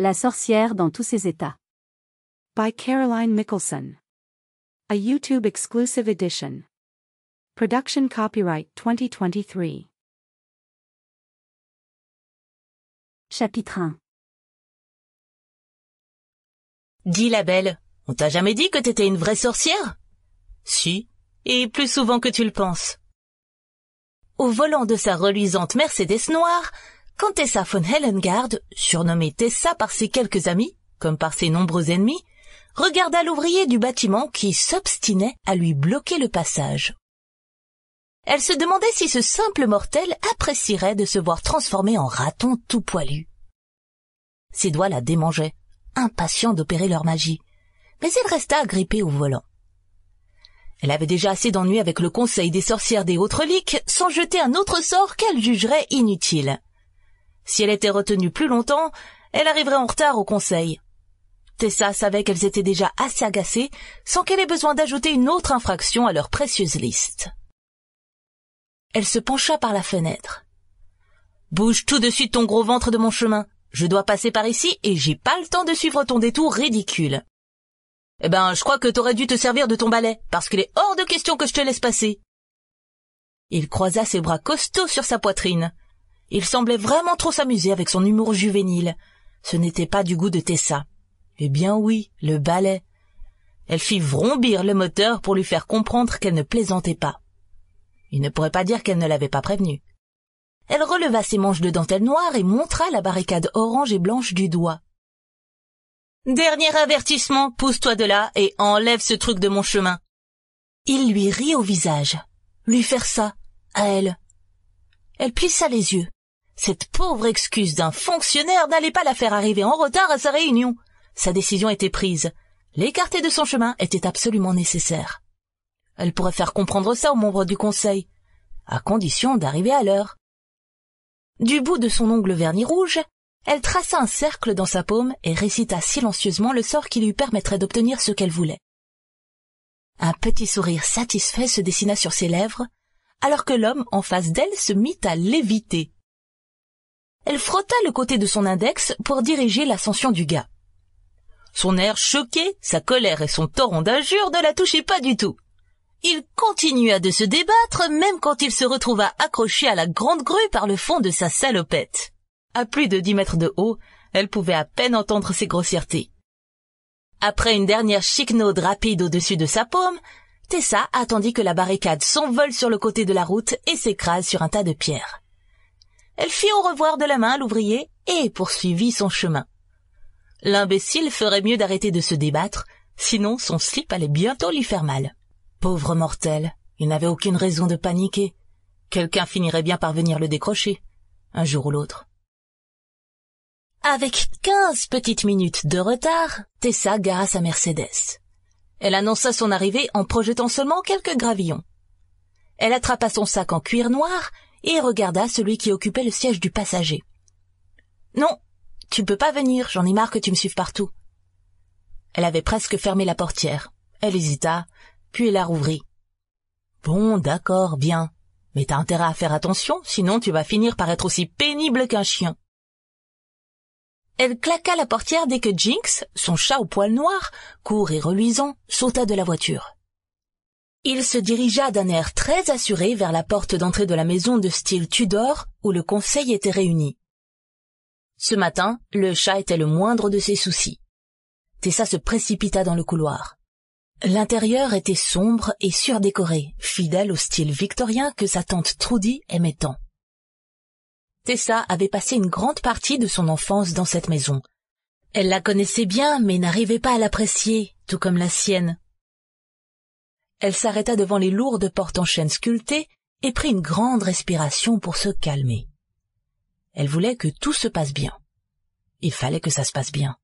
La sorcière dans tous ses états. By Caroline Mickelson. A YouTube exclusive edition. Production copyright 2023. Chapitre 1. Dis la belle, on t'a jamais dit que t'étais une vraie sorcière Si, et plus souvent que tu le penses. Au volant de sa reluisante Mercedes noire, quand Tessa von Hellengard, surnommée Tessa par ses quelques amis, comme par ses nombreux ennemis, regarda l'ouvrier du bâtiment qui s'obstinait à lui bloquer le passage. Elle se demandait si ce simple mortel apprécierait de se voir transformé en raton tout poilu. Ses doigts la démangeaient, impatients d'opérer leur magie, mais elle resta agrippée au volant. Elle avait déjà assez d'ennuis avec le conseil des sorcières des Hautes-Reliques sans jeter un autre sort qu'elle jugerait inutile. Si elle était retenue plus longtemps, elle arriverait en retard au conseil. Tessa savait qu'elles étaient déjà assez agacées sans qu'elle ait besoin d'ajouter une autre infraction à leur précieuse liste. Elle se pencha par la fenêtre. Bouge tout de suite ton gros ventre de mon chemin. Je dois passer par ici et j'ai pas le temps de suivre ton détour ridicule. Eh ben, je crois que t'aurais dû te servir de ton balai, parce qu'il est hors de question que je te laisse passer. Il croisa ses bras costauds sur sa poitrine. Il semblait vraiment trop s'amuser avec son humour juvénile. Ce n'était pas du goût de Tessa. Eh bien oui, le balai. Elle fit vrombir le moteur pour lui faire comprendre qu'elle ne plaisantait pas. Il ne pourrait pas dire qu'elle ne l'avait pas prévenu. Elle releva ses manches de dentelle noire et montra la barricade orange et blanche du doigt. Dernier avertissement, pousse-toi de là et enlève ce truc de mon chemin. Il lui rit au visage. Lui faire ça, à elle. Elle plissa les yeux. Cette pauvre excuse d'un fonctionnaire n'allait pas la faire arriver en retard à sa réunion. Sa décision était prise. L'écarter de son chemin était absolument nécessaire. Elle pourrait faire comprendre ça aux membres du conseil, à condition d'arriver à l'heure. Du bout de son ongle verni rouge, elle traça un cercle dans sa paume et récita silencieusement le sort qui lui permettrait d'obtenir ce qu'elle voulait. Un petit sourire satisfait se dessina sur ses lèvres, alors que l'homme en face d'elle se mit à léviter elle frotta le côté de son index pour diriger l'ascension du gars. Son air choqué, sa colère et son torrent d'injures ne la touchaient pas du tout. Il continua de se débattre même quand il se retrouva accroché à la grande grue par le fond de sa salopette. À plus de dix mètres de haut, elle pouvait à peine entendre ses grossièretés. Après une dernière chicnaude rapide au-dessus de sa paume, Tessa attendit que la barricade s'envole sur le côté de la route et s'écrase sur un tas de pierres. Elle fit au revoir de la main l'ouvrier et poursuivit son chemin. L'imbécile ferait mieux d'arrêter de se débattre, sinon son slip allait bientôt lui faire mal. Pauvre mortel, il n'avait aucune raison de paniquer. Quelqu'un finirait bien par venir le décrocher, un jour ou l'autre. Avec quinze petites minutes de retard, Tessa gara sa Mercedes. Elle annonça son arrivée en projetant seulement quelques gravillons. Elle attrapa son sac en cuir noir et regarda celui qui occupait le siège du passager. Non, tu peux pas venir, j'en ai marre que tu me suives partout. Elle avait presque fermé la portière. Elle hésita, puis elle la rouvrit. Bon, d'accord, bien. Mais t'as intérêt à faire attention, sinon tu vas finir par être aussi pénible qu'un chien. Elle claqua la portière dès que Jinx, son chat au poil noir, court et reluisant, sauta de la voiture. Il se dirigea d'un air très assuré vers la porte d'entrée de la maison de style Tudor où le conseil était réuni. Ce matin, le chat était le moindre de ses soucis. Tessa se précipita dans le couloir. L'intérieur était sombre et surdécoré, fidèle au style victorien que sa tante Trudy aimait tant. Tessa avait passé une grande partie de son enfance dans cette maison. Elle la connaissait bien, mais n'arrivait pas à l'apprécier, tout comme la sienne, elle s'arrêta devant les lourdes portes en chêne sculptées et prit une grande respiration pour se calmer. Elle voulait que tout se passe bien. Il fallait que ça se passe bien.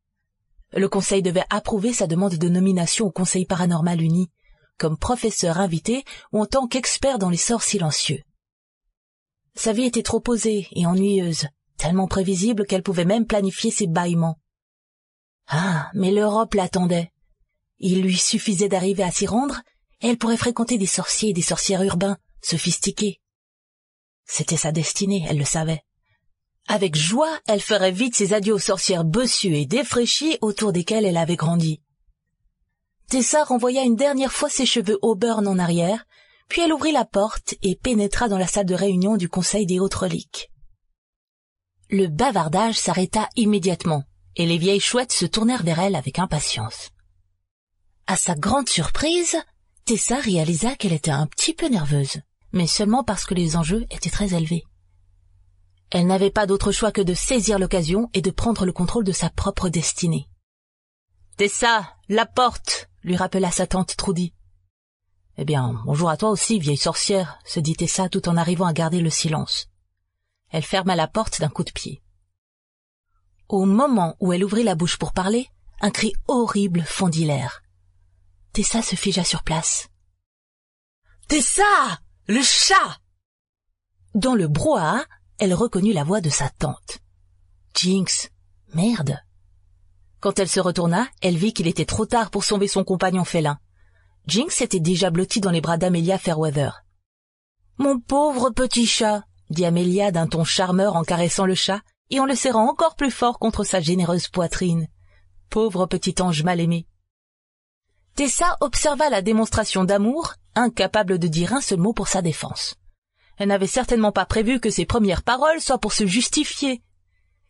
Le conseil devait approuver sa demande de nomination au conseil paranormal uni, comme professeur invité ou en tant qu'expert dans les sorts silencieux. Sa vie était trop posée et ennuyeuse, tellement prévisible qu'elle pouvait même planifier ses bâillements. Ah, mais l'Europe l'attendait. Il lui suffisait d'arriver à s'y rendre elle pourrait fréquenter des sorciers et des sorcières urbains, sophistiqués. C'était sa destinée, elle le savait. Avec joie, elle ferait vite ses adieux aux sorcières bossues et défraîchies autour desquelles elle avait grandi. Tessa renvoya une dernière fois ses cheveux au burn en arrière, puis elle ouvrit la porte et pénétra dans la salle de réunion du Conseil des hautes reliques. Le bavardage s'arrêta immédiatement, et les vieilles chouettes se tournèrent vers elle avec impatience. À sa grande surprise, Tessa réalisa qu'elle était un petit peu nerveuse, mais seulement parce que les enjeux étaient très élevés. Elle n'avait pas d'autre choix que de saisir l'occasion et de prendre le contrôle de sa propre destinée. Tessa, la porte lui rappela sa tante Trudy. Eh bien, bonjour à toi aussi, vieille sorcière, se dit Tessa tout en arrivant à garder le silence. Elle ferma la porte d'un coup de pied. Au moment où elle ouvrit la bouche pour parler, un cri horrible fondit l'air. Tessa se figea sur place. Tessa Le chat Dans le brouhaha, elle reconnut la voix de sa tante. Jinx Merde Quand elle se retourna, elle vit qu'il était trop tard pour sauver son compagnon félin. Jinx était déjà blotti dans les bras d'Amelia Fairweather. Mon pauvre petit chat dit Amelia d'un ton charmeur en caressant le chat et en le serrant encore plus fort contre sa généreuse poitrine. Pauvre petit ange mal aimé Tessa observa la démonstration d'amour, incapable de dire un seul mot pour sa défense. Elle n'avait certainement pas prévu que ses premières paroles soient pour se justifier.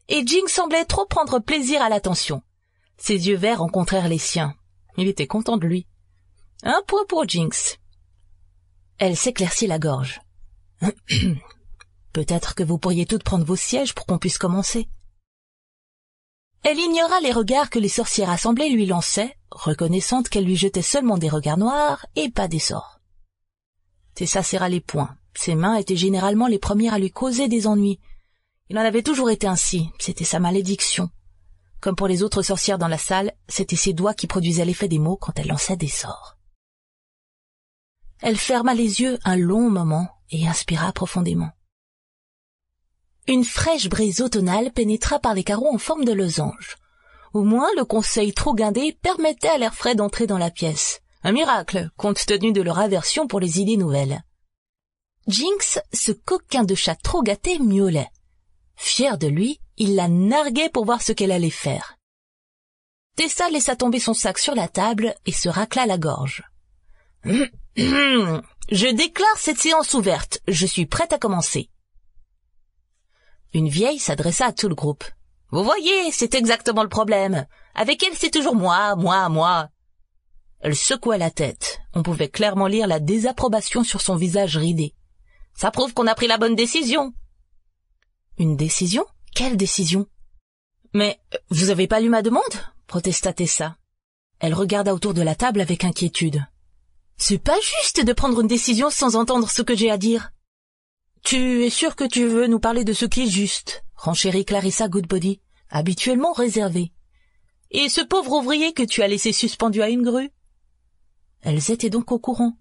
Et Jinx semblait trop prendre plaisir à l'attention. Ses yeux verts rencontrèrent les siens. Il était content de lui. Un point pour Jinx. Elle s'éclaircit la gorge. Peut-être que vous pourriez toutes prendre vos sièges pour qu'on puisse commencer. Elle ignora les regards que les sorcières assemblées lui lançaient, reconnaissante qu'elle lui jetait seulement des regards noirs et pas des sorts. Tessa serra les poings. Ses mains étaient généralement les premières à lui causer des ennuis. Il en avait toujours été ainsi, c'était sa malédiction. Comme pour les autres sorcières dans la salle, c'était ses doigts qui produisaient l'effet des mots quand elle lançait des sorts. Elle ferma les yeux un long moment et inspira profondément. Une fraîche brise automnale pénétra par les carreaux en forme de losange. Au moins, le conseil trop guindé permettait à l'air frais d'entrer dans la pièce. Un miracle, compte tenu de leur aversion pour les idées nouvelles. Jinx, ce coquin de chat trop gâté, miaulait. Fier de lui, il la narguait pour voir ce qu'elle allait faire. Tessa laissa tomber son sac sur la table et se racla la gorge. Je déclare cette séance ouverte. Je suis prête à commencer. Une vieille s'adressa à tout le groupe. Vous voyez, c'est exactement le problème. Avec elle, c'est toujours moi, moi, moi. Elle secoua la tête. On pouvait clairement lire la désapprobation sur son visage ridé. Ça prouve qu'on a pris la bonne décision. Une décision Quelle décision Mais vous avez pas lu ma demande protesta Tessa. Elle regarda autour de la table avec inquiétude. C'est pas juste de prendre une décision sans entendre ce que j'ai à dire. Tu es sûr que tu veux nous parler de ce qui est juste renchérit Clarissa Goodbody, habituellement réservée. Et ce pauvre ouvrier que tu as laissé suspendu à une grue Elles étaient donc au courant.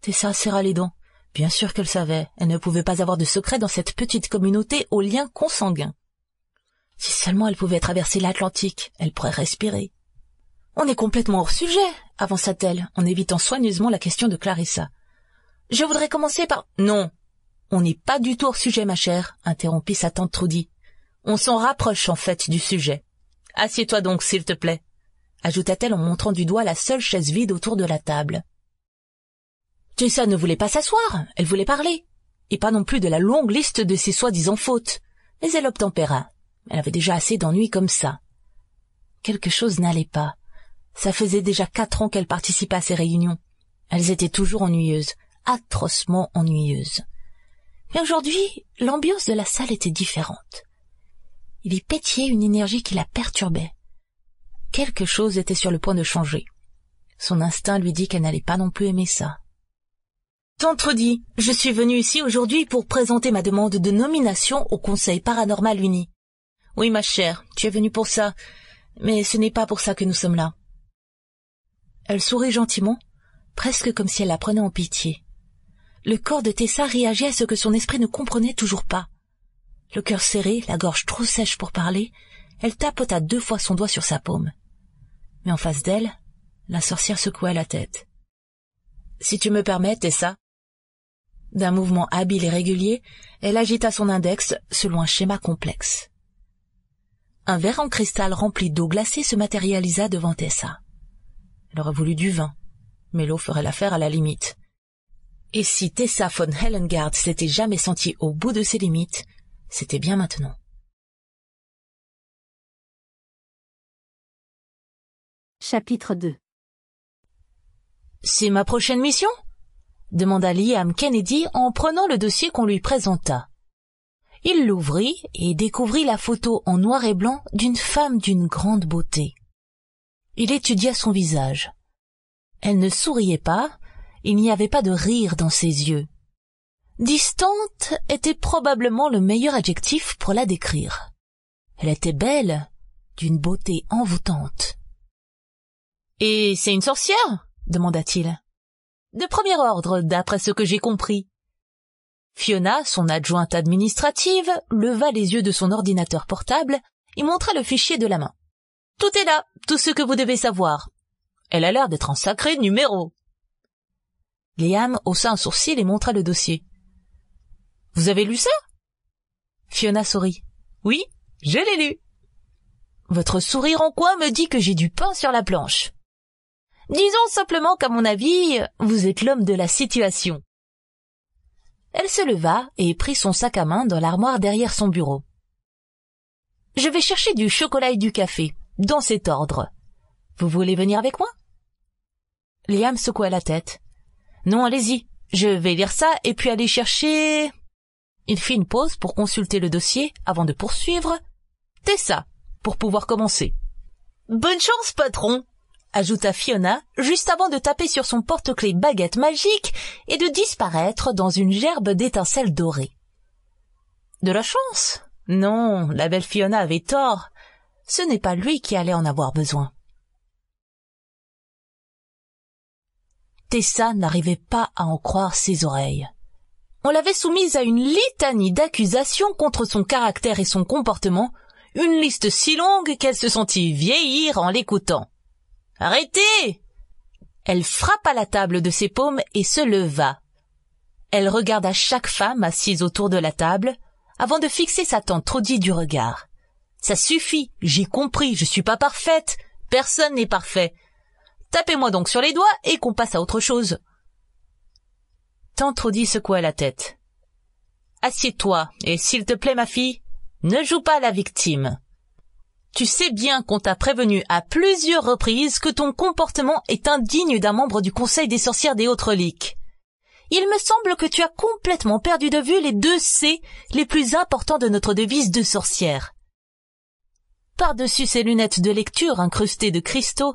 Tessa serra les dents. Bien sûr qu'elle savait, elle ne pouvait pas avoir de secret dans cette petite communauté aux liens consanguins. Si seulement elle pouvait traverser l'Atlantique, elle pourrait respirer. On est complètement hors sujet, avança-t-elle, en évitant soigneusement la question de Clarissa. Je voudrais commencer par... Non, on n'est pas du tout au sujet, ma chère, interrompit sa tante Trudy. On s'en rapproche, en fait, du sujet. Assieds-toi donc, s'il te plaît, ajouta-t-elle en montrant du doigt la seule chaise vide autour de la table. Tessa ne voulait pas s'asseoir, elle voulait parler, et pas non plus de la longue liste de ses soi-disant fautes, mais elle obtempéra. Elle avait déjà assez d'ennuis comme ça. Quelque chose n'allait pas. Ça faisait déjà quatre ans qu'elle participait à ces réunions. Elles étaient toujours ennuyeuses, atrocement ennuyeuses. Mais aujourd'hui, l'ambiance de la salle était différente. Il y pétillait une énergie qui la perturbait. Quelque chose était sur le point de changer. Son instinct lui dit qu'elle n'allait pas non plus aimer ça. T'entredis, je suis venue ici aujourd'hui pour présenter ma demande de nomination au Conseil paranormal uni. Oui, ma chère, tu es venue pour ça, mais ce n'est pas pour ça que nous sommes là. Elle sourit gentiment, presque comme si elle la prenait en pitié le corps de Tessa réagit à ce que son esprit ne comprenait toujours pas. Le cœur serré, la gorge trop sèche pour parler, elle tapota deux fois son doigt sur sa paume. Mais en face d'elle, la sorcière secoua la tête. Si tu me permets, Tessa. D'un mouvement habile et régulier, elle agita son index selon un schéma complexe. Un verre en cristal rempli d'eau glacée se matérialisa devant Tessa. Elle aurait voulu du vin, mais l'eau ferait l'affaire à la limite. Et si Tessa von Hellengard s'était jamais sentie au bout de ses limites, c'était bien maintenant. Chapitre 2 C'est ma prochaine mission demanda Liam Kennedy en prenant le dossier qu'on lui présenta. Il l'ouvrit et découvrit la photo en noir et blanc d'une femme d'une grande beauté. Il étudia son visage. Elle ne souriait pas, il n'y avait pas de rire dans ses yeux. Distante était probablement le meilleur adjectif pour la décrire. Elle était belle, d'une beauté envoûtante. Et c'est une sorcière? demanda-t-il. De premier ordre, d'après ce que j'ai compris. Fiona, son adjointe administrative, leva les yeux de son ordinateur portable et montra le fichier de la main. Tout est là, tout ce que vous devez savoir. Elle a l'air d'être un sacré numéro. Liam haussa un sourcil et montra le dossier. Vous avez lu ça Fiona sourit. Oui, je l'ai lu. Votre sourire en coin me dit que j'ai du pain sur la planche. Disons simplement qu'à mon avis, vous êtes l'homme de la situation. Elle se leva et prit son sac à main dans l'armoire derrière son bureau. Je vais chercher du chocolat et du café, dans cet ordre. Vous voulez venir avec moi? Liam secoua la tête. Non, allez-y. Je vais lire ça et puis aller chercher... Il fit une pause pour consulter le dossier avant de poursuivre. ça, pour pouvoir commencer. Bonne chance, patron, ajouta Fiona, juste avant de taper sur son porte-clés baguette magique et de disparaître dans une gerbe d'étincelles dorées. De la chance? Non, la belle Fiona avait tort. Ce n'est pas lui qui allait en avoir besoin. Tessa n'arrivait pas à en croire ses oreilles. On l'avait soumise à une litanie d'accusations contre son caractère et son comportement, une liste si longue qu'elle se sentit vieillir en l'écoutant. Arrêtez! Elle frappa la table de ses paumes et se leva. Elle regarda chaque femme assise autour de la table, avant de fixer sa tante Trudy du regard. Ça suffit, j'ai compris, je suis pas parfaite, personne n'est parfait, Tapez-moi donc sur les doigts et qu'on passe à autre chose. Tantrodie secoua la tête. Assieds-toi, et s'il te plaît, ma fille, ne joue pas la victime. Tu sais bien qu'on t'a prévenu à plusieurs reprises que ton comportement est indigne d'un membre du Conseil des sorcières des Hautes Reliques. Il me semble que tu as complètement perdu de vue les deux C les plus importants de notre devise de sorcière. Par-dessus ces lunettes de lecture incrustées de cristaux,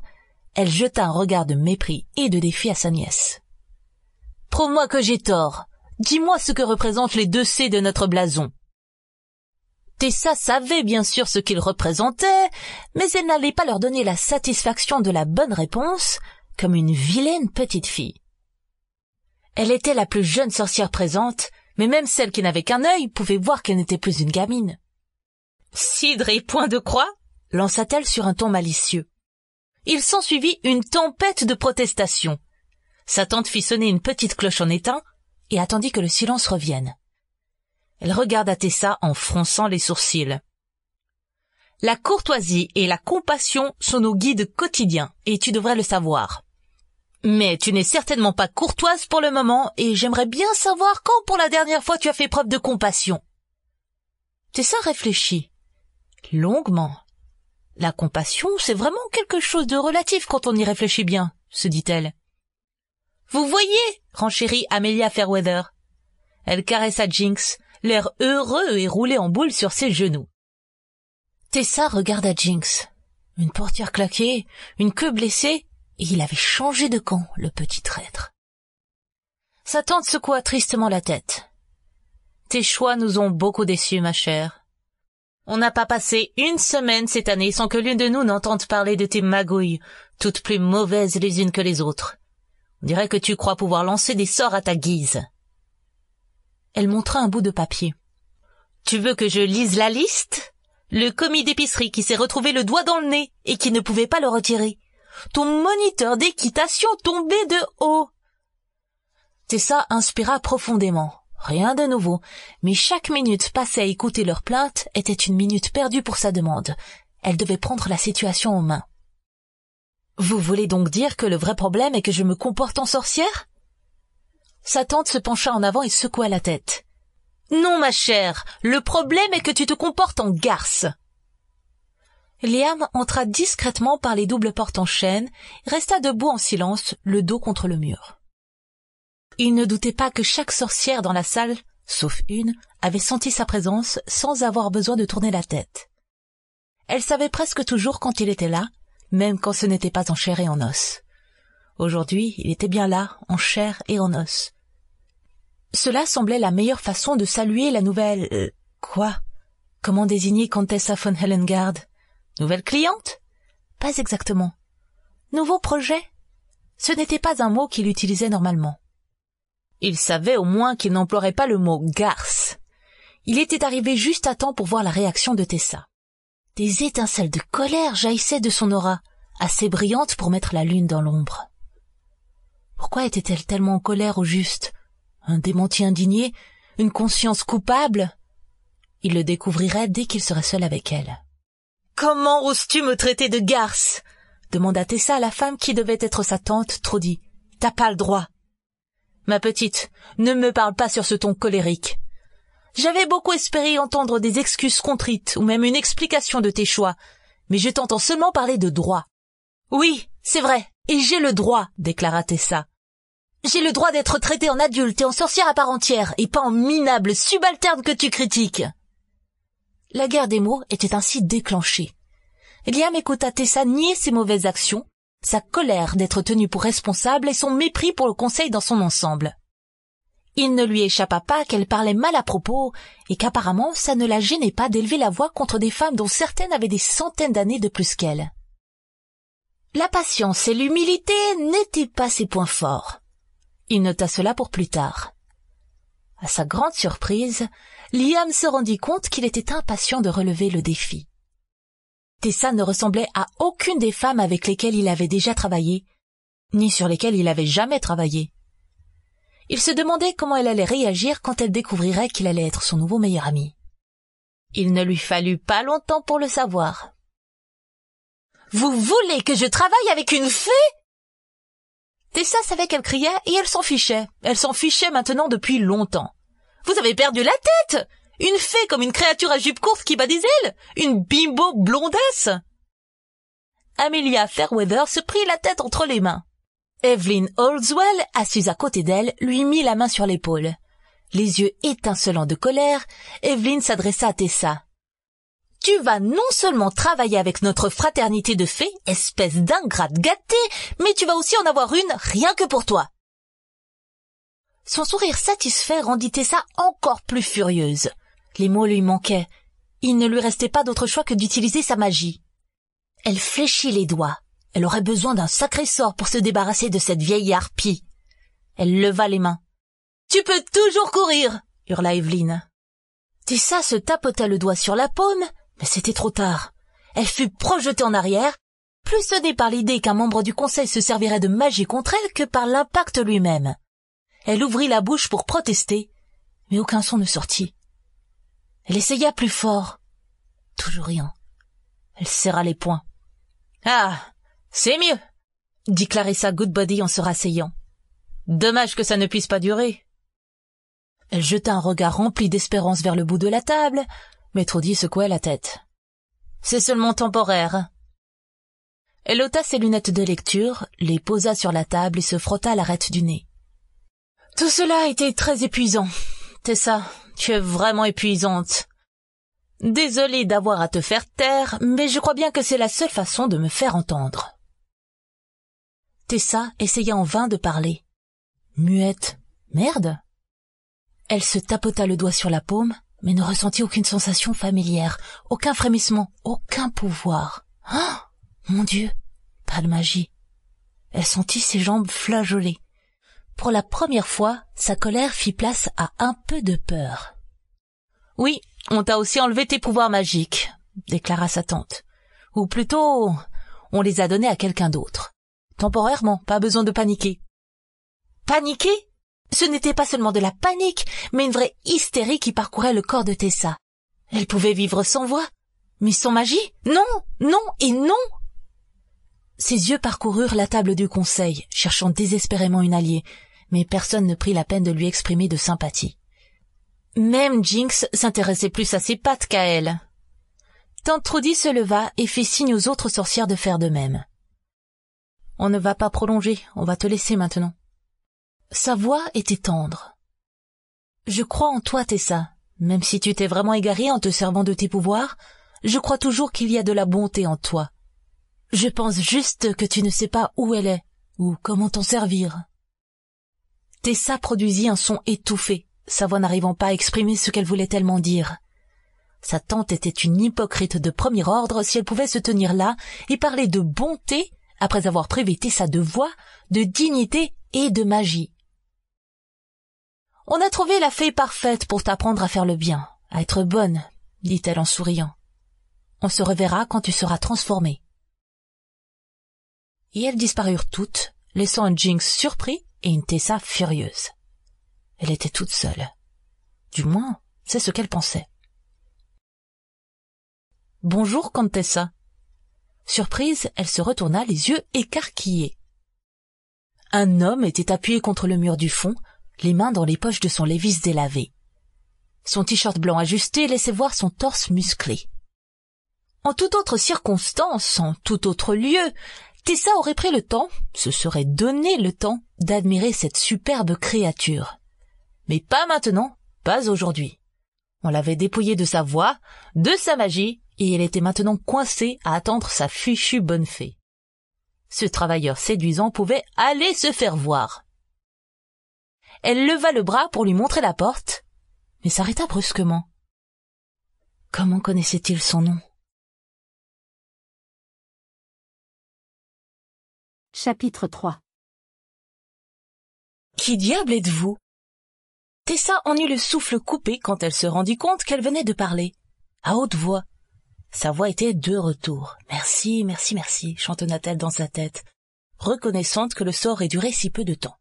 elle jeta un regard de mépris et de défi à sa nièce. Prouve-moi que j'ai tort. Dis-moi ce que représentent les deux C de notre blason. Tessa savait bien sûr ce qu'ils représentaient, mais elle n'allait pas leur donner la satisfaction de la bonne réponse, comme une vilaine petite fille. Elle était la plus jeune sorcière présente, mais même celle qui n'avait qu'un œil pouvait voir qu'elle n'était plus une gamine. Cidre et point de croix lança-t-elle sur un ton malicieux il s'ensuivit une tempête de protestations. Sa tante fit sonner une petite cloche en étain et attendit que le silence revienne. Elle regarda Tessa en fronçant les sourcils. La courtoisie et la compassion sont nos guides quotidiens, et tu devrais le savoir. Mais tu n'es certainement pas courtoise pour le moment, et j'aimerais bien savoir quand pour la dernière fois tu as fait preuve de compassion. Tessa réfléchit. Longuement, la compassion, c'est vraiment quelque chose de relatif quand on y réfléchit bien, se dit-elle. Vous voyez, renchérit Amelia Fairweather. Elle caressa Jinx, l'air heureux et roulé en boule sur ses genoux. Tessa regarda Jinx. Une portière claquée, une queue blessée, et il avait changé de camp, le petit traître. Sa tante secoua tristement la tête. Tes choix nous ont beaucoup déçus, ma chère. On n'a pas passé une semaine cette année sans que l'une de nous n'entende parler de tes magouilles, toutes plus mauvaises les unes que les autres. On dirait que tu crois pouvoir lancer des sorts à ta guise. Elle montra un bout de papier. Tu veux que je lise la liste? Le commis d'épicerie qui s'est retrouvé le doigt dans le nez et qui ne pouvait pas le retirer. Ton moniteur d'équitation tombé de haut. Tessa inspira profondément. Rien de nouveau, mais chaque minute passée à écouter leurs plaintes était une minute perdue pour sa demande. Elle devait prendre la situation en main. Vous voulez donc dire que le vrai problème est que je me comporte en sorcière? Sa tante se pencha en avant et secoua la tête. Non, ma chère, le problème est que tu te comportes en garce. Liam entra discrètement par les doubles portes en chaîne, resta debout en silence, le dos contre le mur il ne doutait pas que chaque sorcière dans la salle, sauf une, avait senti sa présence sans avoir besoin de tourner la tête. Elle savait presque toujours quand il était là, même quand ce n'était pas en chair et en os. Aujourd'hui, il était bien là, en chair et en os. Cela semblait la meilleure façon de saluer la nouvelle... Euh, quoi Comment désigner Comtesse von Hellengaard? Nouvelle cliente Pas exactement. Nouveau projet Ce n'était pas un mot qu'il utilisait normalement. Il savait au moins qu'il n'emploierait pas le mot garce. Il était arrivé juste à temps pour voir la réaction de Tessa. Des étincelles de colère jaillissaient de son aura, assez brillantes pour mettre la lune dans l'ombre. Pourquoi était-elle tellement en colère au juste Un démenti indigné Une conscience coupable Il le découvrirait dès qu'il serait seul avec elle. Comment oses-tu me traiter de garce demanda Tessa à la femme qui devait être sa tante, dit. « T'as pas le droit. Ma petite, ne me parle pas sur ce ton colérique. J'avais beaucoup espéré entendre des excuses contrites ou même une explication de tes choix, mais je t'entends seulement parler de droit. Oui, c'est vrai, et j'ai le droit, déclara Tessa. J'ai le droit d'être traitée en adulte et en sorcière à part entière, et pas en minable subalterne que tu critiques. La guerre des mots était ainsi déclenchée. Liam écouta Tessa nier ses mauvaises actions, sa colère d'être tenue pour responsable et son mépris pour le conseil dans son ensemble. Il ne lui échappa pas qu'elle parlait mal à propos et qu'apparemment ça ne la gênait pas d'élever la voix contre des femmes dont certaines avaient des centaines d'années de plus qu'elle. La patience et l'humilité n'étaient pas ses points forts. Il nota cela pour plus tard. À sa grande surprise, Liam se rendit compte qu'il était impatient de relever le défi. Tessa ne ressemblait à aucune des femmes avec lesquelles il avait déjà travaillé, ni sur lesquelles il avait jamais travaillé. Il se demandait comment elle allait réagir quand elle découvrirait qu'il allait être son nouveau meilleur ami. Il ne lui fallut pas longtemps pour le savoir. Vous voulez que je travaille avec une fée Tessa savait qu'elle criait et elle s'en fichait. Elle s'en fichait maintenant depuis longtemps. Vous avez perdu la tête une fée comme une créature à jupe courte qui bat des ailes Une bimbo blondesse ?» Amelia Fairweather se prit la tête entre les mains. Evelyn Holdswell, assise à côté d'elle, lui mit la main sur l'épaule. Les yeux étincelants de colère, Evelyn s'adressa à Tessa. Tu vas non seulement travailler avec notre fraternité de fées, espèce d'ingrate gâtée, mais tu vas aussi en avoir une rien que pour toi. Son sourire satisfait rendit Tessa encore plus furieuse. Les mots lui manquaient. Il ne lui restait pas d'autre choix que d'utiliser sa magie. Elle fléchit les doigts. Elle aurait besoin d'un sacré sort pour se débarrasser de cette vieille harpie. Elle leva les mains. Tu peux toujours courir, hurla Evelyne. Tessa se tapota le doigt sur la paume, mais c'était trop tard. Elle fut projetée en arrière, plus sonnée par l'idée qu'un membre du conseil se servirait de magie contre elle que par l'impact lui-même. Elle ouvrit la bouche pour protester, mais aucun son ne sortit. Elle essaya plus fort. Toujours rien. Elle serra les poings. Ah, c'est mieux, dit Clarissa Goodbody en se rasseyant. Dommage que ça ne puisse pas durer. Elle jeta un regard rempli d'espérance vers le bout de la table, mais Trudy secouait la tête. C'est seulement temporaire. Elle ôta ses lunettes de lecture, les posa sur la table et se frotta l'arête du nez. Tout cela était très épuisant. Tessa, tu es vraiment épuisante. Désolée d'avoir à te faire taire, mais je crois bien que c'est la seule façon de me faire entendre. Tessa essaya en vain de parler. Muette. Merde. Elle se tapota le doigt sur la paume, mais ne ressentit aucune sensation familière, aucun frémissement, aucun pouvoir. Ah. Mon Dieu. Pas de magie. Elle sentit ses jambes flageolées pour la première fois, sa colère fit place à un peu de peur. Oui, on t'a aussi enlevé tes pouvoirs magiques, déclara sa tante. Ou plutôt, on les a donnés à quelqu'un d'autre. Temporairement, pas besoin de paniquer. Paniquer Ce n'était pas seulement de la panique, mais une vraie hystérie qui parcourait le corps de Tessa. Elle pouvait vivre sans voix, mais sans magie Non, non et non Ses yeux parcoururent la table du conseil, cherchant désespérément une alliée, mais personne ne prit la peine de lui exprimer de sympathie. Même Jinx s'intéressait plus à ses pattes qu'à elle. Tante Trudy se leva et fit signe aux autres sorcières de faire de même. On ne va pas prolonger, on va te laisser maintenant. Sa voix était tendre. Je crois en toi, Tessa. Même si tu t'es vraiment égarée en te servant de tes pouvoirs, je crois toujours qu'il y a de la bonté en toi. Je pense juste que tu ne sais pas où elle est, ou comment t'en servir. Tessa produisit un son étouffé, sa voix n'arrivant pas à exprimer ce qu'elle voulait tellement dire. Sa tante était une hypocrite de premier ordre si elle pouvait se tenir là et parler de bonté après avoir privé Tessa de voix, de dignité et de magie. On a trouvé la fée parfaite pour t'apprendre à faire le bien, à être bonne, dit-elle en souriant. On se reverra quand tu seras transformée. Et elles disparurent toutes, laissant un Jinx surpris et une Tessa furieuse. Elle était toute seule. Du moins, c'est ce qu'elle pensait. Bonjour, Contessa. Surprise, elle se retourna les yeux écarquillés. Un homme était appuyé contre le mur du fond, les mains dans les poches de son lévis délavé. Son t-shirt blanc ajusté laissait voir son torse musclé. En toute autre circonstance, en tout autre lieu, Tessa aurait pris le temps, se serait donné le temps, d'admirer cette superbe créature. Mais pas maintenant, pas aujourd'hui. On l'avait dépouillée de sa voix, de sa magie, et elle était maintenant coincée à attendre sa fichue bonne fée. Ce travailleur séduisant pouvait aller se faire voir. Elle leva le bras pour lui montrer la porte, mais s'arrêta brusquement. Comment connaissait-il son nom Chapitre 3 qui diable êtes-vous Tessa en eut le souffle coupé quand elle se rendit compte qu'elle venait de parler, à haute voix. Sa voix était de retour. Merci, merci, merci, chantonna-t-elle dans sa tête, reconnaissante que le sort ait duré si peu de temps.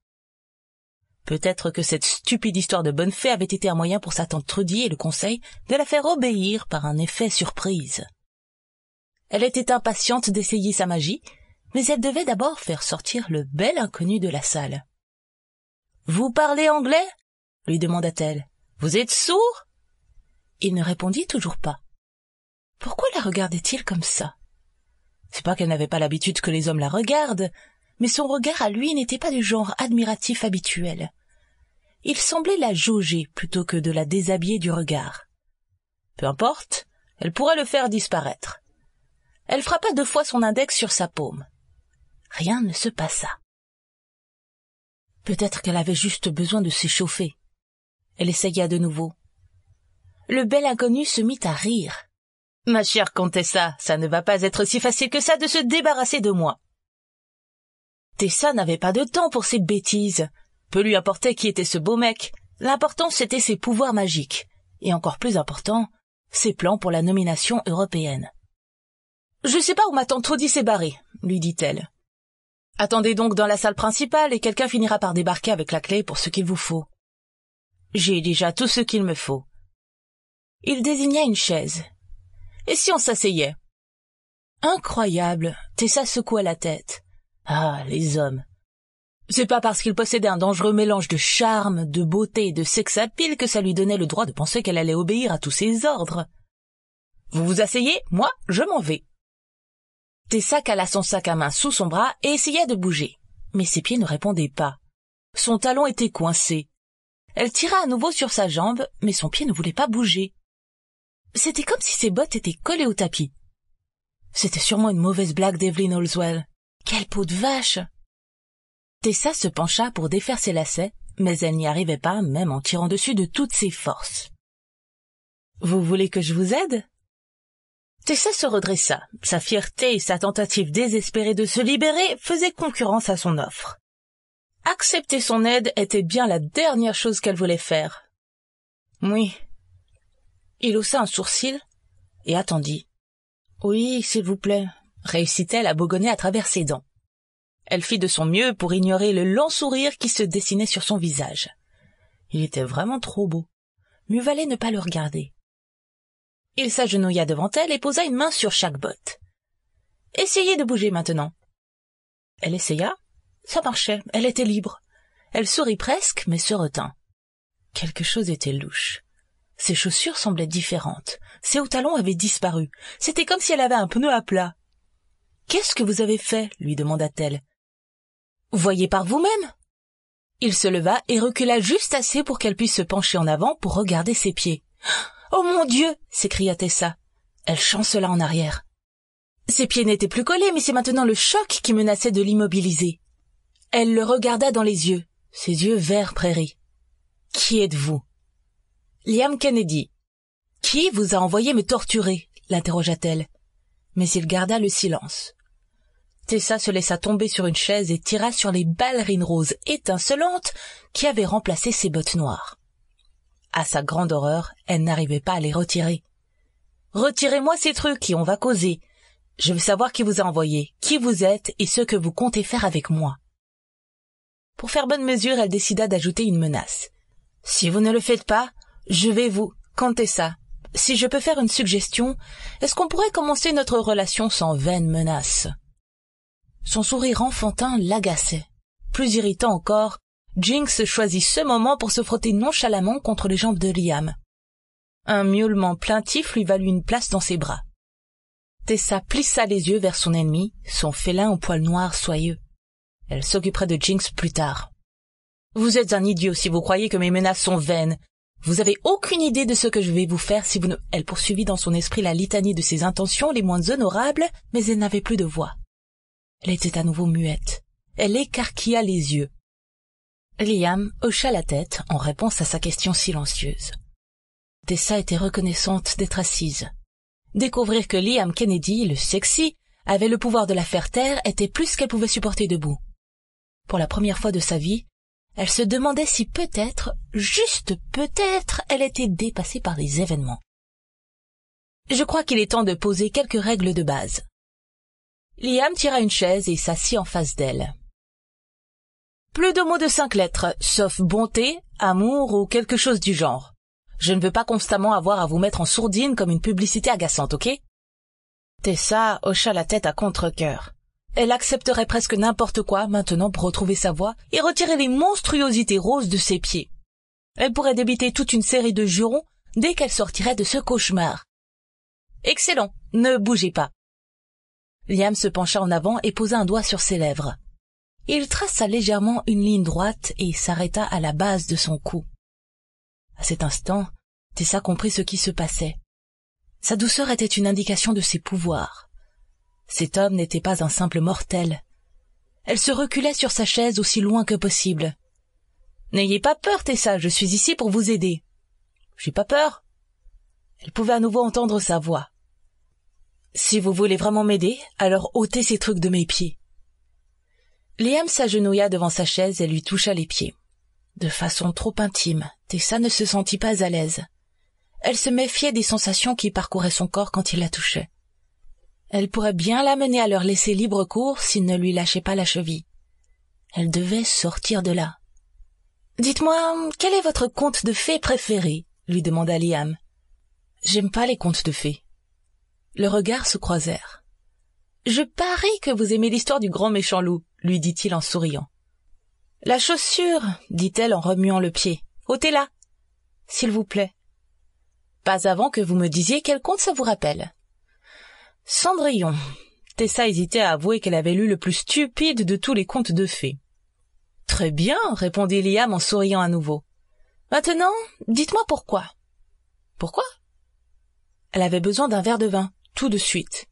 Peut-être que cette stupide histoire de bonne fée avait été un moyen pour sa tante Trudy et le conseil de la faire obéir par un effet surprise. Elle était impatiente d'essayer sa magie, mais elle devait d'abord faire sortir le bel inconnu de la salle. Vous parlez anglais lui demanda-t-elle. Vous êtes sourd Il ne répondit toujours pas. Pourquoi la regardait-il comme ça C'est pas qu'elle n'avait pas l'habitude que les hommes la regardent, mais son regard à lui n'était pas du genre admiratif habituel. Il semblait la jauger plutôt que de la déshabiller du regard. Peu importe, elle pourrait le faire disparaître. Elle frappa deux fois son index sur sa paume. Rien ne se passa. Peut-être qu'elle avait juste besoin de s'échauffer. Elle essaya de nouveau. Le bel inconnu se mit à rire. Ma chère comtesse, ça ne va pas être si facile que ça de se débarrasser de moi. Tessa n'avait pas de temps pour ces bêtises. Peu lui importait qui était ce beau mec. L'important, c'était ses pouvoirs magiques. Et encore plus important, ses plans pour la nomination européenne. Je sais pas où ma tante Trudy s'est lui dit-elle. Attendez donc dans la salle principale et quelqu'un finira par débarquer avec la clé pour ce qu'il vous faut. J'ai déjà tout ce qu'il me faut. Il désigna une chaise. Et si on s'asseyait? Incroyable. Tessa secoua la tête. Ah, les hommes. C'est pas parce qu'il possédait un dangereux mélange de charme, de beauté et de sexapile que ça lui donnait le droit de penser qu'elle allait obéir à tous ses ordres. Vous vous asseyez, moi, je m'en vais. Tessa cala son sac à main sous son bras et essaya de bouger. Mais ses pieds ne répondaient pas. Son talon était coincé. Elle tira à nouveau sur sa jambe, mais son pied ne voulait pas bouger. C'était comme si ses bottes étaient collées au tapis. C'était sûrement une mauvaise blague d'Evelyn Holswell. Quelle peau de vache Tessa se pencha pour défaire ses lacets, mais elle n'y arrivait pas, même en tirant dessus de toutes ses forces. Vous voulez que je vous aide Tessa se redressa. Sa fierté et sa tentative désespérée de se libérer faisaient concurrence à son offre. Accepter son aide était bien la dernière chose qu'elle voulait faire. Oui. Il haussa un sourcil et attendit. Oui, s'il vous plaît, réussit-elle à bogonner à travers ses dents. Elle fit de son mieux pour ignorer le lent sourire qui se dessinait sur son visage. Il était vraiment trop beau. Mieux valait ne pas le regarder. Il s'agenouilla devant elle et posa une main sur chaque botte. Essayez de bouger maintenant. Elle essaya. Ça marchait. Elle était libre. Elle sourit presque, mais se retint. Quelque chose était louche. Ses chaussures semblaient différentes. Ses hauts talons avaient disparu. C'était comme si elle avait un pneu à plat. Qu'est-ce que vous avez fait lui demanda-t-elle. Voyez par vous-même. Il se leva et recula juste assez pour qu'elle puisse se pencher en avant pour regarder ses pieds. Oh mon Dieu s'écria Tessa. Elle chancela en arrière. Ses pieds n'étaient plus collés, mais c'est maintenant le choc qui menaçait de l'immobiliser. Elle le regarda dans les yeux, ses yeux verts prairie. Qui êtes-vous Liam Kennedy. Qui vous a envoyé me torturer l'interrogea-t-elle. Mais il garda le silence. Tessa se laissa tomber sur une chaise et tira sur les ballerines roses étincelantes qui avaient remplacé ses bottes noires. À sa grande horreur, elle n'arrivait pas à les retirer. Retirez-moi ces trucs et on va causer. Je veux savoir qui vous a envoyé, qui vous êtes et ce que vous comptez faire avec moi. Pour faire bonne mesure, elle décida d'ajouter une menace. Si vous ne le faites pas, je vais vous compter ça. Si je peux faire une suggestion, est-ce qu'on pourrait commencer notre relation sans vaines menaces? Son sourire enfantin l'agaçait. Plus irritant encore, Jinx choisit ce moment pour se frotter nonchalamment contre les jambes de Liam. Un miaulement plaintif lui valut une place dans ses bras. Tessa plissa les yeux vers son ennemi, son félin au poil noir soyeux. Elle s'occuperait de Jinx plus tard. Vous êtes un idiot si vous croyez que mes menaces sont vaines. Vous avez aucune idée de ce que je vais vous faire si vous ne... Elle poursuivit dans son esprit la litanie de ses intentions les moins honorables, mais elle n'avait plus de voix. Elle était à nouveau muette. Elle écarquilla les yeux. Liam hocha la tête en réponse à sa question silencieuse. Tessa était reconnaissante d'être assise. Découvrir que Liam Kennedy, le sexy, avait le pouvoir de la faire taire était plus qu'elle pouvait supporter debout. Pour la première fois de sa vie, elle se demandait si peut-être, juste peut-être, elle était dépassée par les événements. Je crois qu'il est temps de poser quelques règles de base. Liam tira une chaise et s'assit en face d'elle. Plus de mots de cinq lettres, sauf bonté, amour ou quelque chose du genre. Je ne veux pas constamment avoir à vous mettre en sourdine comme une publicité agaçante, ok Tessa hocha la tête à contre-cœur. Elle accepterait presque n'importe quoi maintenant pour retrouver sa voix et retirer les monstruosités roses de ses pieds. Elle pourrait débiter toute une série de jurons dès qu'elle sortirait de ce cauchemar. Excellent, ne bougez pas. Liam se pencha en avant et posa un doigt sur ses lèvres il traça légèrement une ligne droite et s'arrêta à la base de son cou. À cet instant, Tessa comprit ce qui se passait. Sa douceur était une indication de ses pouvoirs. Cet homme n'était pas un simple mortel. Elle se reculait sur sa chaise aussi loin que possible. N'ayez pas peur, Tessa, je suis ici pour vous aider. J'ai pas peur. Elle pouvait à nouveau entendre sa voix. Si vous voulez vraiment m'aider, alors ôtez ces trucs de mes pieds. Liam s'agenouilla devant sa chaise et lui toucha les pieds. De façon trop intime, Tessa ne se sentit pas à l'aise. Elle se méfiait des sensations qui parcouraient son corps quand il la touchait. Elle pourrait bien l'amener à leur laisser libre cours s'il ne lui lâchait pas la cheville. Elle devait sortir de là. Dites-moi, quel est votre conte de fées préféré lui demanda Liam. J'aime pas les contes de fées. Le regard se croisèrent. Je parie que vous aimez l'histoire du grand méchant loup lui dit-il en souriant. La chaussure, dit-elle en remuant le pied. ôtez-la, s'il vous plaît. Pas avant que vous me disiez quel conte ça vous rappelle. Cendrillon. Tessa hésitait à avouer qu'elle avait lu le plus stupide de tous les contes de fées. Très bien, répondit Liam en souriant à nouveau. Maintenant, dites-moi pourquoi. Pourquoi Elle avait besoin d'un verre de vin, tout de suite.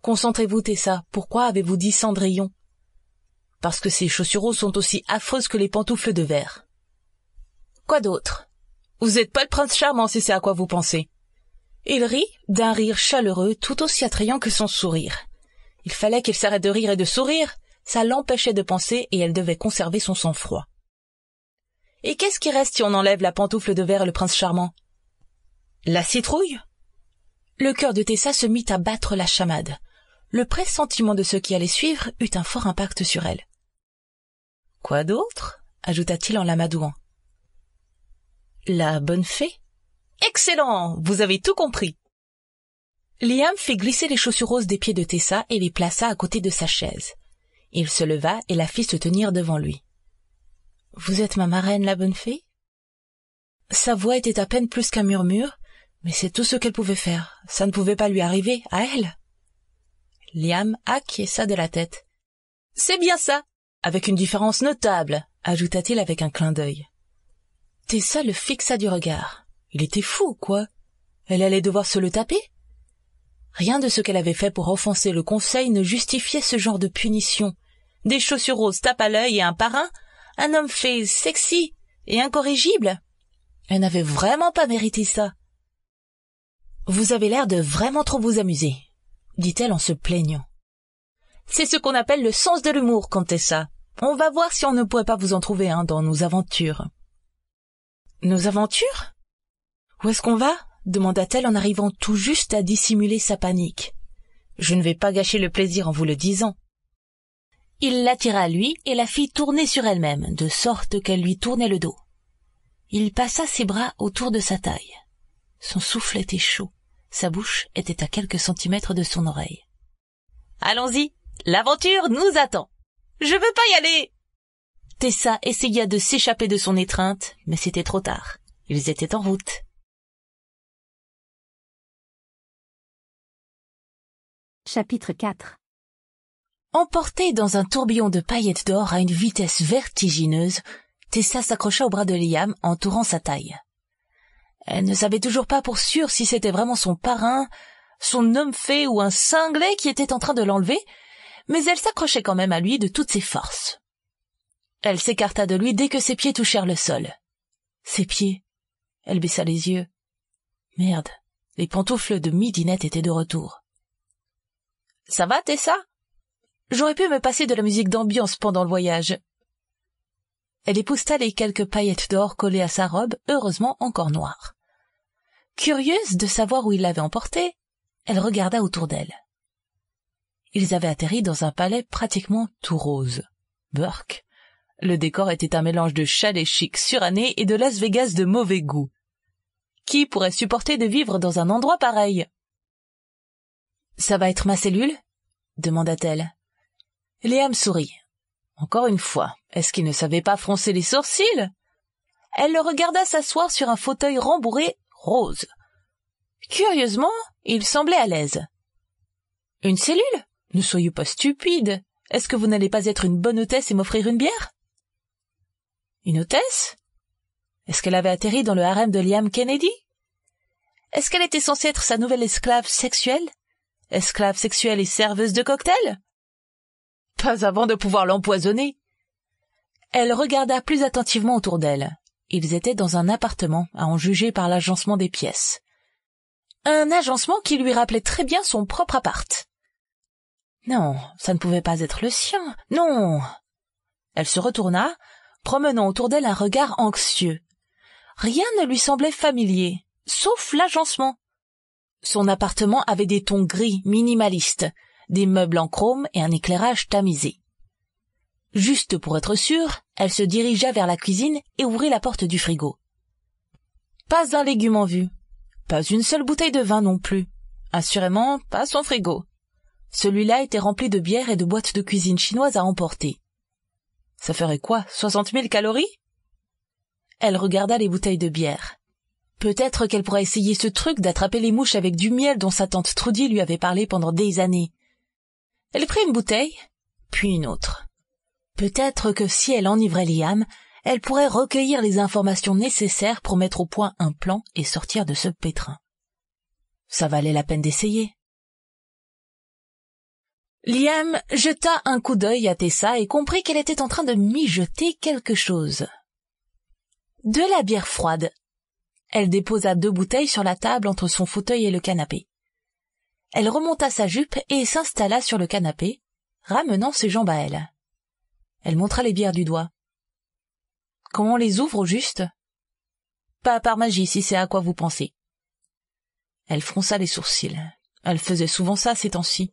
Concentrez-vous, Tessa. Pourquoi avez-vous dit Cendrillon parce que ces chaussures sont aussi affreuses que les pantoufles de verre. Quoi d'autre Vous n'êtes pas le prince charmant si c'est à quoi vous pensez. Il rit, d'un rire chaleureux tout aussi attrayant que son sourire. Il fallait qu'elle s'arrête de rire et de sourire, ça l'empêchait de penser et elle devait conserver son sang-froid. Et qu'est-ce qui reste si on enlève la pantoufle de verre et le prince charmant La citrouille Le cœur de Tessa se mit à battre la chamade. Le pressentiment de ce qui allait suivre eut un fort impact sur elle. Quoi d'autre ajouta-t-il en l'amadouant. La bonne fée Excellent Vous avez tout compris Liam fit glisser les chaussures roses des pieds de Tessa et les plaça à côté de sa chaise. Il se leva et la fit se tenir devant lui. Vous êtes ma marraine, la bonne fée Sa voix était à peine plus qu'un murmure, mais c'est tout ce qu'elle pouvait faire. Ça ne pouvait pas lui arriver, à elle. Liam acquiesça de la tête. C'est bien ça avec une différence notable, ajouta-t-il avec un clin d'œil. Tessa le fixa du regard. Il était fou, quoi. Elle allait devoir se le taper Rien de ce qu'elle avait fait pour offenser le conseil ne justifiait ce genre de punition. Des chaussures roses tapent à l'œil et un parrain, un homme fait sexy et incorrigible. Elle n'avait vraiment pas mérité ça. Vous avez l'air de vraiment trop vous amuser, dit-elle en se plaignant. C'est ce qu'on appelle le sens de l'humour, Tessa. On va voir si on ne pourrait pas vous en trouver un dans nos aventures. Nos aventures Où est-ce qu'on va demanda-t-elle en arrivant tout juste à dissimuler sa panique. Je ne vais pas gâcher le plaisir en vous le disant. Il l'attira à lui et la fit tourner sur elle-même, de sorte qu'elle lui tournait le dos. Il passa ses bras autour de sa taille. Son souffle était chaud, sa bouche était à quelques centimètres de son oreille. Allons-y, l'aventure nous attend. Je veux pas y aller. Tessa essaya de s'échapper de son étreinte, mais c'était trop tard. Ils étaient en route. Chapitre 4 Emportée dans un tourbillon de paillettes d'or à une vitesse vertigineuse, Tessa s'accrocha au bras de Liam, entourant sa taille. Elle ne savait toujours pas pour sûr si c'était vraiment son parrain, son homme fait ou un cinglé qui était en train de l'enlever, mais elle s'accrochait quand même à lui de toutes ses forces. Elle s'écarta de lui dès que ses pieds touchèrent le sol. Ses pieds. Elle baissa les yeux. Merde, les pantoufles de Midinette étaient de retour. Ça va, Tessa J'aurais pu me passer de la musique d'ambiance pendant le voyage. Elle épousta les quelques paillettes d'or collées à sa robe, heureusement encore noire. Curieuse de savoir où il l'avait emportée, elle regarda autour d'elle ils avaient atterri dans un palais pratiquement tout rose. Burke. Le décor était un mélange de chalet chic suranné et de Las Vegas de mauvais goût. Qui pourrait supporter de vivre dans un endroit pareil Ça va être ma cellule demanda-t-elle. Liam sourit. Encore une fois, est-ce qu'il ne savait pas froncer les sourcils Elle le regarda s'asseoir sur un fauteuil rembourré rose. Curieusement, il semblait à l'aise. Une cellule ne soyez pas stupide. Est-ce que vous n'allez pas être une bonne hôtesse et m'offrir une bière Une hôtesse Est-ce qu'elle avait atterri dans le harem de Liam Kennedy Est-ce qu'elle était censée être sa nouvelle esclave sexuelle Esclave sexuelle et serveuse de cocktail Pas avant de pouvoir l'empoisonner. Elle regarda plus attentivement autour d'elle. Ils étaient dans un appartement, à en juger par l'agencement des pièces. Un agencement qui lui rappelait très bien son propre appart. Non, ça ne pouvait pas être le sien. Non. Elle se retourna, promenant autour d'elle un regard anxieux. Rien ne lui semblait familier, sauf l'agencement. Son appartement avait des tons gris minimalistes, des meubles en chrome et un éclairage tamisé. Juste pour être sûre, elle se dirigea vers la cuisine et ouvrit la porte du frigo. Pas un légume en vue. Pas une seule bouteille de vin non plus. Assurément, pas son frigo. Celui-là était rempli de bière et de boîtes de cuisine chinoise à emporter. Ça ferait quoi, soixante mille calories Elle regarda les bouteilles de bière. Peut-être qu'elle pourrait essayer ce truc d'attraper les mouches avec du miel dont sa tante Trudy lui avait parlé pendant des années. Elle prit une bouteille, puis une autre. Peut-être que si elle enivrait Liam, elle pourrait recueillir les informations nécessaires pour mettre au point un plan et sortir de ce pétrin. Ça valait la peine d'essayer. Liam jeta un coup d'œil à Tessa et comprit qu'elle était en train de mijoter quelque chose. De la bière froide. Elle déposa deux bouteilles sur la table entre son fauteuil et le canapé. Elle remonta sa jupe et s'installa sur le canapé, ramenant ses jambes à elle. Elle montra les bières du doigt. Comment on les ouvre au juste Pas par magie, si c'est à quoi vous pensez. Elle fronça les sourcils. Elle faisait souvent ça ces temps-ci.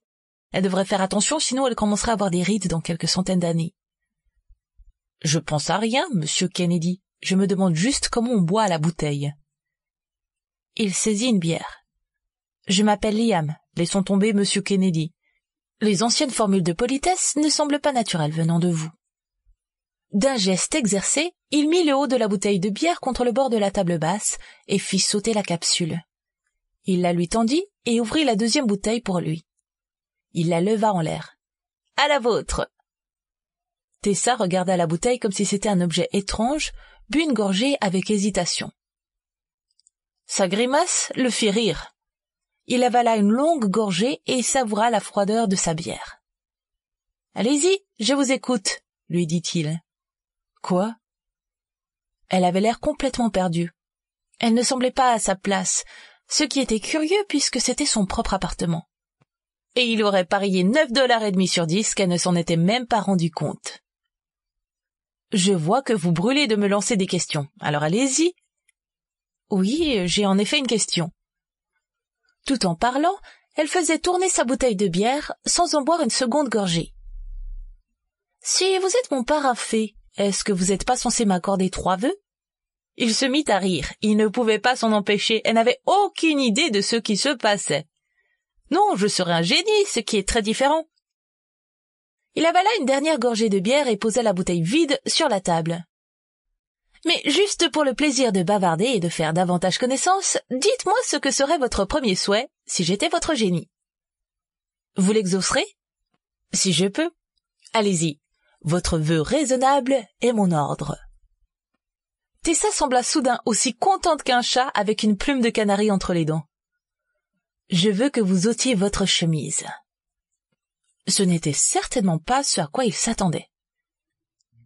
Elle devrait faire attention, sinon elle commencera à avoir des rides dans quelques centaines d'années. Je pense à rien, monsieur Kennedy. Je me demande juste comment on boit à la bouteille. Il saisit une bière. Je m'appelle Liam. Laissons tomber monsieur Kennedy. Les anciennes formules de politesse ne semblent pas naturelles venant de vous. D'un geste exercé, il mit le haut de la bouteille de bière contre le bord de la table basse et fit sauter la capsule. Il la lui tendit et ouvrit la deuxième bouteille pour lui. Il la leva en l'air. À la vôtre! Tessa regarda la bouteille comme si c'était un objet étrange, but une gorgée avec hésitation. Sa grimace le fit rire. Il avala une longue gorgée et savoura la froideur de sa bière. Allez-y, je vous écoute, lui dit-il. Quoi? Elle avait l'air complètement perdue. Elle ne semblait pas à sa place, ce qui était curieux puisque c'était son propre appartement et il aurait parié neuf dollars et demi sur dix qu'elle ne s'en était même pas rendue compte. Je vois que vous brûlez de me lancer des questions, alors allez-y. Oui, j'ai en effet une question. Tout en parlant, elle faisait tourner sa bouteille de bière sans en boire une seconde gorgée. Si vous êtes mon paraffé, est-ce que vous n'êtes pas censé m'accorder trois vœux? Il se mit à rire. Il ne pouvait pas s'en empêcher. Elle n'avait aucune idée de ce qui se passait. Non, je serais un génie, ce qui est très différent. Il avala une dernière gorgée de bière et posa la bouteille vide sur la table. Mais juste pour le plaisir de bavarder et de faire davantage connaissance, dites-moi ce que serait votre premier souhait si j'étais votre génie. Vous l'exaucerez Si je peux. Allez-y. Votre vœu raisonnable est mon ordre. Tessa sembla soudain aussi contente qu'un chat avec une plume de canari entre les dents. Je veux que vous ôtiez votre chemise. Ce n'était certainement pas ce à quoi il s'attendait.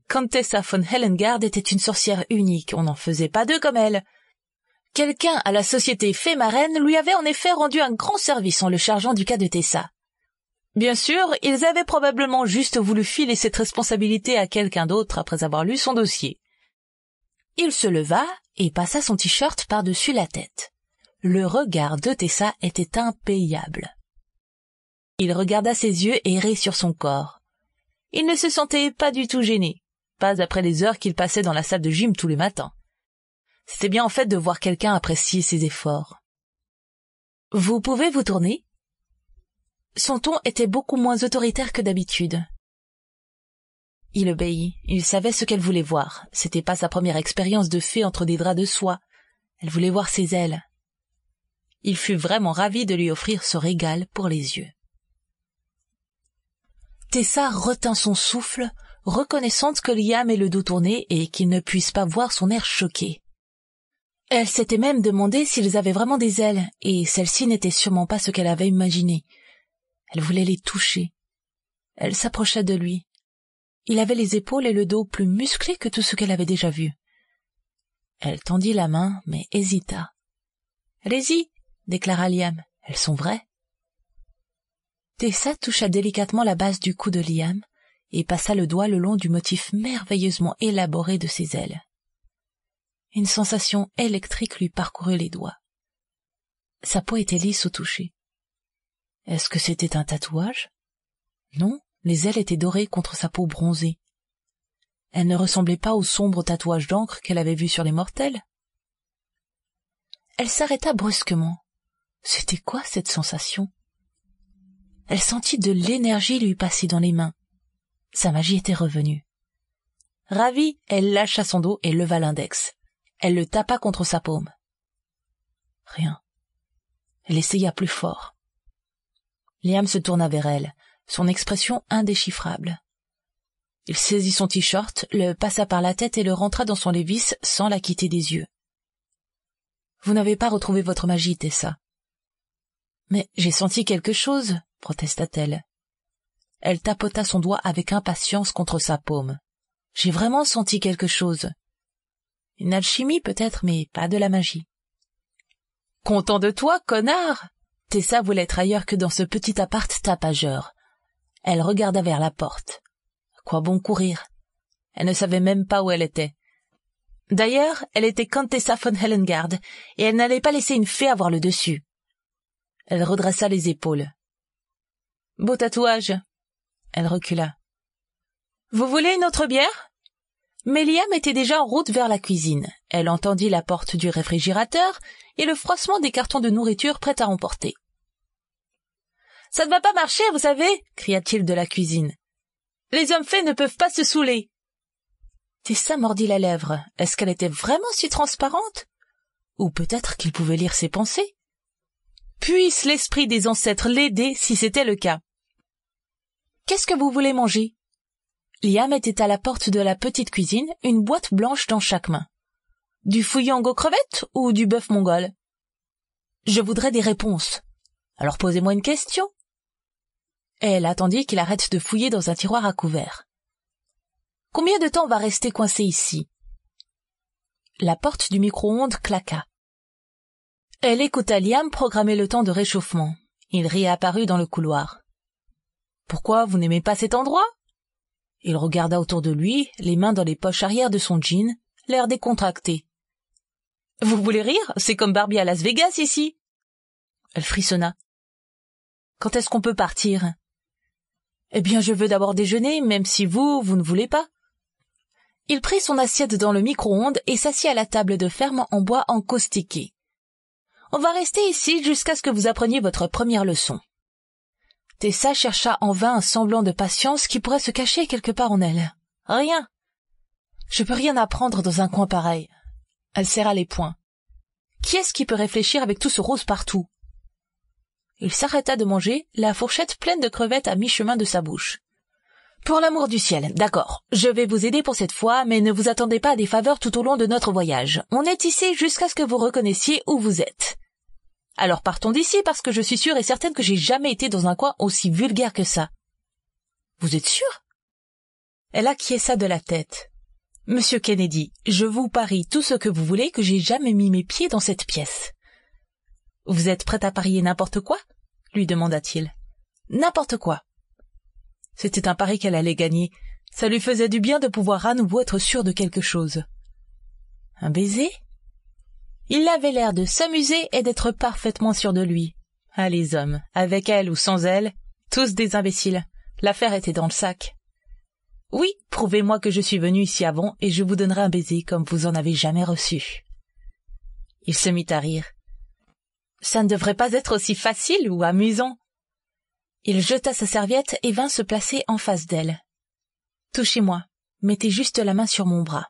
Contessa von Hellengard était une sorcière unique, on n'en faisait pas deux comme elle. Quelqu'un à la société Fée lui avait en effet rendu un grand service en le chargeant du cas de Tessa. Bien sûr, ils avaient probablement juste voulu filer cette responsabilité à quelqu'un d'autre après avoir lu son dossier. Il se leva et passa son t-shirt par-dessus la tête. Le regard de Tessa était impayable. Il regarda ses yeux errer sur son corps. Il ne se sentait pas du tout gêné, pas après les heures qu'il passait dans la salle de gym tous les matins. C'était bien en fait de voir quelqu'un apprécier ses efforts. Vous pouvez vous tourner Son ton était beaucoup moins autoritaire que d'habitude. Il obéit. Il savait ce qu'elle voulait voir. C'était pas sa première expérience de fée entre des draps de soie. Elle voulait voir ses ailes il fut vraiment ravi de lui offrir ce régal pour les yeux. Tessa retint son souffle, reconnaissante que Liam ait le dos tourné et qu'il ne puisse pas voir son air choqué. Elle s'était même demandé s'ils avaient vraiment des ailes, et celles ci n'était sûrement pas ce qu'elle avait imaginé. Elle voulait les toucher. Elle s'approcha de lui. Il avait les épaules et le dos plus musclés que tout ce qu'elle avait déjà vu. Elle tendit la main, mais hésita. allez déclara Liam. Elles sont vraies. Tessa toucha délicatement la base du cou de Liam et passa le doigt le long du motif merveilleusement élaboré de ses ailes. Une sensation électrique lui parcourut les doigts. Sa peau était lisse au toucher. Est-ce que c'était un tatouage Non, les ailes étaient dorées contre sa peau bronzée. Elle ne ressemblait pas au sombre tatouage d'encre qu'elle avait vu sur les mortels. Elle s'arrêta brusquement, c'était quoi cette sensation Elle sentit de l'énergie lui passer dans les mains. Sa magie était revenue. Ravie, elle lâcha son dos et leva l'index. Elle le tapa contre sa paume. Rien. Elle essaya plus fort. Liam se tourna vers elle, son expression indéchiffrable. Il saisit son t-shirt, le passa par la tête et le rentra dans son lévis sans la quitter des yeux. Vous n'avez pas retrouvé votre magie, Tessa. Mais j'ai senti quelque chose, protesta-t-elle. Elle tapota son doigt avec impatience contre sa paume. J'ai vraiment senti quelque chose. Une alchimie peut-être, mais pas de la magie. Content de toi, connard Tessa voulait être ailleurs que dans ce petit appart tapageur. Elle regarda vers la porte. Quoi bon courir Elle ne savait même pas où elle était. D'ailleurs, elle était Tessa von Hellengard, et elle n'allait pas laisser une fée avoir le dessus. Elle redressa les épaules. Beau tatouage. Elle recula. Vous voulez une autre bière? Méliam était déjà en route vers la cuisine. Elle entendit la porte du réfrigérateur et le froissement des cartons de nourriture prêts à emporter. Ça ne va pas marcher, vous savez, cria-t-il de la cuisine. Les hommes faits ne peuvent pas se saouler. Tessa mordit la lèvre. Est-ce qu'elle était vraiment si transparente? Ou peut-être qu'il pouvait lire ses pensées? Puisse l'esprit des ancêtres l'aider si c'était le cas. Qu'est-ce que vous voulez manger? Liam était à la porte de la petite cuisine, une boîte blanche dans chaque main. Du fouillant aux crevettes ou du bœuf mongol? Je voudrais des réponses. Alors posez-moi une question. Elle attendit qu'il arrête de fouiller dans un tiroir à couvert. Combien de temps va rester coincé ici? La porte du micro-ondes claqua. Elle écouta Liam programmer le temps de réchauffement. Il réapparut dans le couloir. Pourquoi vous n'aimez pas cet endroit? Il regarda autour de lui, les mains dans les poches arrière de son jean, l'air décontracté. Vous voulez rire? C'est comme Barbie à Las Vegas ici. Elle frissonna. Quand est-ce qu'on peut partir? Eh bien, je veux d'abord déjeuner, même si vous, vous ne voulez pas. Il prit son assiette dans le micro-ondes et s'assit à la table de ferme en bois encaustiqué. On va rester ici jusqu'à ce que vous appreniez votre première leçon. Tessa chercha en vain un semblant de patience qui pourrait se cacher quelque part en elle. Rien. Je peux rien apprendre dans un coin pareil. Elle serra les poings. Qui est-ce qui peut réfléchir avec tout ce rose partout? Il s'arrêta de manger, la fourchette pleine de crevettes à mi-chemin de sa bouche. Pour l'amour du ciel, d'accord. Je vais vous aider pour cette fois, mais ne vous attendez pas à des faveurs tout au long de notre voyage. On est ici jusqu'à ce que vous reconnaissiez où vous êtes. Alors partons d'ici parce que je suis sûre et certaine que j'ai jamais été dans un coin aussi vulgaire que ça. Vous êtes sûre? Elle acquiesça de la tête. Monsieur Kennedy, je vous parie tout ce que vous voulez que j'ai jamais mis mes pieds dans cette pièce. Vous êtes prête à parier n'importe quoi? lui demanda-t-il. N'importe quoi. C'était un pari qu'elle allait gagner. Ça lui faisait du bien de pouvoir à nouveau être sûre de quelque chose. Un baiser? Il avait l'air de s'amuser et d'être parfaitement sûr de lui. Ah les hommes, avec elle ou sans elle, tous des imbéciles. L'affaire était dans le sac. Oui, prouvez-moi que je suis venu ici avant et je vous donnerai un baiser comme vous en avez jamais reçu. Il se mit à rire. Ça ne devrait pas être aussi facile ou amusant. Il jeta sa serviette et vint se placer en face d'elle. Touchez-moi. Mettez juste la main sur mon bras.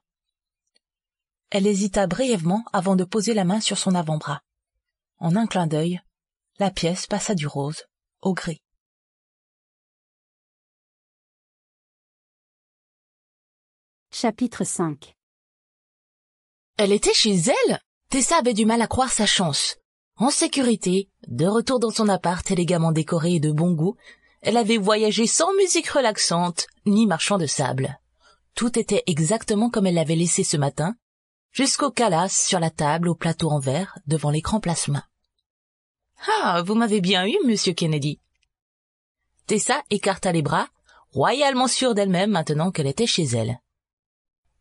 Elle hésita brièvement avant de poser la main sur son avant-bras. En un clin d'œil, la pièce passa du rose au gris. Chapitre 5 Elle était chez elle Tessa avait du mal à croire sa chance. En sécurité, de retour dans son appart élégamment décoré et de bon goût, elle avait voyagé sans musique relaxante, ni marchand de sable. Tout était exactement comme elle l'avait laissé ce matin, jusqu'au calas sur la table au plateau en verre devant l'écran plasma. Ah, vous m'avez bien eu, monsieur Kennedy. Tessa écarta les bras, royalement sûre d'elle-même maintenant qu'elle était chez elle.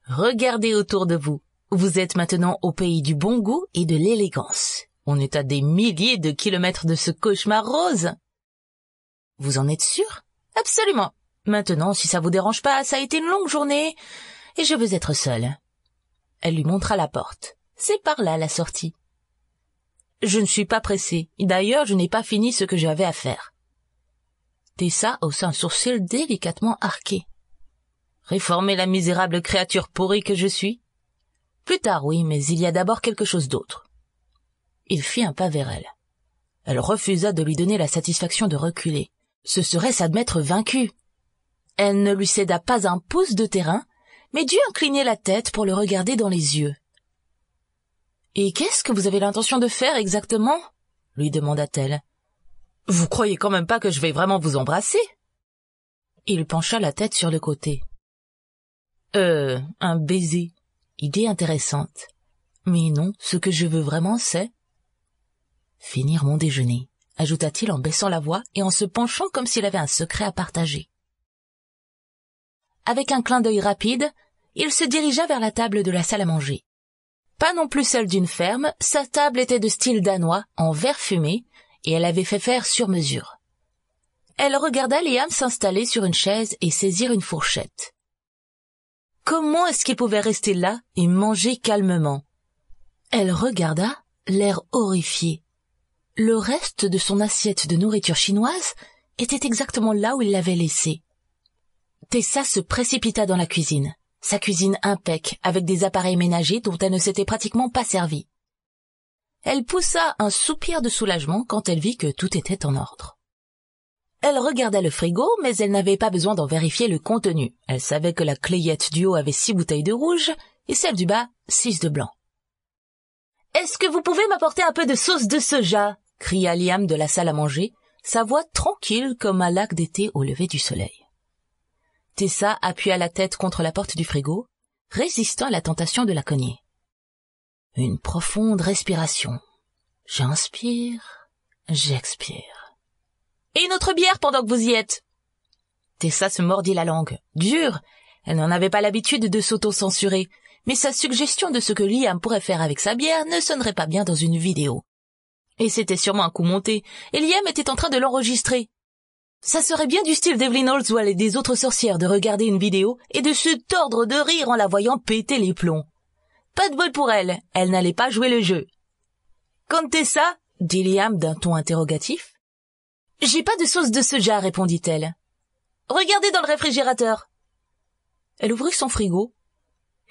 Regardez autour de vous. Vous êtes maintenant au pays du bon goût et de l'élégance. On est à des milliers de kilomètres de ce cauchemar rose. Vous en êtes sûr? Absolument. Maintenant, si ça vous dérange pas, ça a été une longue journée et je veux être seule. Elle lui montra la porte. C'est par là la sortie. Je ne suis pas pressée. D'ailleurs, je n'ai pas fini ce que j'avais à faire. Tessa haussa un sourcil délicatement arqué. Réformer la misérable créature pourrie que je suis? Plus tard, oui, mais il y a d'abord quelque chose d'autre. Il fit un pas vers elle. Elle refusa de lui donner la satisfaction de reculer. Ce serait s'admettre vaincue. Elle ne lui céda pas un pouce de terrain, mais Dieu inclinait la tête pour le regarder dans les yeux. Et qu'est-ce que vous avez l'intention de faire exactement lui demanda-t-elle. Vous croyez quand même pas que je vais vraiment vous embrasser Il pencha la tête sur le côté. Euh, un baiser. Idée intéressante. Mais non, ce que je veux vraiment, c'est... Finir mon déjeuner, ajouta-t-il en baissant la voix et en se penchant comme s'il avait un secret à partager avec un clin d'œil rapide, il se dirigea vers la table de la salle à manger. Pas non plus celle d'une ferme, sa table était de style danois, en verre fumé, et elle avait fait faire sur mesure. Elle regarda Liam s'installer sur une chaise et saisir une fourchette. Comment est-ce qu'il pouvait rester là et manger calmement Elle regarda, l'air horrifié. Le reste de son assiette de nourriture chinoise était exactement là où il l'avait laissée. Tessa se précipita dans la cuisine. Sa cuisine impec, avec des appareils ménagers dont elle ne s'était pratiquement pas servie. Elle poussa un soupir de soulagement quand elle vit que tout était en ordre. Elle regarda le frigo, mais elle n'avait pas besoin d'en vérifier le contenu. Elle savait que la clayette du haut avait six bouteilles de rouge et celle du bas six de blanc. Est-ce que vous pouvez m'apporter un peu de sauce de soja cria Liam de la salle à manger, sa voix tranquille comme un lac d'été au lever du soleil. Tessa appuya la tête contre la porte du frigo, résistant à la tentation de la cogner. Une profonde respiration. J'inspire, j'expire. Et une autre bière pendant que vous y êtes. Tessa se mordit la langue. Dure. Elle n'en avait pas l'habitude de s'auto-censurer, mais sa suggestion de ce que Liam pourrait faire avec sa bière ne sonnerait pas bien dans une vidéo. Et c'était sûrement un coup monté, et Liam était en train de l'enregistrer. Ça serait bien du style d'Evelyn ou et des autres sorcières de regarder une vidéo et de se tordre de rire en la voyant péter les plombs. Pas de bol pour elle, elle n'allait pas jouer le jeu. Comptez ça dit Liam d'un ton interrogatif. J'ai pas de sauce de soja, répondit-elle. Regardez dans le réfrigérateur. Elle ouvrit son frigo.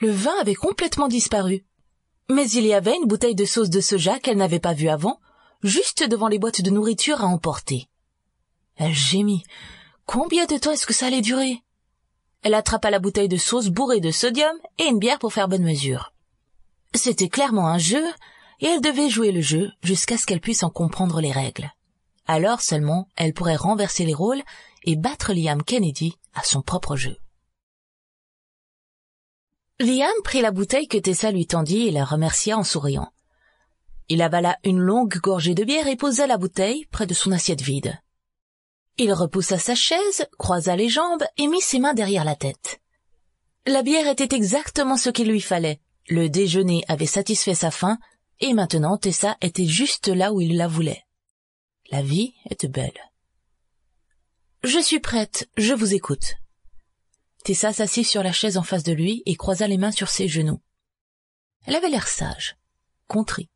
Le vin avait complètement disparu. Mais il y avait une bouteille de sauce de soja qu'elle n'avait pas vue avant, juste devant les boîtes de nourriture à emporter. Elle gémit. Combien de temps est-ce que ça allait durer Elle attrapa la bouteille de sauce bourrée de sodium et une bière pour faire bonne mesure. C'était clairement un jeu, et elle devait jouer le jeu jusqu'à ce qu'elle puisse en comprendre les règles. Alors seulement, elle pourrait renverser les rôles et battre Liam Kennedy à son propre jeu. Liam prit la bouteille que Tessa lui tendit et la remercia en souriant. Il avala une longue gorgée de bière et posa la bouteille près de son assiette vide. Il repoussa sa chaise, croisa les jambes et mit ses mains derrière la tête. La bière était exactement ce qu'il lui fallait. Le déjeuner avait satisfait sa faim, et maintenant Tessa était juste là où il la voulait. La vie était belle. Je suis prête, je vous écoute. Tessa s'assit sur la chaise en face de lui et croisa les mains sur ses genoux. Elle avait l'air sage, contrit.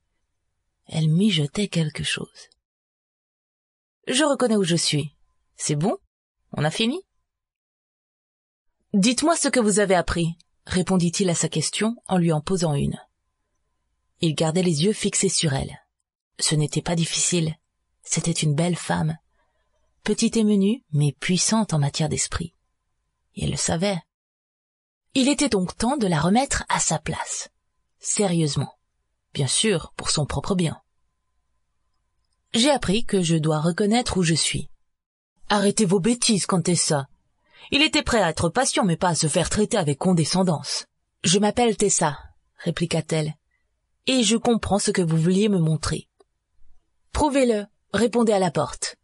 Elle mijotait quelque chose. Je reconnais où je suis, c'est bon On a fini Dites-moi ce que vous avez appris, répondit-il à sa question en lui en posant une. Il gardait les yeux fixés sur elle. Ce n'était pas difficile. C'était une belle femme. Petite et menue, mais puissante en matière d'esprit. Il le savait. Il était donc temps de la remettre à sa place. Sérieusement. Bien sûr, pour son propre bien. J'ai appris que je dois reconnaître où je suis. Arrêtez vos bêtises, Tessa. Il était prêt à être patient, mais pas à se faire traiter avec condescendance. Je m'appelle Tessa, répliqua-t-elle, et je comprends ce que vous vouliez me montrer. Prouvez-le, répondez à la porte.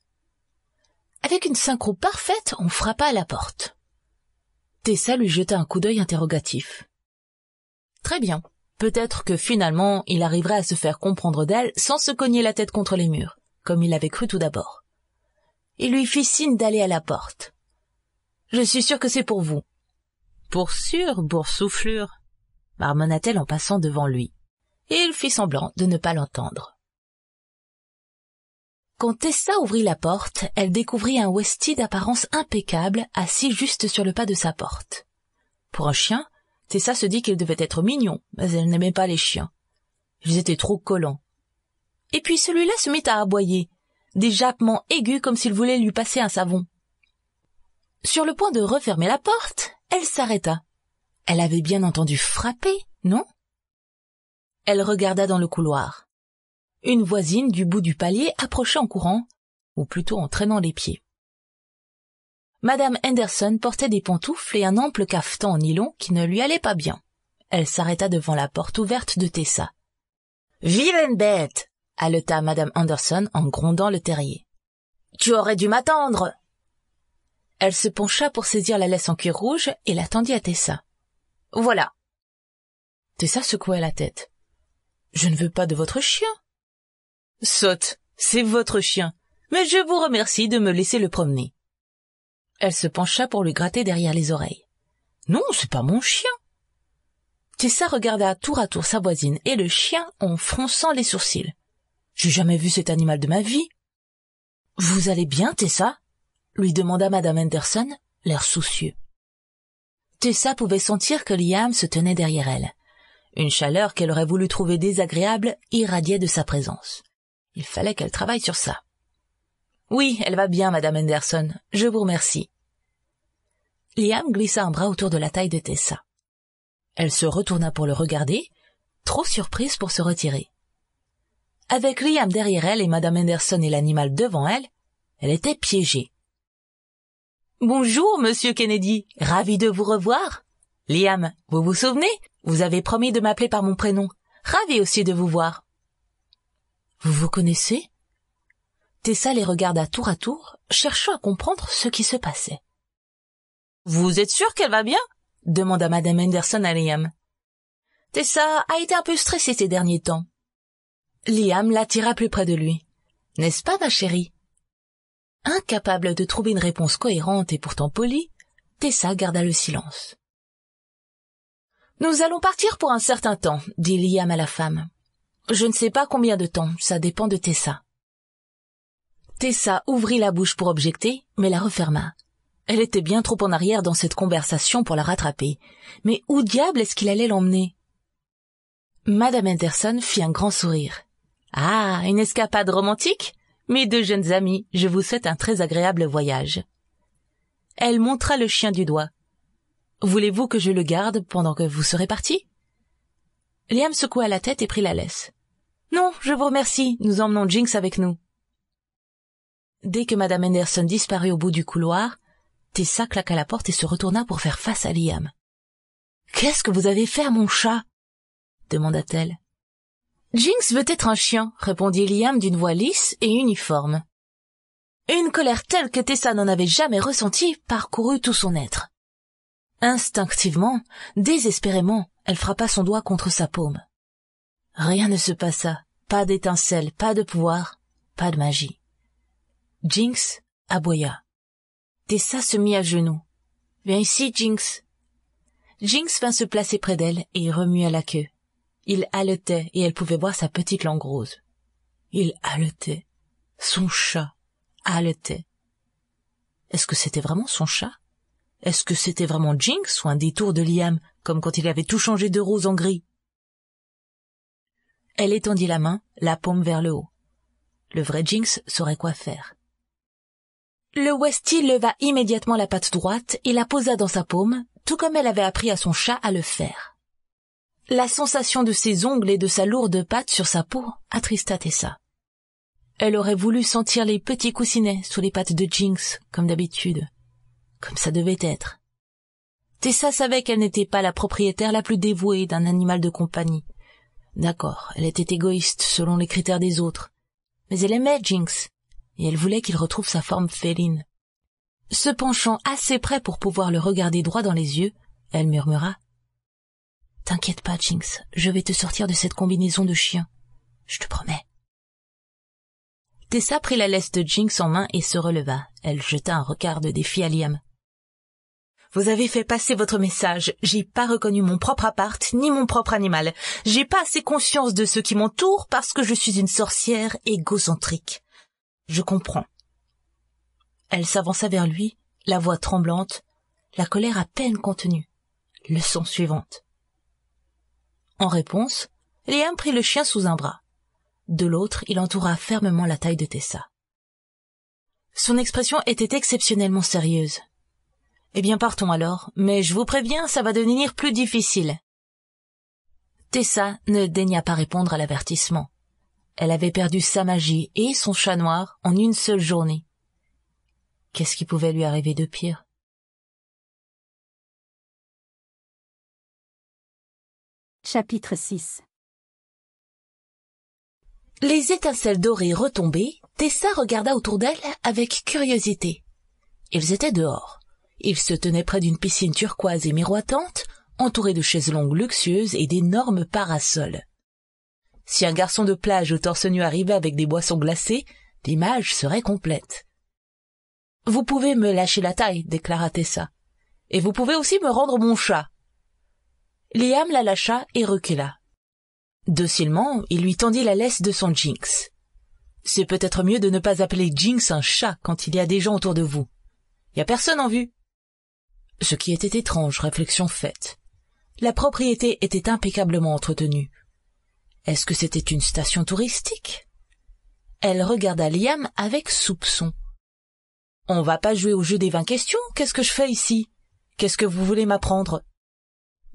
Avec une synchro parfaite, on frappa à la porte. Tessa lui jeta un coup d'œil interrogatif. Très bien. Peut-être que finalement, il arriverait à se faire comprendre d'elle sans se cogner la tête contre les murs, comme il avait cru tout d'abord. Il lui fit signe d'aller à la porte. Je suis sûre que c'est pour vous. Pour sûr, boursouflure, marmonna-t-elle en passant devant lui. Et il fit semblant de ne pas l'entendre. Quand Tessa ouvrit la porte, elle découvrit un Westie d'apparence impeccable assis juste sur le pas de sa porte. Pour un chien, Tessa se dit qu'il devait être mignon, mais elle n'aimait pas les chiens. Ils étaient trop collants. Et puis celui-là se mit à aboyer, des jappements aigus comme s'il voulait lui passer un savon. Sur le point de refermer la porte, elle s'arrêta. Elle avait bien entendu frapper, non Elle regarda dans le couloir. Une voisine du bout du palier approchait en courant, ou plutôt en traînant les pieds. Madame Henderson portait des pantoufles et un ample cafetan en nylon qui ne lui allait pas bien. Elle s'arrêta devant la porte ouverte de Tessa. Vilaine bête haleta madame Anderson en grondant le terrier. Tu aurais dû m'attendre. Elle se pencha pour saisir la laisse en cuir rouge et l'attendit à Tessa. Voilà. Tessa secoua la tête. Je ne veux pas de votre chien. Saute, c'est votre chien, mais je vous remercie de me laisser le promener. Elle se pencha pour lui gratter derrière les oreilles. Non, c'est pas mon chien. Tessa regarda tour à tour sa voisine et le chien en fronçant les sourcils. J'ai jamais vu cet animal de ma vie. Vous allez bien, Tessa? lui demanda madame Henderson, l'air soucieux. Tessa pouvait sentir que Liam se tenait derrière elle. Une chaleur qu'elle aurait voulu trouver désagréable irradiait de sa présence. Il fallait qu'elle travaille sur ça. Oui, elle va bien, madame Henderson. Je vous remercie. Liam glissa un bras autour de la taille de Tessa. Elle se retourna pour le regarder, trop surprise pour se retirer. Avec Liam derrière elle et Madame Henderson et l'animal devant elle, elle était piégée. Bonjour, monsieur Kennedy. Ravi de vous revoir. Liam, vous vous souvenez? Vous avez promis de m'appeler par mon prénom. Ravi aussi de vous voir. Vous vous connaissez? Tessa les regarda tour à tour, cherchant à comprendre ce qui se passait. Vous êtes sûr qu'elle va bien? demanda madame Henderson à Liam. Tessa a été un peu stressée ces derniers temps. Liam l'attira plus près de lui. N'est-ce pas, ma chérie Incapable de trouver une réponse cohérente et pourtant polie, Tessa garda le silence. Nous allons partir pour un certain temps, dit Liam à la femme. Je ne sais pas combien de temps, ça dépend de Tessa. Tessa ouvrit la bouche pour objecter, mais la referma. Elle était bien trop en arrière dans cette conversation pour la rattraper. Mais où diable est-ce qu'il allait l'emmener Madame Anderson fit un grand sourire. Ah, une escapade romantique Mes deux jeunes amis, je vous souhaite un très agréable voyage. Elle montra le chien du doigt. Voulez-vous que je le garde pendant que vous serez parti Liam secoua la tête et prit la laisse. Non, je vous remercie, nous emmenons Jinx avec nous. Dès que Madame Henderson disparut au bout du couloir, Tessa claqua la porte et se retourna pour faire face à Liam. Qu'est-ce que vous avez fait à mon chat demanda-t-elle. Jinx veut être un chien, répondit Liam d'une voix lisse et uniforme. Une colère telle que Tessa n'en avait jamais ressentie parcourut tout son être. Instinctivement, désespérément, elle frappa son doigt contre sa paume. Rien ne se passa, pas d'étincelle, pas de pouvoir, pas de magie. Jinx aboya. Tessa se mit à genoux. Viens ici, Jinx. Jinx vint se placer près d'elle et remua la queue. Il haletait et elle pouvait voir sa petite langue rose. Il haletait. Son chat haletait. Est-ce que c'était vraiment son chat Est-ce que c'était vraiment Jinx ou un détour de Liam, comme quand il avait tout changé de rose en gris Elle étendit la main, la paume vers le haut. Le vrai Jinx saurait quoi faire. Le Westie leva immédiatement la patte droite et la posa dans sa paume, tout comme elle avait appris à son chat à le faire. La sensation de ses ongles et de sa lourde patte sur sa peau attrista Tessa. Elle aurait voulu sentir les petits coussinets sous les pattes de Jinx, comme d'habitude. Comme ça devait être. Tessa savait qu'elle n'était pas la propriétaire la plus dévouée d'un animal de compagnie. D'accord, elle était égoïste selon les critères des autres. Mais elle aimait Jinx, et elle voulait qu'il retrouve sa forme féline. Se penchant assez près pour pouvoir le regarder droit dans les yeux, elle murmura T'inquiète pas, Jinx, je vais te sortir de cette combinaison de chiens. Je te promets. Tessa prit la laisse de Jinx en main et se releva. Elle jeta un regard de défi à Liam. Vous avez fait passer votre message. J'ai pas reconnu mon propre appart, ni mon propre animal. J'ai pas assez conscience de ceux qui m'entourent parce que je suis une sorcière égocentrique. Je comprends. Elle s'avança vers lui, la voix tremblante, la colère à peine contenue. Leçon suivante. En réponse, Liam prit le chien sous un bras. De l'autre, il entoura fermement la taille de Tessa. Son expression était exceptionnellement sérieuse. Eh bien, partons alors, mais je vous préviens, ça va devenir plus difficile. Tessa ne daigna pas répondre à l'avertissement. Elle avait perdu sa magie et son chat noir en une seule journée. Qu'est-ce qui pouvait lui arriver de pire? Chapitre 6 Les étincelles dorées retombées, Tessa regarda autour d'elle avec curiosité. Ils étaient dehors. Ils se tenaient près d'une piscine turquoise et miroitante, entourée de chaises longues luxueuses et d'énormes parasols. Si un garçon de plage au torse nu arrivait avec des boissons glacées, l'image serait complète. Vous pouvez me lâcher la taille, déclara Tessa. Et vous pouvez aussi me rendre mon chat. Liam la lâcha et recula. Docilement, il lui tendit la laisse de son Jinx. C'est peut-être mieux de ne pas appeler Jinx un chat quand il y a des gens autour de vous. Il Y a personne en vue. Ce qui était étrange, réflexion faite. La propriété était impeccablement entretenue. Est-ce que c'était une station touristique Elle regarda Liam avec soupçon. On va pas jouer au jeu des vingt questions, qu'est-ce que je fais ici Qu'est-ce que vous voulez m'apprendre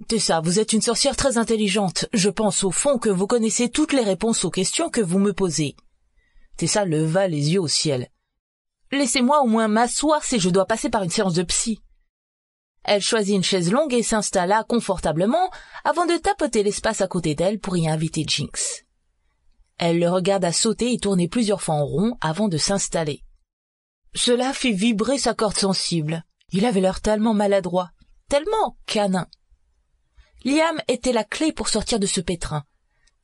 Tessa, vous êtes une sorcière très intelligente. Je pense au fond que vous connaissez toutes les réponses aux questions que vous me posez. Tessa leva les yeux au ciel. Laissez-moi au moins m'asseoir si je dois passer par une séance de psy. Elle choisit une chaise longue et s'installa confortablement avant de tapoter l'espace à côté d'elle pour y inviter Jinx. Elle le regarda sauter et tourner plusieurs fois en rond avant de s'installer. Cela fit vibrer sa corde sensible. Il avait l'air tellement maladroit, tellement canin. Liam était la clé pour sortir de ce pétrin.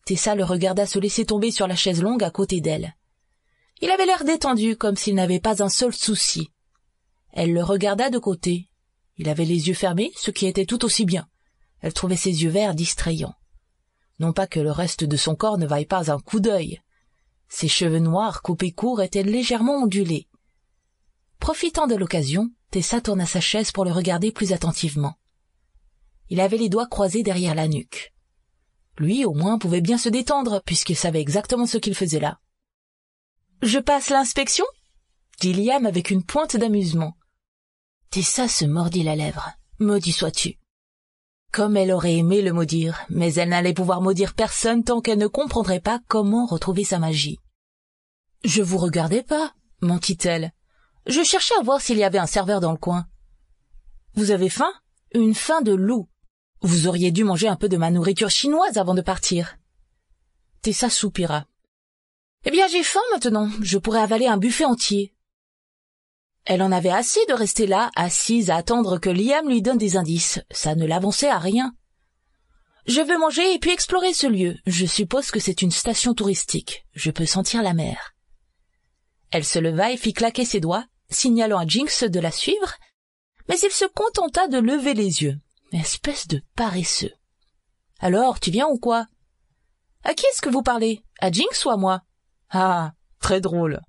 Tessa le regarda se laisser tomber sur la chaise longue à côté d'elle. Il avait l'air détendu, comme s'il n'avait pas un seul souci. Elle le regarda de côté. Il avait les yeux fermés, ce qui était tout aussi bien. Elle trouvait ses yeux verts distrayants. Non pas que le reste de son corps ne vaille pas un coup d'œil. Ses cheveux noirs coupés courts étaient légèrement ondulés. Profitant de l'occasion, Tessa tourna sa chaise pour le regarder plus attentivement. Il avait les doigts croisés derrière la nuque. Lui, au moins, pouvait bien se détendre, puisqu'il savait exactement ce qu'il faisait là. Je passe l'inspection? dit Liam avec une pointe d'amusement. Tessa se mordit la lèvre. Maudit sois-tu. Comme elle aurait aimé le maudire, mais elle n'allait pouvoir maudire personne tant qu'elle ne comprendrait pas comment retrouver sa magie. Je vous regardais pas, mentit-elle. Je cherchais à voir s'il y avait un serveur dans le coin. Vous avez faim? Une faim de loup. Vous auriez dû manger un peu de ma nourriture chinoise avant de partir. Tessa soupira. Eh bien, j'ai faim maintenant. Je pourrais avaler un buffet entier. Elle en avait assez de rester là, assise à attendre que Liam lui donne des indices. Ça ne l'avançait à rien. Je veux manger et puis explorer ce lieu. Je suppose que c'est une station touristique. Je peux sentir la mer. Elle se leva et fit claquer ses doigts, signalant à Jinx de la suivre, mais il se contenta de lever les yeux. Espèce de paresseux. Alors, tu viens ou quoi À qui est-ce que vous parlez À Jinx ou à moi Ah, très drôle.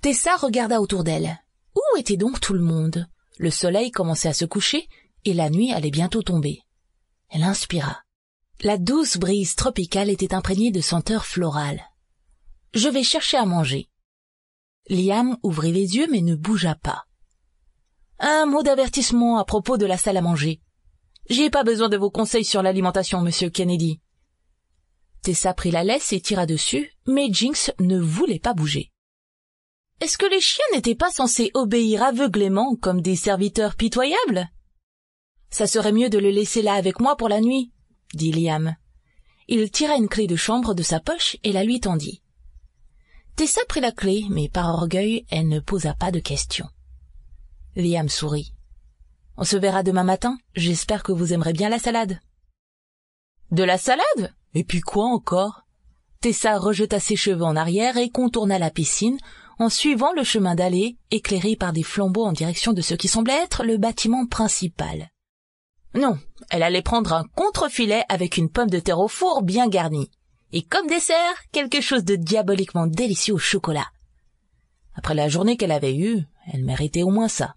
Tessa regarda autour d'elle. Où était donc tout le monde Le soleil commençait à se coucher et la nuit allait bientôt tomber. Elle inspira. La douce brise tropicale était imprégnée de senteurs florales. Je vais chercher à manger. Liam ouvrit les yeux mais ne bougea pas. Un mot d'avertissement à propos de la salle à manger. J'ai pas besoin de vos conseils sur l'alimentation, monsieur Kennedy. Tessa prit la laisse et tira dessus, mais Jinx ne voulait pas bouger. Est-ce que les chiens n'étaient pas censés obéir aveuglément comme des serviteurs pitoyables? Ça serait mieux de le laisser là avec moi pour la nuit, dit Liam. Il tira une clé de chambre de sa poche et la lui tendit. Tessa prit la clé, mais par orgueil, elle ne posa pas de questions. Liam sourit. On se verra demain matin. J'espère que vous aimerez bien la salade. De la salade Et puis quoi encore Tessa rejeta ses cheveux en arrière et contourna la piscine en suivant le chemin d'allée éclairé par des flambeaux en direction de ce qui semblait être le bâtiment principal. Non, elle allait prendre un contre-filet avec une pomme de terre au four bien garnie. Et comme dessert, quelque chose de diaboliquement délicieux au chocolat. Après la journée qu'elle avait eue, elle méritait au moins ça.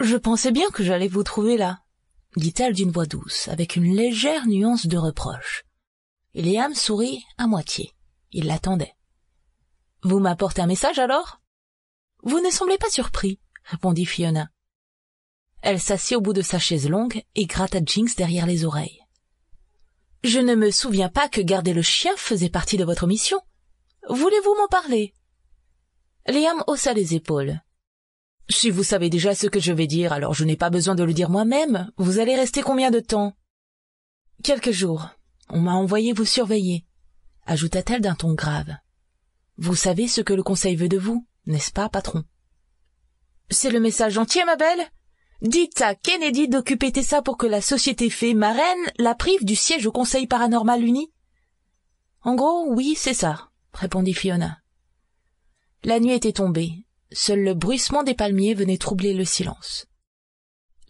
Je pensais bien que j'allais vous trouver là, dit-elle d'une voix douce, avec une légère nuance de reproche. Liam sourit à moitié. Il l'attendait. Vous m'apportez un message alors Vous ne semblez pas surpris, répondit Fiona. Elle s'assit au bout de sa chaise longue et gratta Jinx derrière les oreilles. Je ne me souviens pas que garder le chien faisait partie de votre mission. Voulez-vous m'en parler Liam haussa les épaules. Si vous savez déjà ce que je vais dire, alors je n'ai pas besoin de le dire moi-même. Vous allez rester combien de temps Quelques jours. On m'a envoyé vous surveiller, ajouta-t-elle d'un ton grave. Vous savez ce que le conseil veut de vous, n'est-ce pas, patron C'est le message entier, ma belle Dites à Kennedy d'occuper Tessa pour que la société fée marraine la prive du siège au Conseil paranormal uni En gros, oui, c'est ça, répondit Fiona. La nuit était tombée, Seul le bruissement des palmiers venait troubler le silence.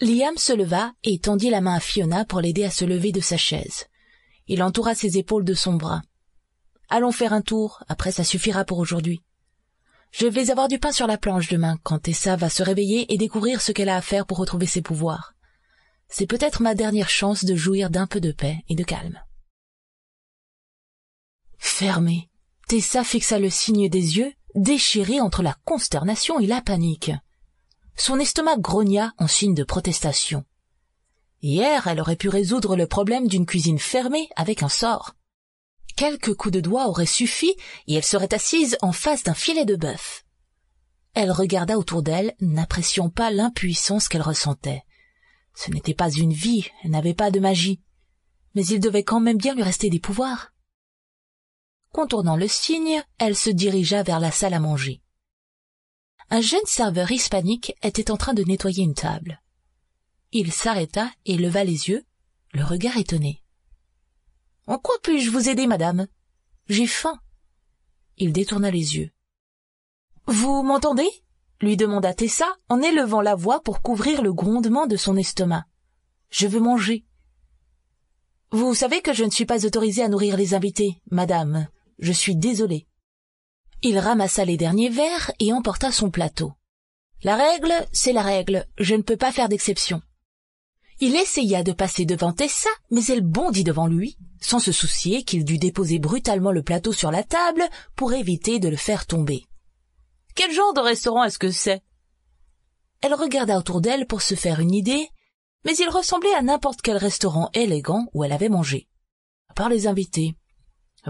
Liam se leva et tendit la main à Fiona pour l'aider à se lever de sa chaise. Il entoura ses épaules de son bras. Allons faire un tour, après ça suffira pour aujourd'hui. Je vais avoir du pain sur la planche demain quand Tessa va se réveiller et découvrir ce qu'elle a à faire pour retrouver ses pouvoirs. C'est peut-être ma dernière chance de jouir d'un peu de paix et de calme. Fermé. Tessa fixa le signe des yeux déchirée entre la consternation et la panique. Son estomac grogna en signe de protestation. Hier, elle aurait pu résoudre le problème d'une cuisine fermée avec un sort. Quelques coups de doigt auraient suffi et elle serait assise en face d'un filet de bœuf. Elle regarda autour d'elle, n'appréciant pas l'impuissance qu'elle ressentait. Ce n'était pas une vie, elle n'avait pas de magie. Mais il devait quand même bien lui rester des pouvoirs. Contournant le signe, elle se dirigea vers la salle à manger. Un jeune serveur hispanique était en train de nettoyer une table. Il s'arrêta et leva les yeux, le regard étonné. En quoi puis-je vous aider, madame J'ai faim. Il détourna les yeux. Vous m'entendez lui demanda Tessa en élevant la voix pour couvrir le grondement de son estomac. Je veux manger. Vous savez que je ne suis pas autorisée à nourrir les invités, madame, je suis désolé. Il ramassa les derniers verres et emporta son plateau. La règle, c'est la règle, je ne peux pas faire d'exception. Il essaya de passer devant Tessa, mais elle bondit devant lui, sans se soucier qu'il dût déposer brutalement le plateau sur la table pour éviter de le faire tomber. Quel genre de restaurant est-ce que c'est Elle regarda autour d'elle pour se faire une idée, mais il ressemblait à n'importe quel restaurant élégant où elle avait mangé, à part les invités.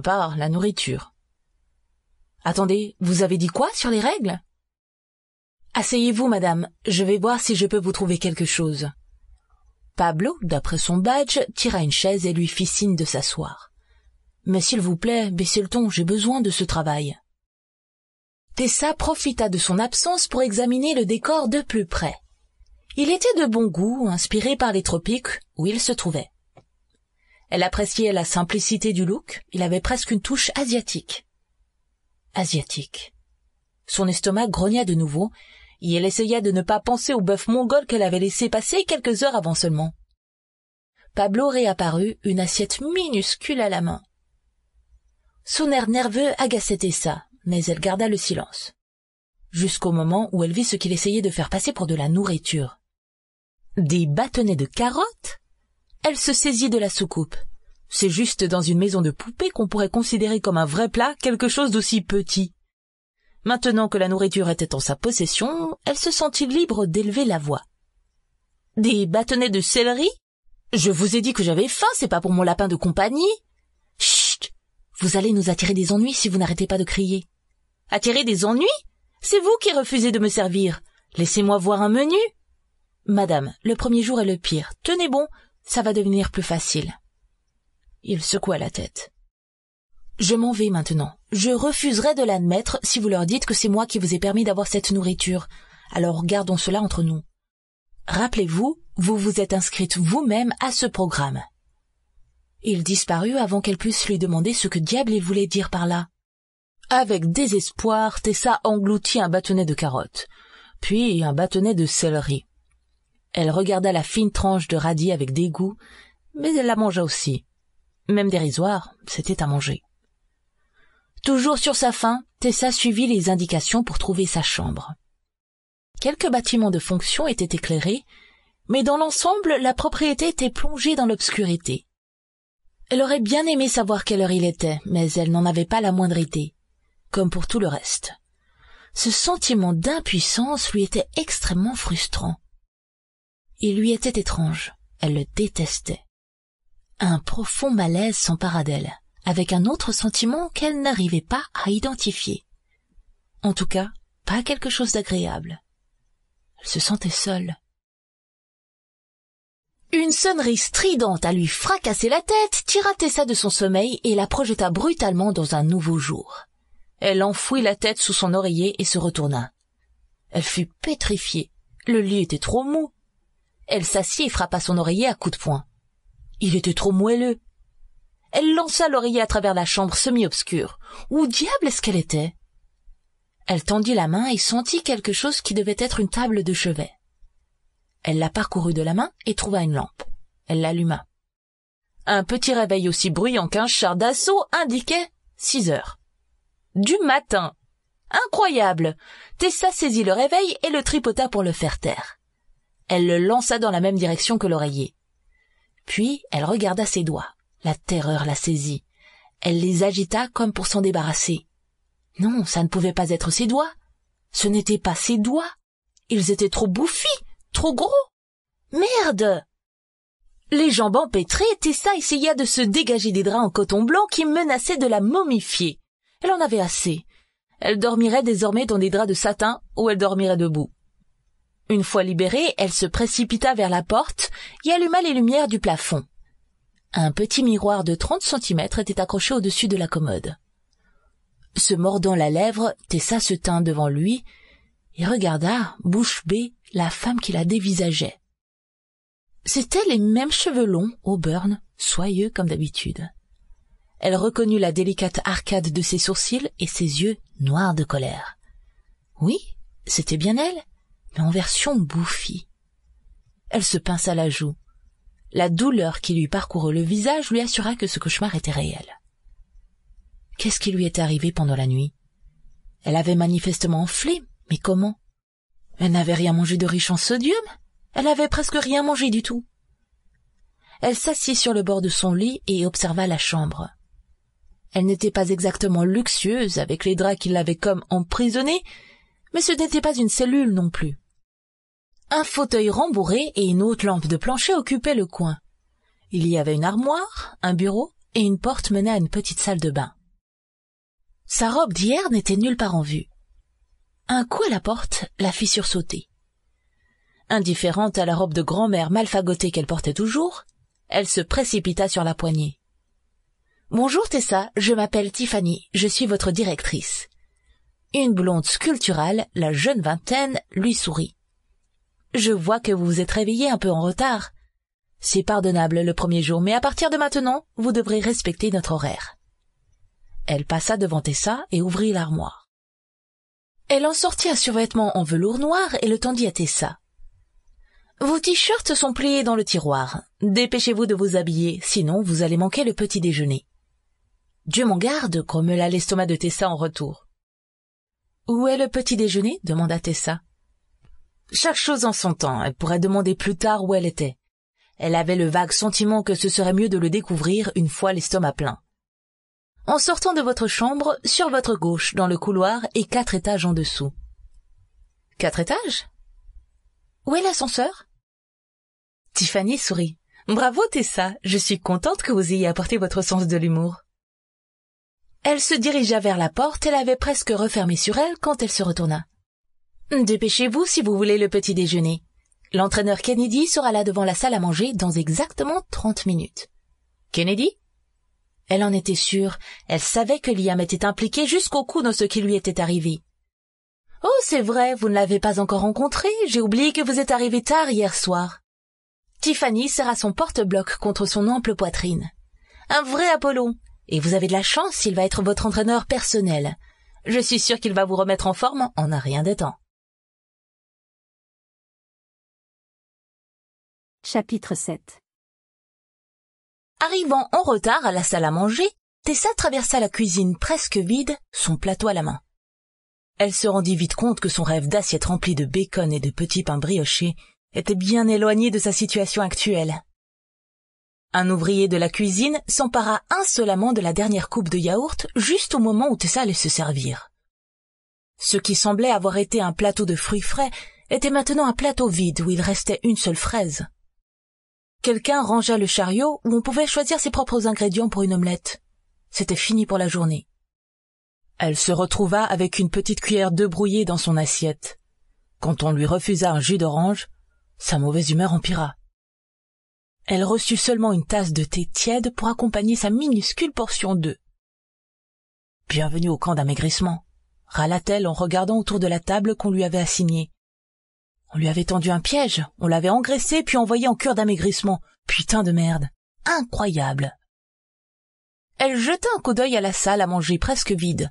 Par la nourriture. Attendez, vous avez dit quoi sur les règles Asseyez-vous, madame, je vais voir si je peux vous trouver quelque chose. Pablo, d'après son badge, tira une chaise et lui fit signe de s'asseoir. Mais s'il vous plaît, baissez le ton, j'ai besoin de ce travail. Tessa profita de son absence pour examiner le décor de plus près. Il était de bon goût, inspiré par les tropiques où il se trouvait. Elle appréciait la simplicité du look, il avait presque une touche asiatique. Asiatique. Son estomac grogna de nouveau, et elle essaya de ne pas penser au bœuf mongol qu'elle avait laissé passer quelques heures avant seulement. Pablo réapparut, une assiette minuscule à la main. Son air nerveux agaçait ça, mais elle garda le silence. Jusqu'au moment où elle vit ce qu'il essayait de faire passer pour de la nourriture. Des bâtonnets de carottes elle se saisit de la soucoupe. C'est juste dans une maison de poupées qu'on pourrait considérer comme un vrai plat quelque chose d'aussi petit. Maintenant que la nourriture était en sa possession, elle se sentit libre d'élever la voix. Des bâtonnets de céleri? Je vous ai dit que j'avais faim, c'est pas pour mon lapin de compagnie. Chut! Vous allez nous attirer des ennuis si vous n'arrêtez pas de crier. Attirer des ennuis? C'est vous qui refusez de me servir. Laissez-moi voir un menu. Madame, le premier jour est le pire. Tenez bon, ça va devenir plus facile. Il secoua la tête. Je m'en vais maintenant. Je refuserai de l'admettre si vous leur dites que c'est moi qui vous ai permis d'avoir cette nourriture. Alors gardons cela entre nous. Rappelez-vous, vous vous êtes inscrite vous-même à ce programme. Il disparut avant qu'elle puisse lui demander ce que diable il voulait dire par là. Avec désespoir, Tessa engloutit un bâtonnet de carottes, puis un bâtonnet de céleri. Elle regarda la fine tranche de radis avec dégoût, mais elle la mangea aussi. Même dérisoire, c'était à manger. Toujours sur sa faim, Tessa suivit les indications pour trouver sa chambre. Quelques bâtiments de fonction étaient éclairés, mais dans l'ensemble, la propriété était plongée dans l'obscurité. Elle aurait bien aimé savoir quelle heure il était, mais elle n'en avait pas la moindre idée, comme pour tout le reste. Ce sentiment d'impuissance lui était extrêmement frustrant. Il lui était étrange. Elle le détestait. Un profond malaise s'empara d'elle, avec un autre sentiment qu'elle n'arrivait pas à identifier. En tout cas, pas quelque chose d'agréable. Elle se sentait seule. Une sonnerie stridente à lui fracasser la tête tira Tessa de son sommeil et la projeta brutalement dans un nouveau jour. Elle enfouit la tête sous son oreiller et se retourna. Elle fut pétrifiée. Le lit était trop mou, elle s'assit et frappa son oreiller à coups de poing. Il était trop moelleux. Elle lança l'oreiller à travers la chambre semi-obscure. Où diable est-ce qu'elle était Elle tendit la main et sentit quelque chose qui devait être une table de chevet. Elle la parcourut de la main et trouva une lampe. Elle l'alluma. Un petit réveil aussi bruyant qu'un char d'assaut indiquait six heures. Du matin. Incroyable. Tessa saisit le réveil et le tripota pour le faire taire. Elle le lança dans la même direction que l'oreiller. Puis elle regarda ses doigts. La terreur la saisit. Elle les agita comme pour s'en débarrasser. Non, ça ne pouvait pas être ses doigts. Ce n'étaient pas ses doigts. Ils étaient trop bouffis, trop gros. Merde. Les jambes empêtrées, Tessa essaya de se dégager des draps en coton blanc qui menaçaient de la momifier. Elle en avait assez. Elle dormirait désormais dans des draps de satin ou elle dormirait debout. Une fois libérée, elle se précipita vers la porte et alluma les lumières du plafond. Un petit miroir de trente centimètres était accroché au-dessus de la commode. Se mordant la lèvre, Tessa se tint devant lui et regarda, bouche bée, la femme qui la dévisageait. C'étaient les mêmes cheveux longs, burn, soyeux comme d'habitude. Elle reconnut la délicate arcade de ses sourcils et ses yeux noirs de colère. Oui, c'était bien elle mais en version bouffie. Elle se pinça la joue. La douleur qui lui parcourut le visage lui assura que ce cauchemar était réel. Qu'est-ce qui lui est arrivé pendant la nuit Elle avait manifestement enflé, mais comment Elle n'avait rien mangé de riche en sodium Elle avait presque rien mangé du tout. Elle s'assit sur le bord de son lit et observa la chambre. Elle n'était pas exactement luxueuse avec les draps qui l'avaient comme emprisonnée, mais ce n'était pas une cellule non plus. Un fauteuil rembourré et une haute lampe de plancher occupaient le coin. Il y avait une armoire, un bureau et une porte menait à une petite salle de bain. Sa robe d'hier n'était nulle part en vue. Un coup à la porte la fit sursauter. Indifférente à la robe de grand-mère malfagotée qu'elle portait toujours, elle se précipita sur la poignée. Bonjour Tessa, je m'appelle Tiffany, je suis votre directrice. Une blonde sculpturale, la jeune vingtaine, lui sourit. Je vois que vous vous êtes réveillé un peu en retard. C'est pardonnable le premier jour, mais à partir de maintenant, vous devrez respecter notre horaire. Elle passa devant Tessa et ouvrit l'armoire. Elle en sortit un survêtement en velours noir et le tendit à Tessa. Vos t-shirts sont pliés dans le tiroir. Dépêchez-vous de vous habiller, sinon vous allez manquer le petit déjeuner. Dieu m'en garde, grommela l'estomac de Tessa en retour. Où est le petit déjeuner demanda Tessa. Chaque chose en son temps, elle pourrait demander plus tard où elle était. Elle avait le vague sentiment que ce serait mieux de le découvrir une fois l'estomac plein. En sortant de votre chambre, sur votre gauche, dans le couloir et quatre étages en dessous. Quatre étages Où est l'ascenseur Tiffany sourit. Bravo Tessa, je suis contente que vous ayez apporté votre sens de l'humour. Elle se dirigea vers la porte, et avait presque refermée sur elle quand elle se retourna. Dépêchez-vous si vous voulez le petit déjeuner. L'entraîneur Kennedy sera là devant la salle à manger dans exactement trente minutes. Kennedy? Elle en était sûre. Elle savait que Liam était impliqué jusqu'au cou dans ce qui lui était arrivé. Oh, c'est vrai, vous ne l'avez pas encore rencontré. J'ai oublié que vous êtes arrivé tard hier soir. Tiffany serra son porte-bloc contre son ample poitrine. Un vrai Apollon. Et vous avez de la chance, il va être votre entraîneur personnel. Je suis sûre qu'il va vous remettre en forme en un rien de temps. Chapitre 7 Arrivant en retard à la salle à manger, Tessa traversa la cuisine presque vide, son plateau à la main. Elle se rendit vite compte que son rêve d'assiette remplie de bacon et de petits pains briochés était bien éloigné de sa situation actuelle. Un ouvrier de la cuisine s'empara insolemment de la dernière coupe de yaourt juste au moment où Tessa allait se servir. Ce qui semblait avoir été un plateau de fruits frais était maintenant un plateau vide où il restait une seule fraise. Quelqu'un rangea le chariot où on pouvait choisir ses propres ingrédients pour une omelette. C'était fini pour la journée. Elle se retrouva avec une petite cuillère de brouillé dans son assiette. Quand on lui refusa un jus d'orange, sa mauvaise humeur empira. Elle reçut seulement une tasse de thé tiède pour accompagner sa minuscule portion d'œufs. Bienvenue au camp d'amaigrissement, râla-t-elle en regardant autour de la table qu'on lui avait assignée. On lui avait tendu un piège, on l'avait engraissé puis envoyé en cure d'amaigrissement. Putain de merde. Incroyable. Elle jeta un coup d'œil à la salle à manger presque vide.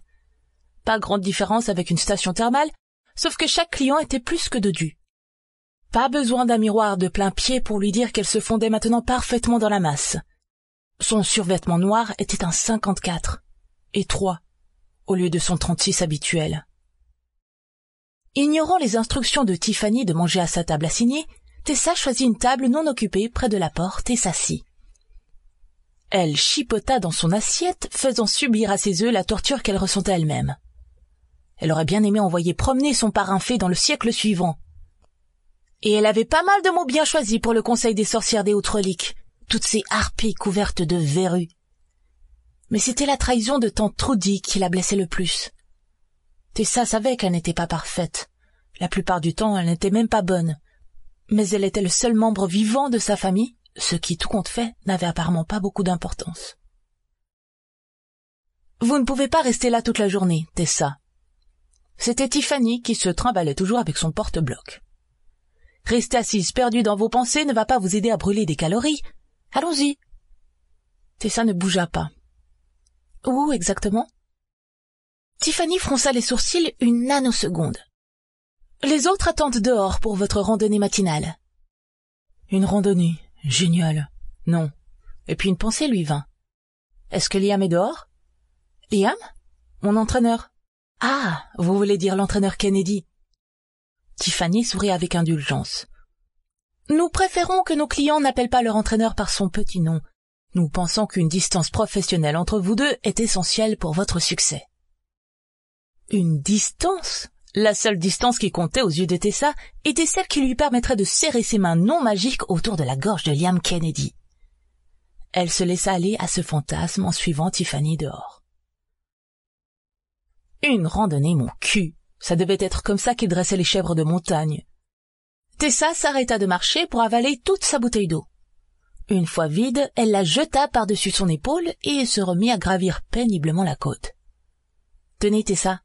Pas grande différence avec une station thermale, sauf que chaque client était plus que dodu. Pas besoin d'un miroir de plein pied pour lui dire qu'elle se fondait maintenant parfaitement dans la masse. Son survêtement noir était un 54 et trois au lieu de son 36 habituel. Ignorant les instructions de Tiffany de manger à sa table assignée, Tessa choisit une table non occupée près de la porte et s'assit. Elle chipota dans son assiette, faisant subir à ses œufs la torture qu'elle ressentait elle-même. Elle aurait bien aimé envoyer promener son parrain fait dans le siècle suivant. Et elle avait pas mal de mots bien choisis pour le conseil des sorcières des hautes toutes ces harpies couvertes de verrues. Mais c'était la trahison de tante Trudy qui la blessait le plus. Tessa savait qu'elle n'était pas parfaite. La plupart du temps, elle n'était même pas bonne. Mais elle était le seul membre vivant de sa famille, ce qui, tout compte fait, n'avait apparemment pas beaucoup d'importance. Vous ne pouvez pas rester là toute la journée, Tessa. C'était Tiffany qui se trimbalait toujours avec son porte-bloc. Rester assise perdue dans vos pensées ne va pas vous aider à brûler des calories. Allons-y. Tessa ne bougea pas. Où exactement Tiffany fronça les sourcils une nanoseconde. Les autres attendent dehors pour votre randonnée matinale. Une randonnée, génial. Non. Et puis une pensée lui vint. Est-ce que Liam est dehors Liam Mon entraîneur. Ah, vous voulez dire l'entraîneur Kennedy Tiffany sourit avec indulgence. Nous préférons que nos clients n'appellent pas leur entraîneur par son petit nom. Nous pensons qu'une distance professionnelle entre vous deux est essentielle pour votre succès une distance. La seule distance qui comptait aux yeux de Tessa était celle qui lui permettrait de serrer ses mains non magiques autour de la gorge de Liam Kennedy. Elle se laissa aller à ce fantasme en suivant Tiffany dehors. Une randonnée, mon cul. Ça devait être comme ça qu'il dressait les chèvres de montagne. Tessa s'arrêta de marcher pour avaler toute sa bouteille d'eau. Une fois vide, elle la jeta par-dessus son épaule et se remit à gravir péniblement la côte. Tenez, Tessa,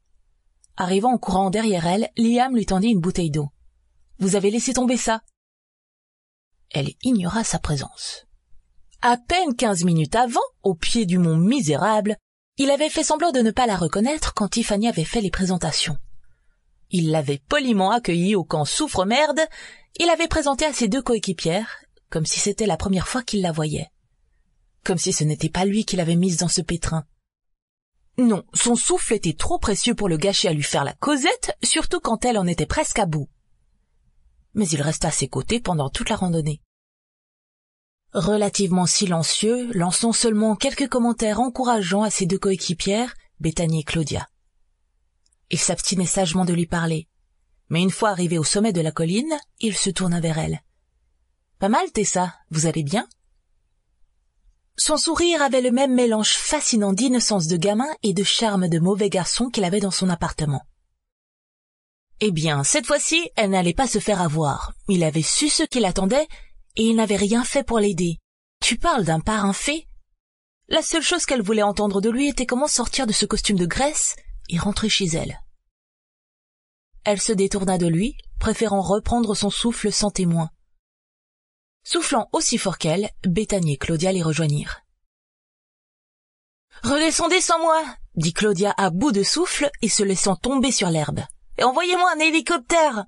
Arrivant en courant derrière elle, Liam lui tendit une bouteille d'eau. Vous avez laissé tomber ça. Elle ignora sa présence. À peine quinze minutes avant, au pied du mont misérable, il avait fait semblant de ne pas la reconnaître quand Tiffany avait fait les présentations. Il l'avait poliment accueillie au camp Souffre-Merde il l'avait présentée à ses deux coéquipières, comme si c'était la première fois qu'il la voyait. Comme si ce n'était pas lui qui l'avait mise dans ce pétrin. Non, son souffle était trop précieux pour le gâcher à lui faire la causette, surtout quand elle en était presque à bout. Mais il resta à ses côtés pendant toute la randonnée. Relativement silencieux, lançant seulement quelques commentaires encourageants à ses deux coéquipières, Béthanie et Claudia. Il s'abstinait sagement de lui parler. Mais une fois arrivé au sommet de la colline, il se tourna vers elle. Pas mal, Tessa, vous allez bien? Son sourire avait le même mélange fascinant d'innocence de gamin et de charme de mauvais garçon qu'il avait dans son appartement. Eh bien, cette fois-ci, elle n'allait pas se faire avoir. Il avait su ce qui attendait, et il n'avait rien fait pour l'aider. Tu parles d'un parrain fait La seule chose qu'elle voulait entendre de lui était comment sortir de ce costume de graisse et rentrer chez elle. Elle se détourna de lui, préférant reprendre son souffle sans témoin. Soufflant aussi fort qu'elle, Béthanie et Claudia les rejoignirent. Redescendez sans moi, dit Claudia à bout de souffle et se laissant tomber sur l'herbe. Et envoyez-moi un hélicoptère.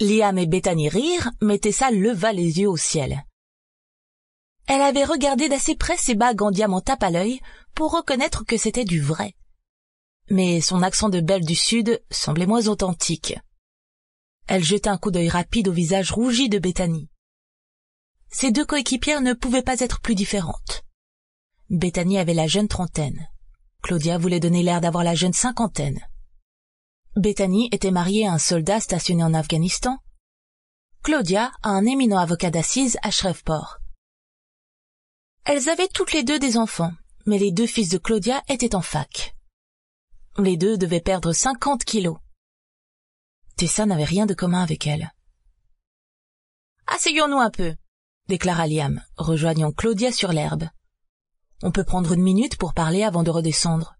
Liam et Béthanie rirent, mais Tessa leva les yeux au ciel. Elle avait regardé d'assez près ses bagues en diamant tape à l'œil pour reconnaître que c'était du vrai. Mais son accent de belle du Sud semblait moins authentique. Elle jeta un coup d'œil rapide au visage rougi de Béthanie. Ces deux coéquipières ne pouvaient pas être plus différentes. Bethany avait la jeune trentaine. Claudia voulait donner l'air d'avoir la jeune cinquantaine. Bethany était mariée à un soldat stationné en Afghanistan. Claudia à un éminent avocat d'assises à Shreveport. Elles avaient toutes les deux des enfants, mais les deux fils de Claudia étaient en fac. Les deux devaient perdre cinquante kilos. Tessa n'avait rien de commun avec elle. Asseyons-nous un peu, déclara Liam, rejoignant Claudia sur l'herbe. On peut prendre une minute pour parler avant de redescendre.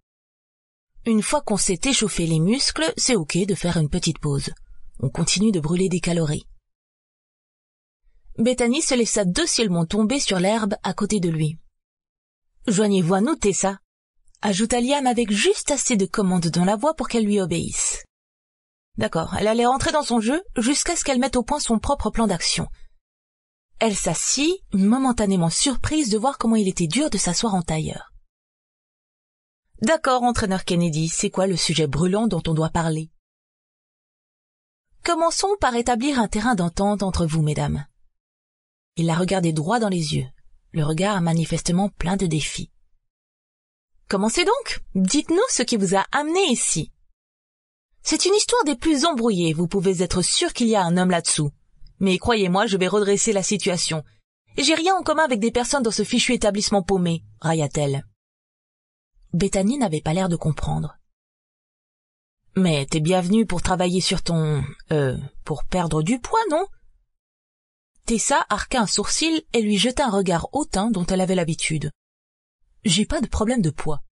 Une fois qu'on s'est échauffé les muscles, c'est ok de faire une petite pause. On continue de brûler des calories. Bethany se laissa docilement tomber sur l'herbe à côté de lui. Joignez-vous à nous, Tessa, ajouta Liam avec juste assez de commandes dans la voix pour qu'elle lui obéisse. D'accord, elle allait rentrer dans son jeu jusqu'à ce qu'elle mette au point son propre plan d'action, elle s'assit, momentanément surprise de voir comment il était dur de s'asseoir en tailleur. D'accord, entraîneur Kennedy, c'est quoi le sujet brûlant dont on doit parler Commençons par établir un terrain d'entente entre vous, mesdames. Il la regardait droit dans les yeux, le regard manifestement plein de défis. Commencez donc, dites-nous ce qui vous a amené ici. C'est une histoire des plus embrouillées, vous pouvez être sûr qu'il y a un homme là-dessous, mais croyez-moi, je vais redresser la situation. Et j'ai rien en commun avec des personnes dans ce fichu établissement paumé, railla-t-elle. Bethany n'avait pas l'air de comprendre. Mais t'es bienvenue pour travailler sur ton... Euh, pour perdre du poids, non Tessa arqua un sourcil et lui jeta un regard hautain dont elle avait l'habitude. J'ai pas de problème de poids.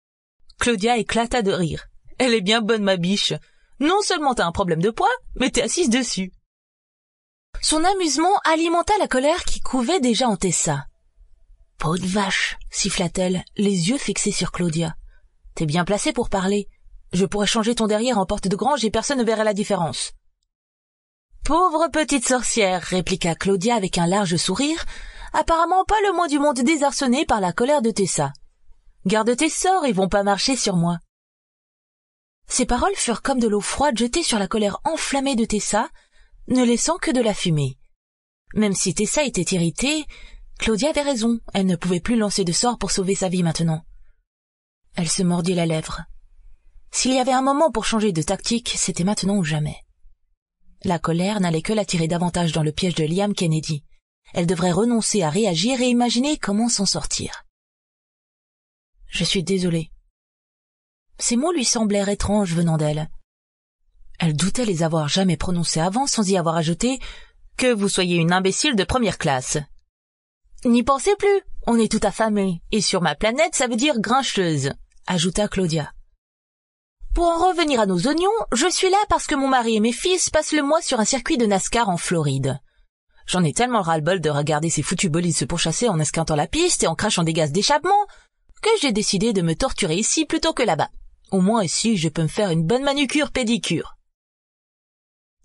Claudia éclata de rire. Elle est bien bonne, ma biche. Non seulement t'as un problème de poids, mais t'es assise dessus. Son amusement alimenta la colère qui couvait déjà en Tessa. Peau de vache, siffla-t-elle, les yeux fixés sur Claudia. T'es bien placée pour parler. Je pourrais changer ton derrière en porte de grange et personne ne verrait la différence. Pauvre petite sorcière, répliqua Claudia avec un large sourire, apparemment pas le moins du monde désarçonné par la colère de Tessa. Garde tes sorts, ils vont pas marcher sur moi. Ces paroles furent comme de l'eau froide jetée sur la colère enflammée de Tessa, ne laissant que de la fumée. Même si Tessa était irritée, Claudia avait raison, elle ne pouvait plus lancer de sort pour sauver sa vie maintenant. Elle se mordit la lèvre. S'il y avait un moment pour changer de tactique, c'était maintenant ou jamais. La colère n'allait que l'attirer davantage dans le piège de Liam Kennedy. Elle devrait renoncer à réagir et imaginer comment s'en sortir. Je suis désolée. Ces mots lui semblèrent étranges venant d'elle. Elle doutait les avoir jamais prononcées avant sans y avoir ajouté que vous soyez une imbécile de première classe. N'y pensez plus, on est tout affamé, et sur ma planète ça veut dire grincheuse, ajouta Claudia. Pour en revenir à nos oignons, je suis là parce que mon mari et mes fils passent le mois sur un circuit de NASCAR en Floride. J'en ai tellement ras-le-bol de regarder ces foutus bolides se pourchasser en esquintant la piste et en crachant des gaz d'échappement que j'ai décidé de me torturer ici plutôt que là-bas. Au moins ici, je peux me faire une bonne manucure pédicure.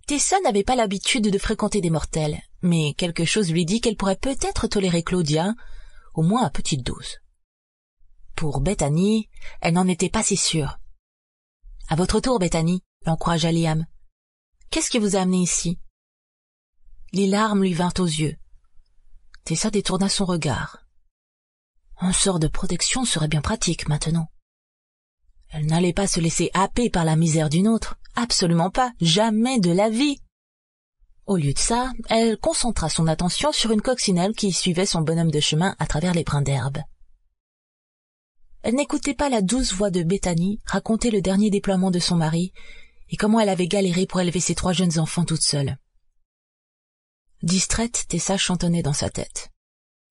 Tessa n'avait pas l'habitude de fréquenter des mortels, mais quelque chose lui dit qu'elle pourrait peut-être tolérer Claudia, au moins à petite dose. Pour Bethany, elle n'en était pas si sûre. À votre tour, Bethany, l'encouragea Liam. Qu'est-ce qui vous a amené ici? Les larmes lui vinrent aux yeux. Tessa détourna son regard. Un sort de protection serait bien pratique maintenant. Elle n'allait pas se laisser happer par la misère d'une autre. Absolument pas, jamais de la vie. Au lieu de ça, elle concentra son attention sur une coccinelle qui suivait son bonhomme de chemin à travers les brins d'herbe. Elle n'écoutait pas la douce voix de Béthanie raconter le dernier déploiement de son mari et comment elle avait galéré pour élever ses trois jeunes enfants toute seule. Distraite, Tessa chantonnait dans sa tête.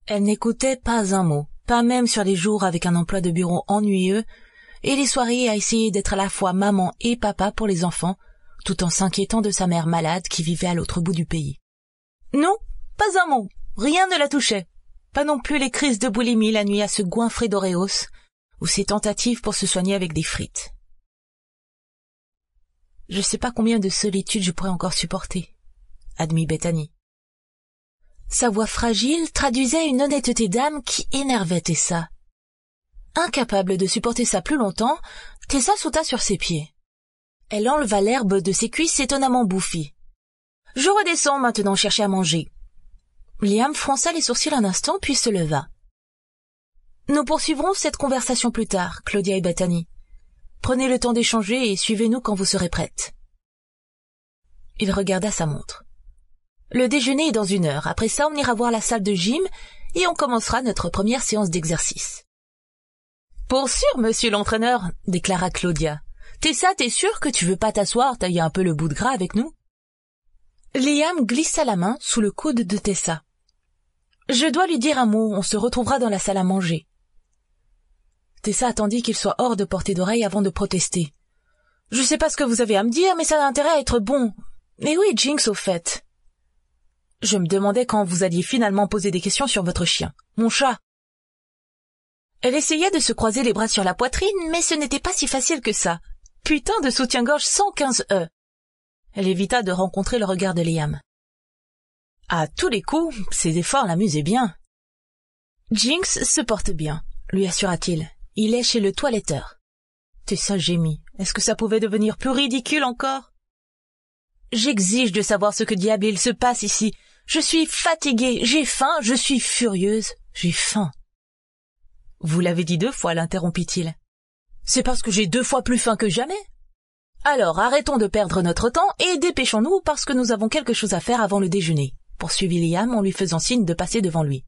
Elle n'écoutait pas un mot, pas même sur les jours avec un emploi de bureau ennuyeux et les soirées à essayer d'être à la fois maman et papa pour les enfants, tout en s'inquiétant de sa mère malade qui vivait à l'autre bout du pays. Non, pas un mot, rien ne la touchait. Pas non plus les crises de boulimie la nuit à se goinfrer d'oréos, ou ses tentatives pour se soigner avec des frites. Je sais pas combien de solitude je pourrais encore supporter, admit Bethany. Sa voix fragile traduisait une honnêteté d'âme qui énervait Tessa, Incapable de supporter ça plus longtemps, Tessa sauta sur ses pieds. Elle enleva l'herbe de ses cuisses étonnamment bouffies. Je redescends maintenant chercher à manger. Liam fronça les sourcils un instant puis se leva. Nous poursuivrons cette conversation plus tard, Claudia et Bethany. Prenez le temps d'échanger et suivez-nous quand vous serez prête. Il regarda sa montre. Le déjeuner est dans une heure. Après ça, on ira voir la salle de gym et on commencera notre première séance d'exercice. Pour sûr, monsieur l'entraîneur, déclara Claudia. Tessa, t'es sûr que tu veux pas t'asseoir, tailler un peu le bout de gras avec nous? Liam glissa la main sous le coude de Tessa. Je dois lui dire un mot, on se retrouvera dans la salle à manger. Tessa attendit qu'il soit hors de portée d'oreille avant de protester. Je sais pas ce que vous avez à me dire, mais ça a intérêt à être bon. Mais eh oui, Jinx, au fait. Je me demandais quand vous alliez finalement poser des questions sur votre chien. Mon chat. Elle essaya de se croiser les bras sur la poitrine, mais ce n'était pas si facile que ça. Putain de soutien-gorge 115E. E. Elle évita de rencontrer le regard de Liam. À tous les coups, ses efforts l'amusaient bien. Jinx se porte bien, lui assura-t-il. Il est chez le toiletteur. ça, gémit. Est-ce que ça pouvait devenir plus ridicule encore J'exige de savoir ce que diable il se passe ici. Je suis fatiguée, j'ai faim, je suis furieuse, j'ai faim. Vous l'avez dit deux fois, l'interrompit-il. C'est parce que j'ai deux fois plus faim que jamais. Alors arrêtons de perdre notre temps et dépêchons-nous parce que nous avons quelque chose à faire avant le déjeuner, poursuivit Liam en lui faisant signe de passer devant lui.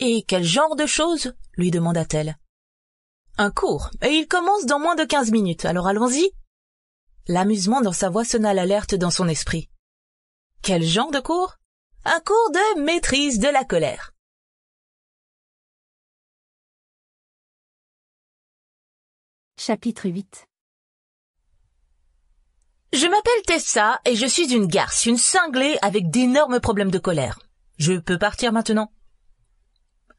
Et quel genre de chose lui demanda-t-elle. Un cours, et il commence dans moins de quinze minutes, alors allons-y. L'amusement dans sa voix sonna l'alerte dans son esprit. Quel genre de cours Un cours de maîtrise de la colère. Chapitre 8 Je m'appelle Tessa et je suis une garce, une cinglée avec d'énormes problèmes de colère. Je peux partir maintenant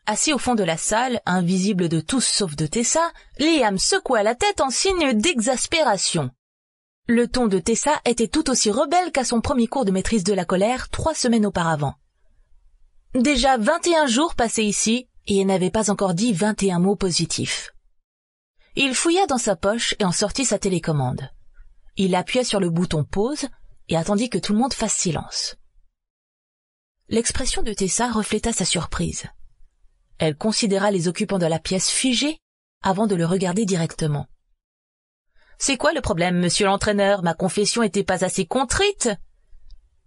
Assis au fond de la salle, invisible de tous sauf de Tessa, Liam secoua la tête en signe d'exaspération. Le ton de Tessa était tout aussi rebelle qu'à son premier cours de maîtrise de la colère trois semaines auparavant. Déjà vingt et un jours passés ici, et elle n'avait pas encore dit vingt et un mots positifs. Il fouilla dans sa poche et en sortit sa télécommande. Il appuya sur le bouton pause et attendit que tout le monde fasse silence. L'expression de Tessa refléta sa surprise. Elle considéra les occupants de la pièce figés avant de le regarder directement. C'est quoi le problème, monsieur l'entraîneur Ma confession n'était pas assez contrite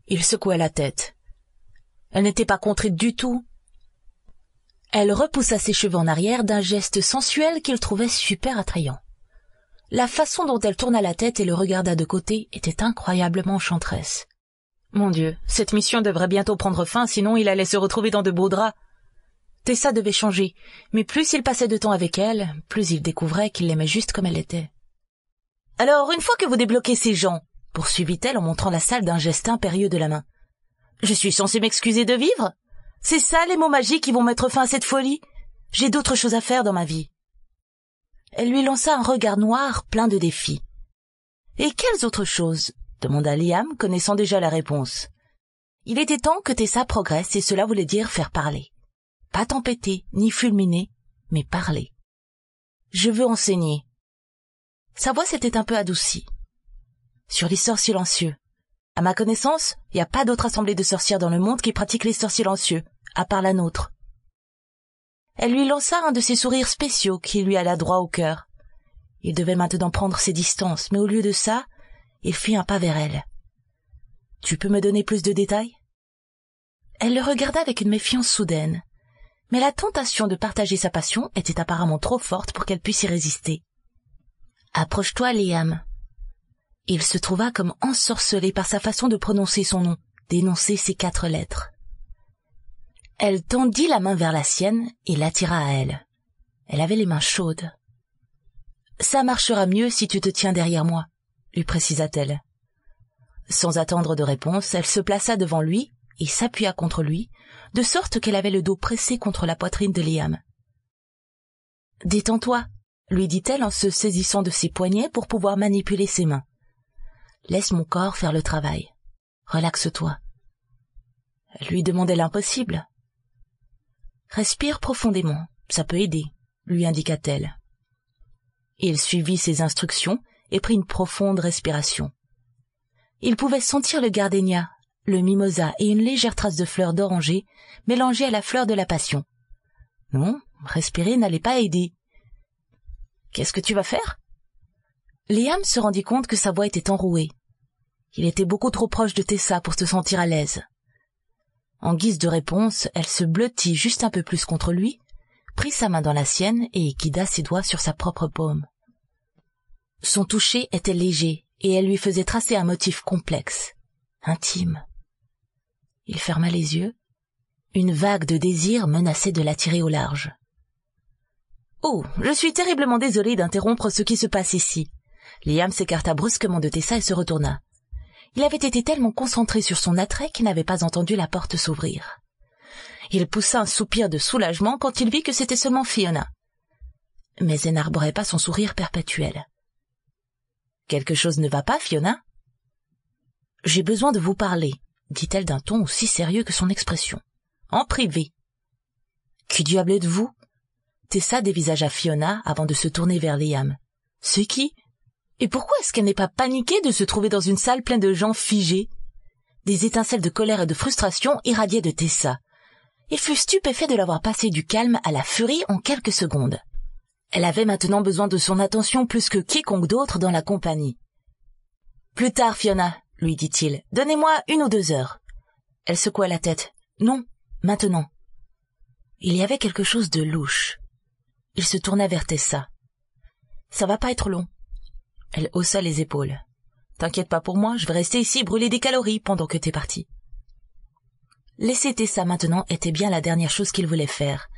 Il secoua la tête. Elle n'était pas contrite du tout. Elle repoussa ses cheveux en arrière d'un geste sensuel qu'il trouvait super attrayant. La façon dont elle tourna la tête et le regarda de côté était incroyablement chanteresse. Mon Dieu, cette mission devrait bientôt prendre fin, sinon il allait se retrouver dans de beaux draps. Tessa devait changer, mais plus il passait de temps avec elle, plus il découvrait qu'il l'aimait juste comme elle était. Alors, une fois que vous débloquez ces gens, poursuivit-elle en montrant la salle d'un geste impérieux de la main, je suis censée m'excuser de vivre c'est ça les mots magiques qui vont mettre fin à cette folie J'ai d'autres choses à faire dans ma vie. Elle lui lança un regard noir plein de défis. Et quelles autres choses demanda Liam, connaissant déjà la réponse. Il était temps que Tessa progresse et cela voulait dire faire parler. Pas tempêter, ni fulminer, mais parler. Je veux enseigner. Sa voix s'était un peu adoucie. Sur les sorts silencieux, à ma connaissance, il n'y a pas d'autre assemblée de sorcières dans le monde qui pratique les sorts silencieux, à part la nôtre. Elle lui lança un de ses sourires spéciaux qui lui alla droit au cœur. Il devait maintenant prendre ses distances, mais au lieu de ça, il fit un pas vers elle. Tu peux me donner plus de détails? Elle le regarda avec une méfiance soudaine. Mais la tentation de partager sa passion était apparemment trop forte pour qu'elle puisse y résister. Approche-toi, Liam, il se trouva comme ensorcelé par sa façon de prononcer son nom, d'énoncer ses quatre lettres. Elle tendit la main vers la sienne et l'attira à elle. Elle avait les mains chaudes. Ça marchera mieux si tu te tiens derrière moi, lui précisa-t-elle. Sans attendre de réponse, elle se plaça devant lui et s'appuya contre lui, de sorte qu'elle avait le dos pressé contre la poitrine de Liam. Détends-toi, lui dit-elle en se saisissant de ses poignets pour pouvoir manipuler ses mains. Laisse mon corps faire le travail. Relaxe-toi. Lui demandait l'impossible. Respire profondément, ça peut aider, lui indiqua-t-elle. Il suivit ses instructions et prit une profonde respiration. Il pouvait sentir le gardenia, le mimosa et une légère trace de fleur d'oranger mélangée à la fleur de la passion. Non, respirer n'allait pas aider. Qu'est-ce que tu vas faire Liam se rendit compte que sa voix était enrouée. Il était beaucoup trop proche de Tessa pour se sentir à l'aise. En guise de réponse, elle se blottit juste un peu plus contre lui, prit sa main dans la sienne et guida ses doigts sur sa propre paume. Son toucher était léger et elle lui faisait tracer un motif complexe, intime. Il ferma les yeux. Une vague de désir menaçait de l'attirer au large. Oh, je suis terriblement désolée d'interrompre ce qui se passe ici, Liam s'écarta brusquement de Tessa et se retourna. Il avait été tellement concentré sur son attrait qu'il n'avait pas entendu la porte s'ouvrir. Il poussa un soupir de soulagement quand il vit que c'était seulement Fiona. Mais elle n'arborait pas son sourire perpétuel. Quelque chose ne va pas, Fiona J'ai besoin de vous parler, dit-elle d'un ton aussi sérieux que son expression. En privé. Qui diable êtes-vous Tessa dévisagea Fiona avant de se tourner vers Liam. Ce qui et pourquoi est-ce qu'elle n'est pas paniquée de se trouver dans une salle pleine de gens figés Des étincelles de colère et de frustration irradiaient de Tessa. Il fut stupéfait de l'avoir passée du calme à la furie en quelques secondes. Elle avait maintenant besoin de son attention plus que quiconque d'autre dans la compagnie. Plus tard, Fiona, lui dit-il, donnez-moi une ou deux heures. Elle secoua la tête. Non, maintenant. Il y avait quelque chose de louche. Il se tourna vers Tessa. Ça va pas être long. Elle haussa les épaules. T'inquiète pas pour moi, je vais rester ici brûler des calories pendant que t'es parti. Laisser Tessa maintenant était bien la dernière chose qu'il voulait faire.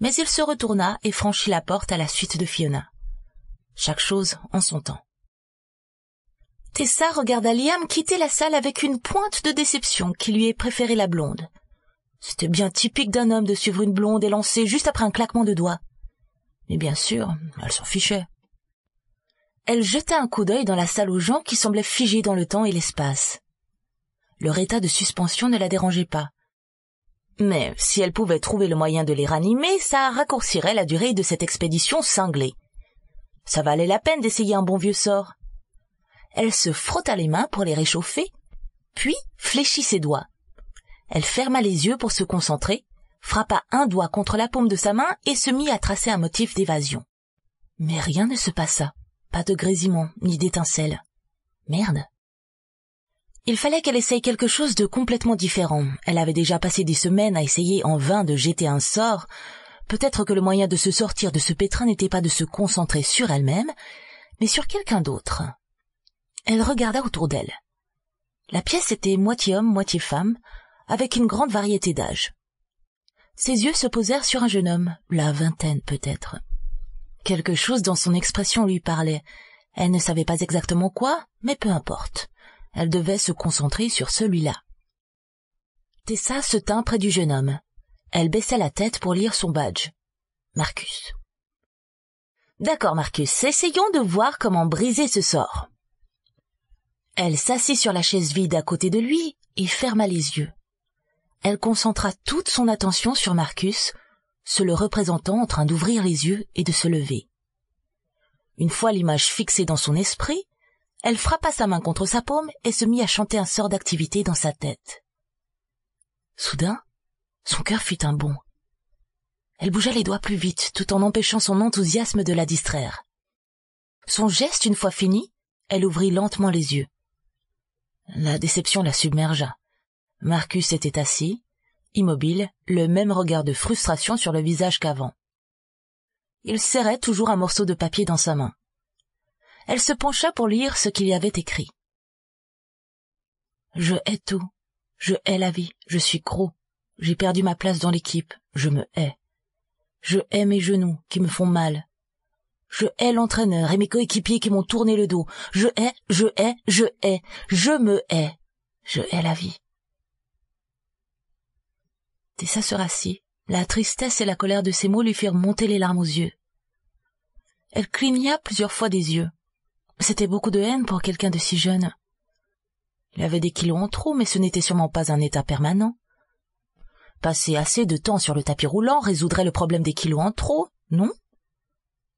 Mais il se retourna et franchit la porte à la suite de Fiona. Chaque chose en son temps. Tessa regarda Liam quitter la salle avec une pointe de déception qui lui est préférée la blonde. C'était bien typique d'un homme de suivre une blonde et lancer juste après un claquement de doigts. Mais bien sûr, elle s'en fichait elle jeta un coup d'œil dans la salle aux gens qui semblaient figés dans le temps et l'espace. Leur état de suspension ne la dérangeait pas. Mais si elle pouvait trouver le moyen de les ranimer, ça raccourcirait la durée de cette expédition cinglée. Ça valait la peine d'essayer un bon vieux sort. Elle se frotta les mains pour les réchauffer, puis fléchit ses doigts. Elle ferma les yeux pour se concentrer, frappa un doigt contre la paume de sa main et se mit à tracer un motif d'évasion. Mais rien ne se passa. Pas de grésillement, ni d'étincelle. Merde. Il fallait qu'elle essaye quelque chose de complètement différent. Elle avait déjà passé des semaines à essayer en vain de jeter un sort. Peut-être que le moyen de se sortir de ce pétrin n'était pas de se concentrer sur elle-même, mais sur quelqu'un d'autre. Elle regarda autour d'elle. La pièce était moitié homme, moitié femme, avec une grande variété d'âge. Ses yeux se posèrent sur un jeune homme, la vingtaine peut-être, Quelque chose dans son expression lui parlait. Elle ne savait pas exactement quoi, mais peu importe. Elle devait se concentrer sur celui-là. Tessa se tint près du jeune homme. Elle baissa la tête pour lire son badge. Marcus. D'accord, Marcus, essayons de voir comment briser ce sort. Elle s'assit sur la chaise vide à côté de lui et ferma les yeux. Elle concentra toute son attention sur Marcus, se le représentant en train d'ouvrir les yeux et de se lever. Une fois l'image fixée dans son esprit, elle frappa sa main contre sa paume et se mit à chanter un sort d'activité dans sa tête. Soudain, son cœur fit un bond. Elle bougea les doigts plus vite, tout en empêchant son enthousiasme de la distraire. Son geste une fois fini, elle ouvrit lentement les yeux. La déception la submergea. Marcus était assis, immobile, le même regard de frustration sur le visage qu'avant. Il serrait toujours un morceau de papier dans sa main. Elle se pencha pour lire ce qu'il y avait écrit. Je hais tout. Je hais la vie. Je suis gros. J'ai perdu ma place dans l'équipe. Je me hais. Je hais mes genoux qui me font mal. Je hais l'entraîneur et mes coéquipiers qui m'ont tourné le dos. Je hais, je hais, je hais. Je me hais. Je hais la vie ça se rassit. La tristesse et la colère de ces mots lui firent monter les larmes aux yeux. Elle cligna plusieurs fois des yeux. C'était beaucoup de haine pour quelqu'un de si jeune. Il avait des kilos en trop, mais ce n'était sûrement pas un état permanent. Passer assez de temps sur le tapis roulant résoudrait le problème des kilos en trop, non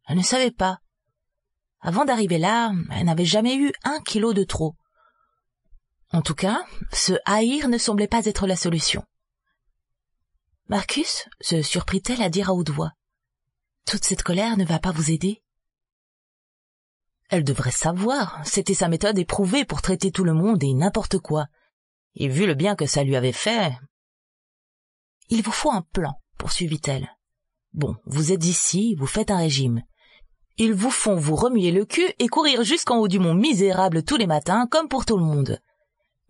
Elle ne savait pas. Avant d'arriver là, elle n'avait jamais eu un kilo de trop. En tout cas, ce haïr ne semblait pas être la solution. Marcus se surprit-elle à dire à haut voix. Toute cette colère ne va pas vous aider Elle devrait savoir, c'était sa méthode éprouvée pour traiter tout le monde et n'importe quoi. Et vu le bien que ça lui avait fait... Il vous faut un plan, poursuivit-elle. Bon, vous êtes ici, vous faites un régime. Ils vous font vous remuer le cul et courir jusqu'en haut du mont misérable tous les matins, comme pour tout le monde.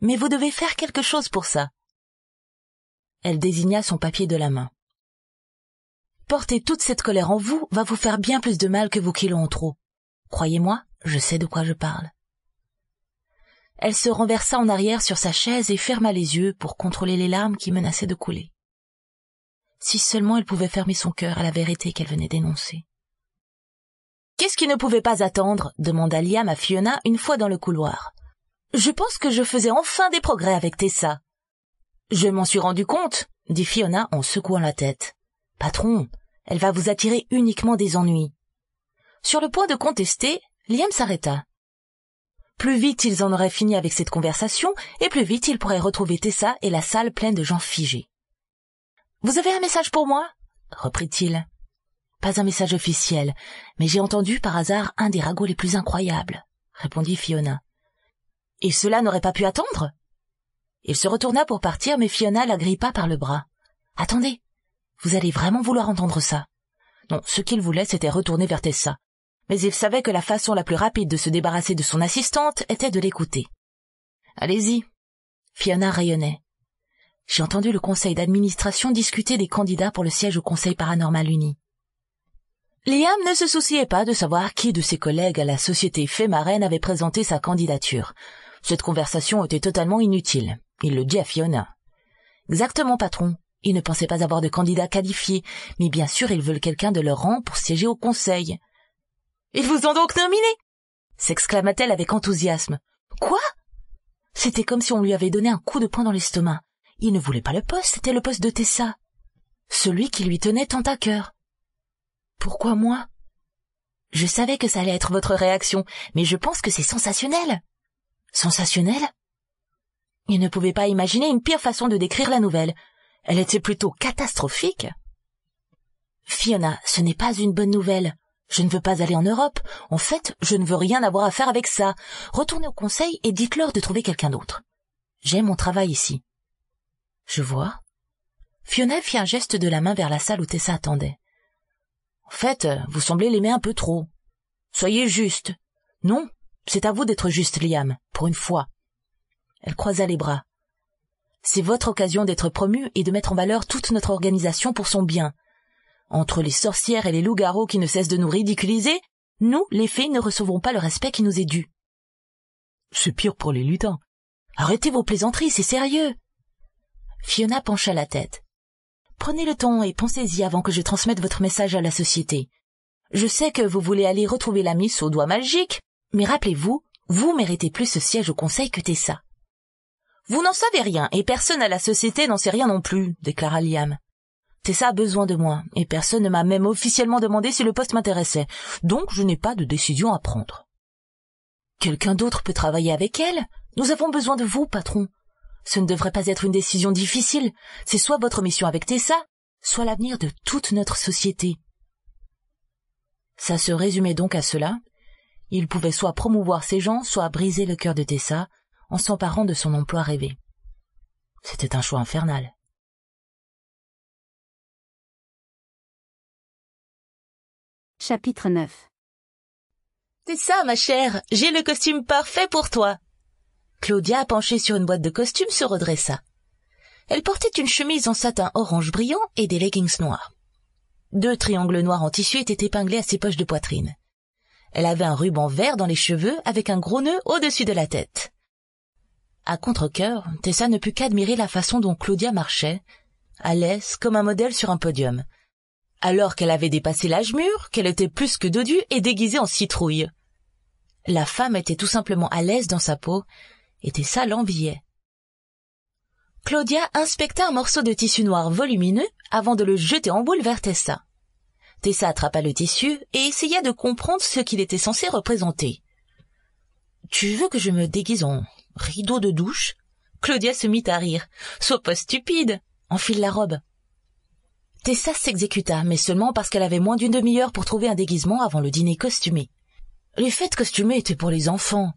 Mais vous devez faire quelque chose pour ça. Elle désigna son papier de la main. Porter toute cette colère en vous va vous faire bien plus de mal que vous kilos en trop. Croyez-moi, je sais de quoi je parle. Elle se renversa en arrière sur sa chaise et ferma les yeux pour contrôler les larmes qui menaçaient de couler. Si seulement elle pouvait fermer son cœur à la vérité qu'elle venait d'énoncer. Qu'est-ce qui ne pouvait pas attendre demanda Liam à Fiona une fois dans le couloir. Je pense que je faisais enfin des progrès avec Tessa. Je m'en suis rendu compte, dit Fiona en secouant la tête. Patron, elle va vous attirer uniquement des ennuis. Sur le point de contester, Liam s'arrêta. Plus vite ils en auraient fini avec cette conversation, et plus vite ils pourraient retrouver Tessa et la salle pleine de gens figés. Vous avez un message pour moi? reprit-il. Pas un message officiel, mais j'ai entendu par hasard un des ragots les plus incroyables, répondit Fiona. Et cela n'aurait pas pu attendre? Il se retourna pour partir, mais Fiona l'agrippa par le bras. Attendez. Vous allez vraiment vouloir entendre ça. Non, ce qu'il voulait, c'était retourner vers Tessa. Mais il savait que la façon la plus rapide de se débarrasser de son assistante était de l'écouter. Allez-y. Fiona rayonnait. J'ai entendu le conseil d'administration discuter des candidats pour le siège au conseil paranormal uni. Liam ne se souciait pas de savoir qui de ses collègues à la société fémarène avait présenté sa candidature. Cette conversation était totalement inutile. Il le dit à Fiona. Exactement, patron. Ils ne pensaient pas avoir de candidat qualifié, mais bien sûr ils veulent quelqu'un de leur rang pour siéger au conseil. Ils vous ont donc nominé s'exclama-t-elle avec enthousiasme. Quoi C'était comme si on lui avait donné un coup de poing dans l'estomac. Il ne voulait pas le poste, c'était le poste de Tessa. Celui qui lui tenait tant à cœur. Pourquoi moi Je savais que ça allait être votre réaction, mais je pense que c'est sensationnel. Sensationnel il ne pouvait pas imaginer une pire façon de décrire la nouvelle. Elle était plutôt catastrophique. Fiona, ce n'est pas une bonne nouvelle. Je ne veux pas aller en Europe. En fait, je ne veux rien avoir à faire avec ça. Retournez au conseil et dites-leur de trouver quelqu'un d'autre. J'ai mon travail ici. Je vois. Fiona fit un geste de la main vers la salle où Tessa attendait. En fait, euh, vous semblez l'aimer un peu trop. Soyez juste. Non, c'est à vous d'être juste, Liam, pour une fois. Elle croisa les bras. C'est votre occasion d'être promue et de mettre en valeur toute notre organisation pour son bien. Entre les sorcières et les loups-garous qui ne cessent de nous ridiculiser, nous, les fées, ne recevrons pas le respect qui nous est dû. C'est pire pour les lutins. Arrêtez vos plaisanteries, c'est sérieux. Fiona pencha la tête. Prenez le temps et pensez-y avant que je transmette votre message à la société. Je sais que vous voulez aller retrouver la miss au doigt magique, mais rappelez-vous, vous méritez plus ce siège au conseil que Tessa. Vous n'en savez rien, et personne à la société n'en sait rien non plus, déclara Liam. Tessa a besoin de moi, et personne ne m'a même officiellement demandé si le poste m'intéressait, donc je n'ai pas de décision à prendre. Quelqu'un d'autre peut travailler avec elle Nous avons besoin de vous, patron. Ce ne devrait pas être une décision difficile. C'est soit votre mission avec Tessa, soit l'avenir de toute notre société. Ça se résumait donc à cela. Il pouvait soit promouvoir ses gens, soit briser le cœur de Tessa, en s'emparant de son emploi rêvé. C'était un choix infernal. Chapitre 9 C'est ça, ma chère, j'ai le costume parfait pour toi. Claudia, penchée sur une boîte de costumes, se redressa. Elle portait une chemise en satin orange brillant et des leggings noirs. Deux triangles noirs en tissu étaient épinglés à ses poches de poitrine. Elle avait un ruban vert dans les cheveux avec un gros nœud au-dessus de la tête. À contre Tessa ne put qu'admirer la façon dont Claudia marchait, à l'aise comme un modèle sur un podium. Alors qu'elle avait dépassé l'âge mûr, qu'elle était plus que dodue et déguisée en citrouille. La femme était tout simplement à l'aise dans sa peau, et Tessa l'enviait. Claudia inspecta un morceau de tissu noir volumineux avant de le jeter en boule vers Tessa. Tessa attrapa le tissu et essaya de comprendre ce qu'il était censé représenter. Tu veux que je me déguise en rideau de douche, Claudia se mit à rire. Sois pas stupide, enfile la robe. Tessa s'exécuta, mais seulement parce qu'elle avait moins d'une demi-heure pour trouver un déguisement avant le dîner costumé. Les fêtes costumées étaient pour les enfants.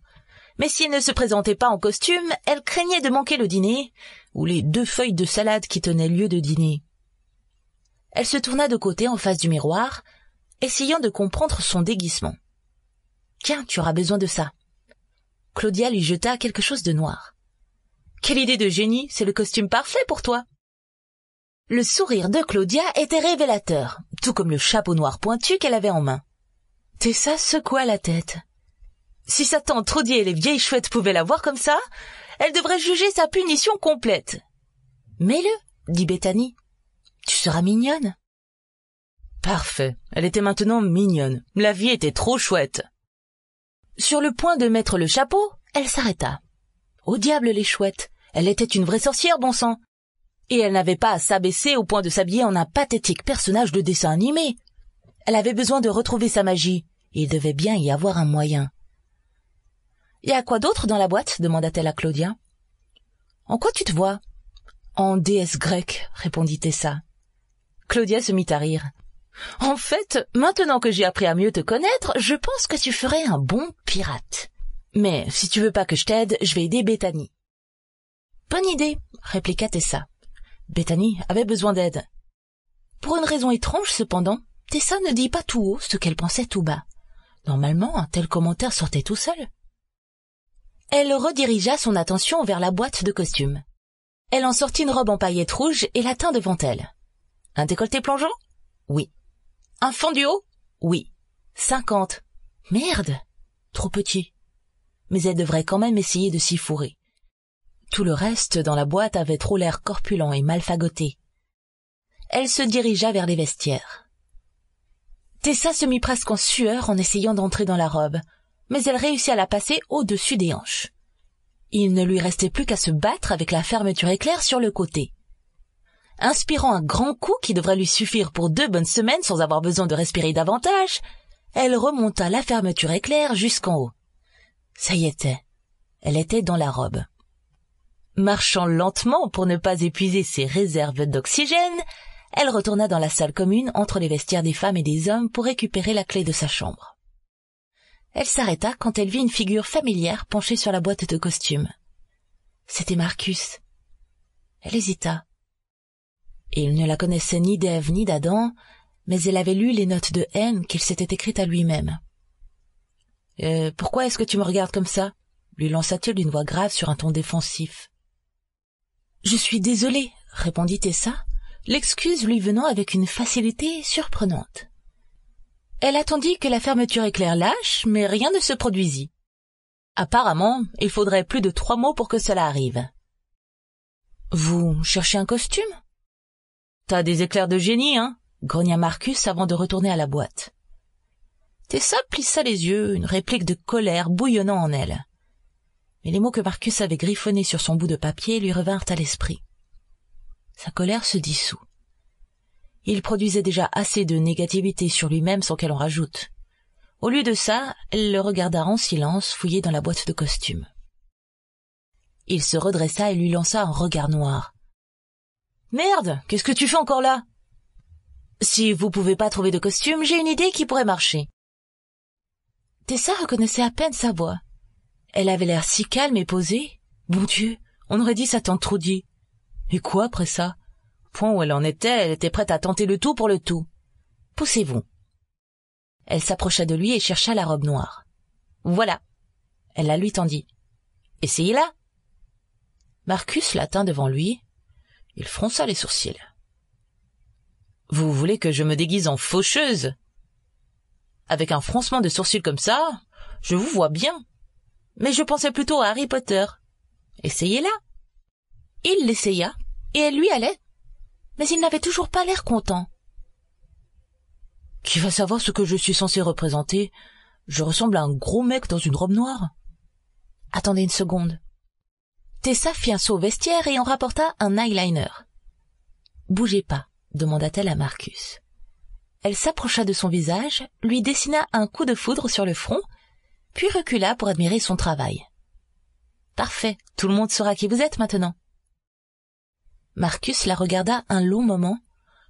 Mais si elle ne se présentait pas en costume, elle craignait de manquer le dîner, ou les deux feuilles de salade qui tenaient lieu de dîner. Elle se tourna de côté en face du miroir, essayant de comprendre son déguisement. Tiens, tu auras besoin de ça. Claudia lui jeta quelque chose de noir. Quelle idée de génie, c'est le costume parfait pour toi. Le sourire de Claudia était révélateur, tout comme le chapeau noir pointu qu'elle avait en main. Tessa secoua la tête. Si sa tante Trudy et les vieilles chouettes pouvaient la voir comme ça, elle devrait juger sa punition complète. Mets-le, dit Bethany. Tu seras mignonne. Parfait. Elle était maintenant mignonne. La vie était trop chouette. Sur le point de mettre le chapeau, elle s'arrêta. Au diable les chouettes. Elle était une vraie sorcière, bon sang. Et elle n'avait pas à s'abaisser au point de s'habiller en un pathétique personnage de dessin animé. Elle avait besoin de retrouver sa magie. Il devait bien y avoir un moyen. Y a quoi d'autre dans la boîte demanda-t-elle à Claudia. En quoi tu te vois En déesse grecque, répondit Tessa. Claudia se mit à rire. En fait, maintenant que j'ai appris à mieux te connaître, je pense que tu ferais un bon pirate. Mais si tu veux pas que je t'aide, je vais aider Béthanie. Bonne idée, répliqua Tessa. Béthanie avait besoin d'aide. Pour une raison étrange cependant, Tessa ne dit pas tout haut ce qu'elle pensait tout bas. Normalement, un tel commentaire sortait tout seul. Elle redirigea son attention vers la boîte de costumes. Elle en sortit une robe en paillettes rouges et la tint devant elle. Un décolleté plongeant Oui. Un fond du haut Oui. Cinquante. Merde Trop petit. Mais elle devrait quand même essayer de s'y fourrer. Tout le reste dans la boîte avait trop l'air corpulent et mal fagoté. Elle se dirigea vers les vestiaires. Tessa se mit presque en sueur en essayant d'entrer dans la robe, mais elle réussit à la passer au-dessus des hanches. Il ne lui restait plus qu'à se battre avec la fermeture éclair sur le côté inspirant un grand coup qui devrait lui suffire pour deux bonnes semaines sans avoir besoin de respirer davantage, elle remonta la fermeture éclair jusqu'en haut. Ça y était. Elle était dans la robe. Marchant lentement pour ne pas épuiser ses réserves d'oxygène, elle retourna dans la salle commune entre les vestiaires des femmes et des hommes pour récupérer la clé de sa chambre. Elle s'arrêta quand elle vit une figure familière penchée sur la boîte de costumes. C'était Marcus. Elle hésita et il ne la connaissait ni d'Ève ni d'Adam, mais elle avait lu les notes de haine qu'il s'était écrites à lui-même. Euh, pourquoi est-ce que tu me regardes comme ça lui lança-t-il d'une voix grave sur un ton défensif. Je suis désolée, répondit Tessa, l'excuse lui venant avec une facilité surprenante. Elle attendit que la fermeture éclaire lâche, mais rien ne se produisit. Apparemment, il faudrait plus de trois mots pour que cela arrive. Vous cherchez un costume T'as des éclairs de génie, hein grogna Marcus avant de retourner à la boîte. Tessa plissa les yeux, une réplique de colère bouillonnant en elle. Mais les mots que Marcus avait griffonnés sur son bout de papier lui revinrent à l'esprit. Sa colère se dissout. Il produisait déjà assez de négativité sur lui-même sans qu'elle en rajoute. Au lieu de ça, elle le regarda en silence fouillé dans la boîte de costumes. Il se redressa et lui lança un regard noir. Merde, qu'est-ce que tu fais encore là Si vous pouvez pas trouver de costume, j'ai une idée qui pourrait marcher. Tessa reconnaissait à peine sa voix. Elle avait l'air si calme et posée. Bon Dieu, on aurait dit sa tante Trudy. Et quoi après ça Point où elle en était, elle était prête à tenter le tout pour le tout. Poussez-vous. Elle s'approcha de lui et chercha la robe noire. Voilà. Elle la lui tendit. Essayez-la. Marcus la tint devant lui, il fronça les sourcils. Vous voulez que je me déguise en faucheuse Avec un froncement de sourcils comme ça, je vous vois bien. Mais je pensais plutôt à Harry Potter. Essayez-la. Il l'essaya, et elle lui allait. Mais il n'avait toujours pas l'air content. Qui va savoir ce que je suis censé représenter Je ressemble à un gros mec dans une robe noire. Attendez une seconde. Tessa fit un saut au vestiaire et en rapporta un eyeliner. Bougez pas, demanda-t-elle à Marcus. Elle s'approcha de son visage, lui dessina un coup de foudre sur le front, puis recula pour admirer son travail. Parfait, tout le monde saura qui vous êtes maintenant. Marcus la regarda un long moment,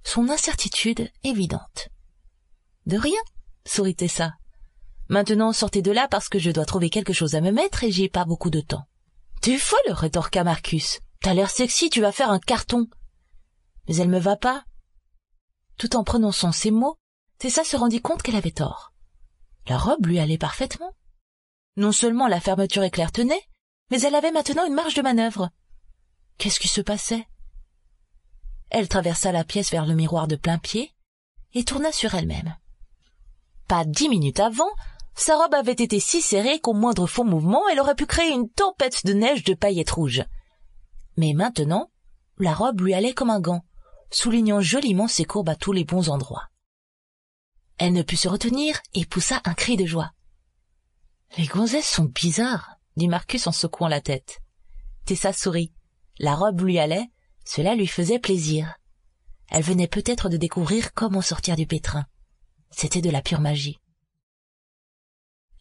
son incertitude évidente. De rien, sourit Tessa. Maintenant sortez de là parce que je dois trouver quelque chose à me mettre et j'ai pas beaucoup de temps. T'es folle, rétorqua Marcus. T'as l'air sexy, tu vas faire un carton. Mais elle me va pas. Tout en prononçant ces mots, Tessa se rendit compte qu'elle avait tort. La robe lui allait parfaitement. Non seulement la fermeture éclair tenait, mais elle avait maintenant une marge de manœuvre. Qu'est-ce qui se passait Elle traversa la pièce vers le miroir de plein pied et tourna sur elle-même. Pas dix minutes avant, sa robe avait été si serrée qu'au moindre faux mouvement, elle aurait pu créer une tempête de neige de paillettes rouges. Mais maintenant, la robe lui allait comme un gant, soulignant joliment ses courbes à tous les bons endroits. Elle ne put se retenir et poussa un cri de joie. Les gonzesses sont bizarres, dit Marcus en secouant la tête. Tessa sourit. La robe lui allait, cela lui faisait plaisir. Elle venait peut-être de découvrir comment sortir du pétrin. C'était de la pure magie.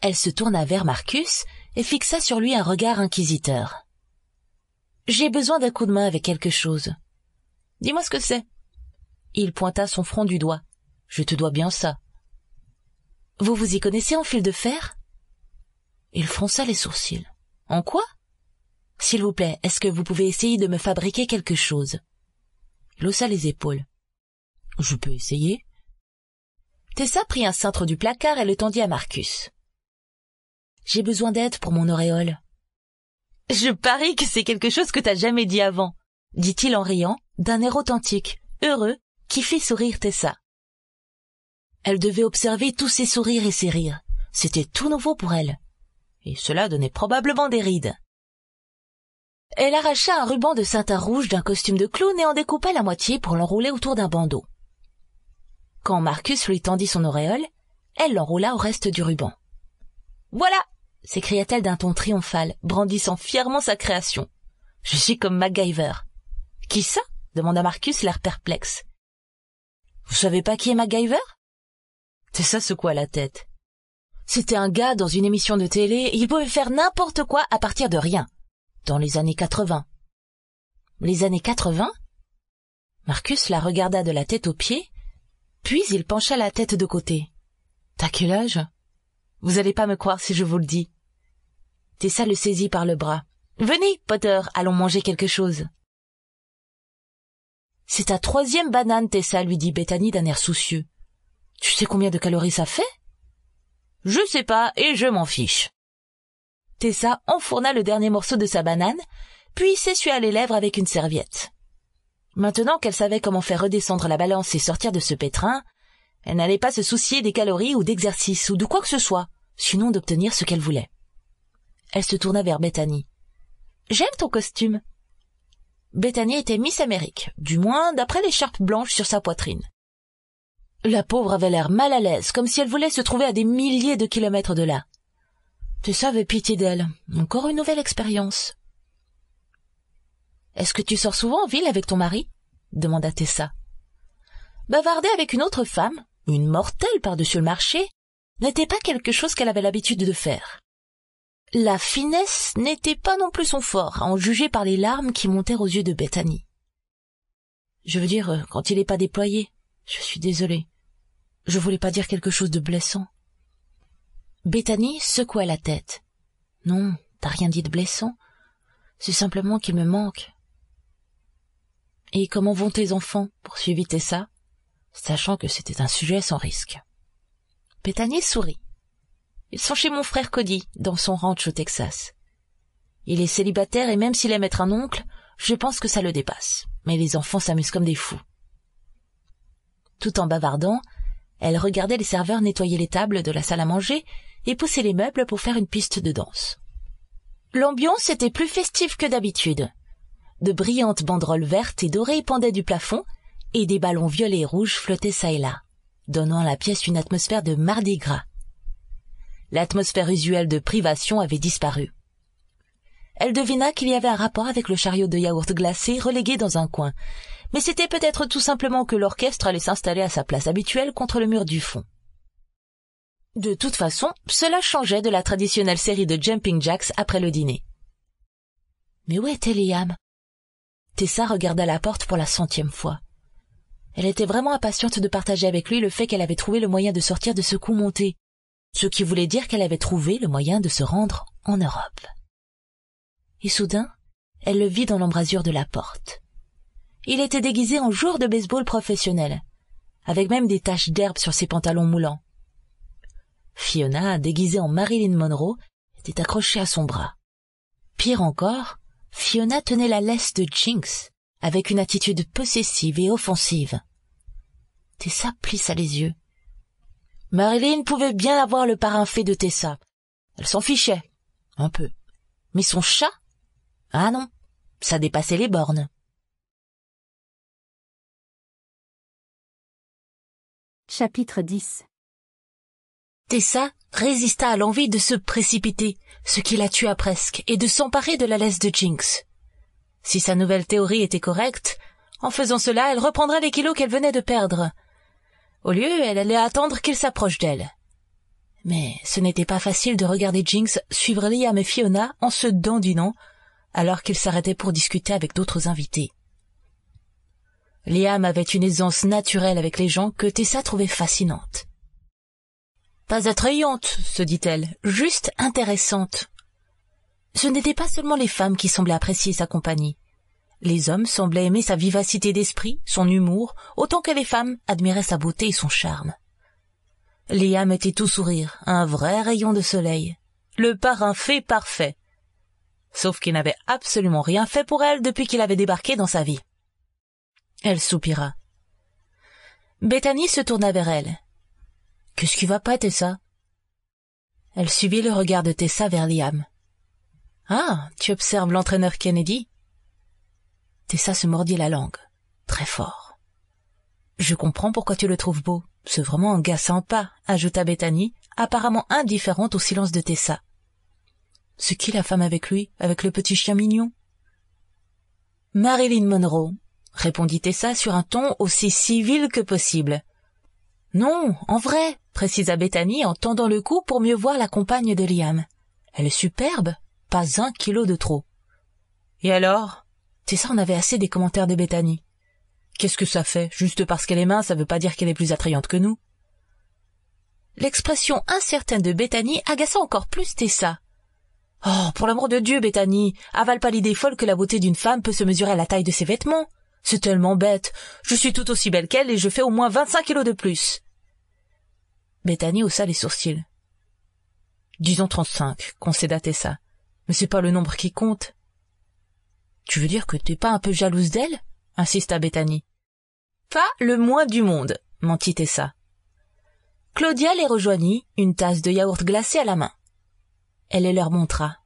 Elle se tourna vers Marcus et fixa sur lui un regard inquisiteur. J'ai besoin d'un coup de main avec quelque chose. Dis-moi ce que c'est. Il pointa son front du doigt. Je te dois bien ça. Vous vous y connaissez en fil de fer Il fronça les sourcils. En quoi S'il vous plaît, est-ce que vous pouvez essayer de me fabriquer quelque chose Il haussa les épaules. Je peux essayer. Tessa prit un cintre du placard et le tendit à Marcus. J'ai besoin d'aide pour mon auréole. Je parie que c'est quelque chose que t'as jamais dit avant, dit-il en riant, d'un air authentique, heureux, qui fit sourire Tessa. Elle devait observer tous ses sourires et ses rires. C'était tout nouveau pour elle. Et cela donnait probablement des rides. Elle arracha un ruban de satin rouge d'un costume de clown et en découpa la moitié pour l'enrouler autour d'un bandeau. Quand Marcus lui tendit son auréole, elle l'enroula au reste du ruban. Voilà s'écria-t-elle d'un ton triomphal, brandissant fièrement sa création. Je suis comme MacGyver. Qui ça demanda Marcus, l'air perplexe. Vous savez pas qui est MacGyver Tessa secoua la tête. C'était un gars dans une émission de télé, et il pouvait faire n'importe quoi à partir de rien. Dans les années 80. Les années 80 Marcus la regarda de la tête aux pieds, puis il pencha la tête de côté. T'as quel âge vous allez pas me croire si je vous le dis. Tessa le saisit par le bras. Venez, Potter, allons manger quelque chose. C'est ta troisième banane, Tessa, lui dit Bethany d'un air soucieux. Tu sais combien de calories ça fait? Je sais pas, et je m'en fiche. Tessa enfourna le dernier morceau de sa banane, puis s'essuya les lèvres avec une serviette. Maintenant qu'elle savait comment faire redescendre la balance et sortir de ce pétrin, elle n'allait pas se soucier des calories ou d'exercice ou de quoi que ce soit, sinon d'obtenir ce qu'elle voulait. Elle se tourna vers Bethany. J'aime ton costume. Bethany était Miss Amérique, du moins d'après l'écharpe blanche sur sa poitrine. La pauvre avait l'air mal à l'aise, comme si elle voulait se trouver à des milliers de kilomètres de là. Tu savais pitié d'elle. Encore une nouvelle expérience. Est-ce que tu sors souvent en ville avec ton mari demanda Tessa. Bavarder avec une autre femme, une mortelle par-dessus le marché, n'était pas quelque chose qu'elle avait l'habitude de faire. La finesse n'était pas non plus son fort, à en juger par les larmes qui montèrent aux yeux de Bethany. Je veux dire, euh, quand il n'est pas déployé. Je suis désolée. Je voulais pas dire quelque chose de blessant. Bethany secoua la tête. Non, t'as rien dit de blessant. C'est simplement qu'il me manque. Et comment vont tes enfants poursuivit Tessa sachant que c'était un sujet sans risque. Pétanier sourit. Ils sont chez mon frère Cody, dans son ranch au Texas. Il est célibataire et même s'il aime être un oncle, je pense que ça le dépasse. Mais les enfants s'amusent comme des fous. Tout en bavardant, elle regardait les serveurs nettoyer les tables de la salle à manger et pousser les meubles pour faire une piste de danse. L'ambiance était plus festive que d'habitude. De brillantes banderoles vertes et dorées pendaient du plafond et des ballons violets et rouges flottaient çà et là, donnant à la pièce une atmosphère de mardi gras. L'atmosphère usuelle de privation avait disparu. Elle devina qu'il y avait un rapport avec le chariot de yaourt glacé relégué dans un coin, mais c'était peut-être tout simplement que l'orchestre allait s'installer à sa place habituelle contre le mur du fond. De toute façon, cela changeait de la traditionnelle série de jumping jacks après le dîner. Mais où était Liam Tessa regarda la porte pour la centième fois. Elle était vraiment impatiente de partager avec lui le fait qu'elle avait trouvé le moyen de sortir de ce coup monté, ce qui voulait dire qu'elle avait trouvé le moyen de se rendre en Europe. Et soudain, elle le vit dans l'embrasure de la porte. Il était déguisé en joueur de baseball professionnel, avec même des taches d'herbe sur ses pantalons moulants. Fiona, déguisée en Marilyn Monroe, était accrochée à son bras. Pire encore, Fiona tenait la laisse de Jinx, avec une attitude possessive et offensive. Tessa plissa les yeux. Marilyn pouvait bien avoir le parrain fait de Tessa. Elle s'en fichait. Un peu. Mais son chat Ah non, ça dépassait les bornes. Chapitre 10 Tessa résista à l'envie de se précipiter, ce qui la tua presque, et de s'emparer de la laisse de Jinx. Si sa nouvelle théorie était correcte, en faisant cela, elle reprendrait les kilos qu'elle venait de perdre. Au lieu, elle allait attendre qu'il s'approche d'elle. Mais ce n'était pas facile de regarder Jinx suivre Liam et Fiona en se dandinant, alors qu'ils s'arrêtaient pour discuter avec d'autres invités. Liam avait une aisance naturelle avec les gens que Tessa trouvait fascinante. Pas attrayante, se dit-elle, juste intéressante ce n'étaient pas seulement les femmes qui semblaient apprécier sa compagnie. Les hommes semblaient aimer sa vivacité d'esprit, son humour, autant que les femmes admiraient sa beauté et son charme. Liam était tout sourire, un vrai rayon de soleil. Le parrain fait parfait. Sauf qu'il n'avait absolument rien fait pour elle depuis qu'il avait débarqué dans sa vie. Elle soupira. Bethany se tourna vers elle. Qu'est-ce qui va pas, Tessa? Elle suivit le regard de Tessa vers Liam. Ah, tu observes l'entraîneur Kennedy Tessa se mordit la langue, très fort. Je comprends pourquoi tu le trouves beau. C'est vraiment un gars sympa, ajouta Bethany, apparemment indifférente au silence de Tessa. Ce qui la femme avec lui, avec le petit chien mignon Marilyn Monroe, répondit Tessa sur un ton aussi civil que possible. Non, en vrai, précisa Bethany en tendant le cou pour mieux voir la compagne de Liam. Elle est superbe, pas un kilo de trop. Et alors Tessa en avait assez des commentaires de Bethany. Qu'est-ce que ça fait Juste parce qu'elle est mince, ça veut pas dire qu'elle est plus attrayante que nous. L'expression incertaine de Bethany agaça encore plus Tessa. Oh, pour l'amour de Dieu, Bethany, avale pas l'idée folle que la beauté d'une femme peut se mesurer à la taille de ses vêtements. C'est tellement bête. Je suis tout aussi belle qu'elle et je fais au moins 25 kilos de plus. Bethany haussa les sourcils. Disons 35, » cinq concéda Tessa. Mais c'est pas le nombre qui compte. Tu veux dire que t'es pas un peu jalouse d'elle insista Béthanie. Pas le moins du monde, mentit Tessa. Claudia les rejoignit, une tasse de yaourt glacé à la main. Elle les leur montra.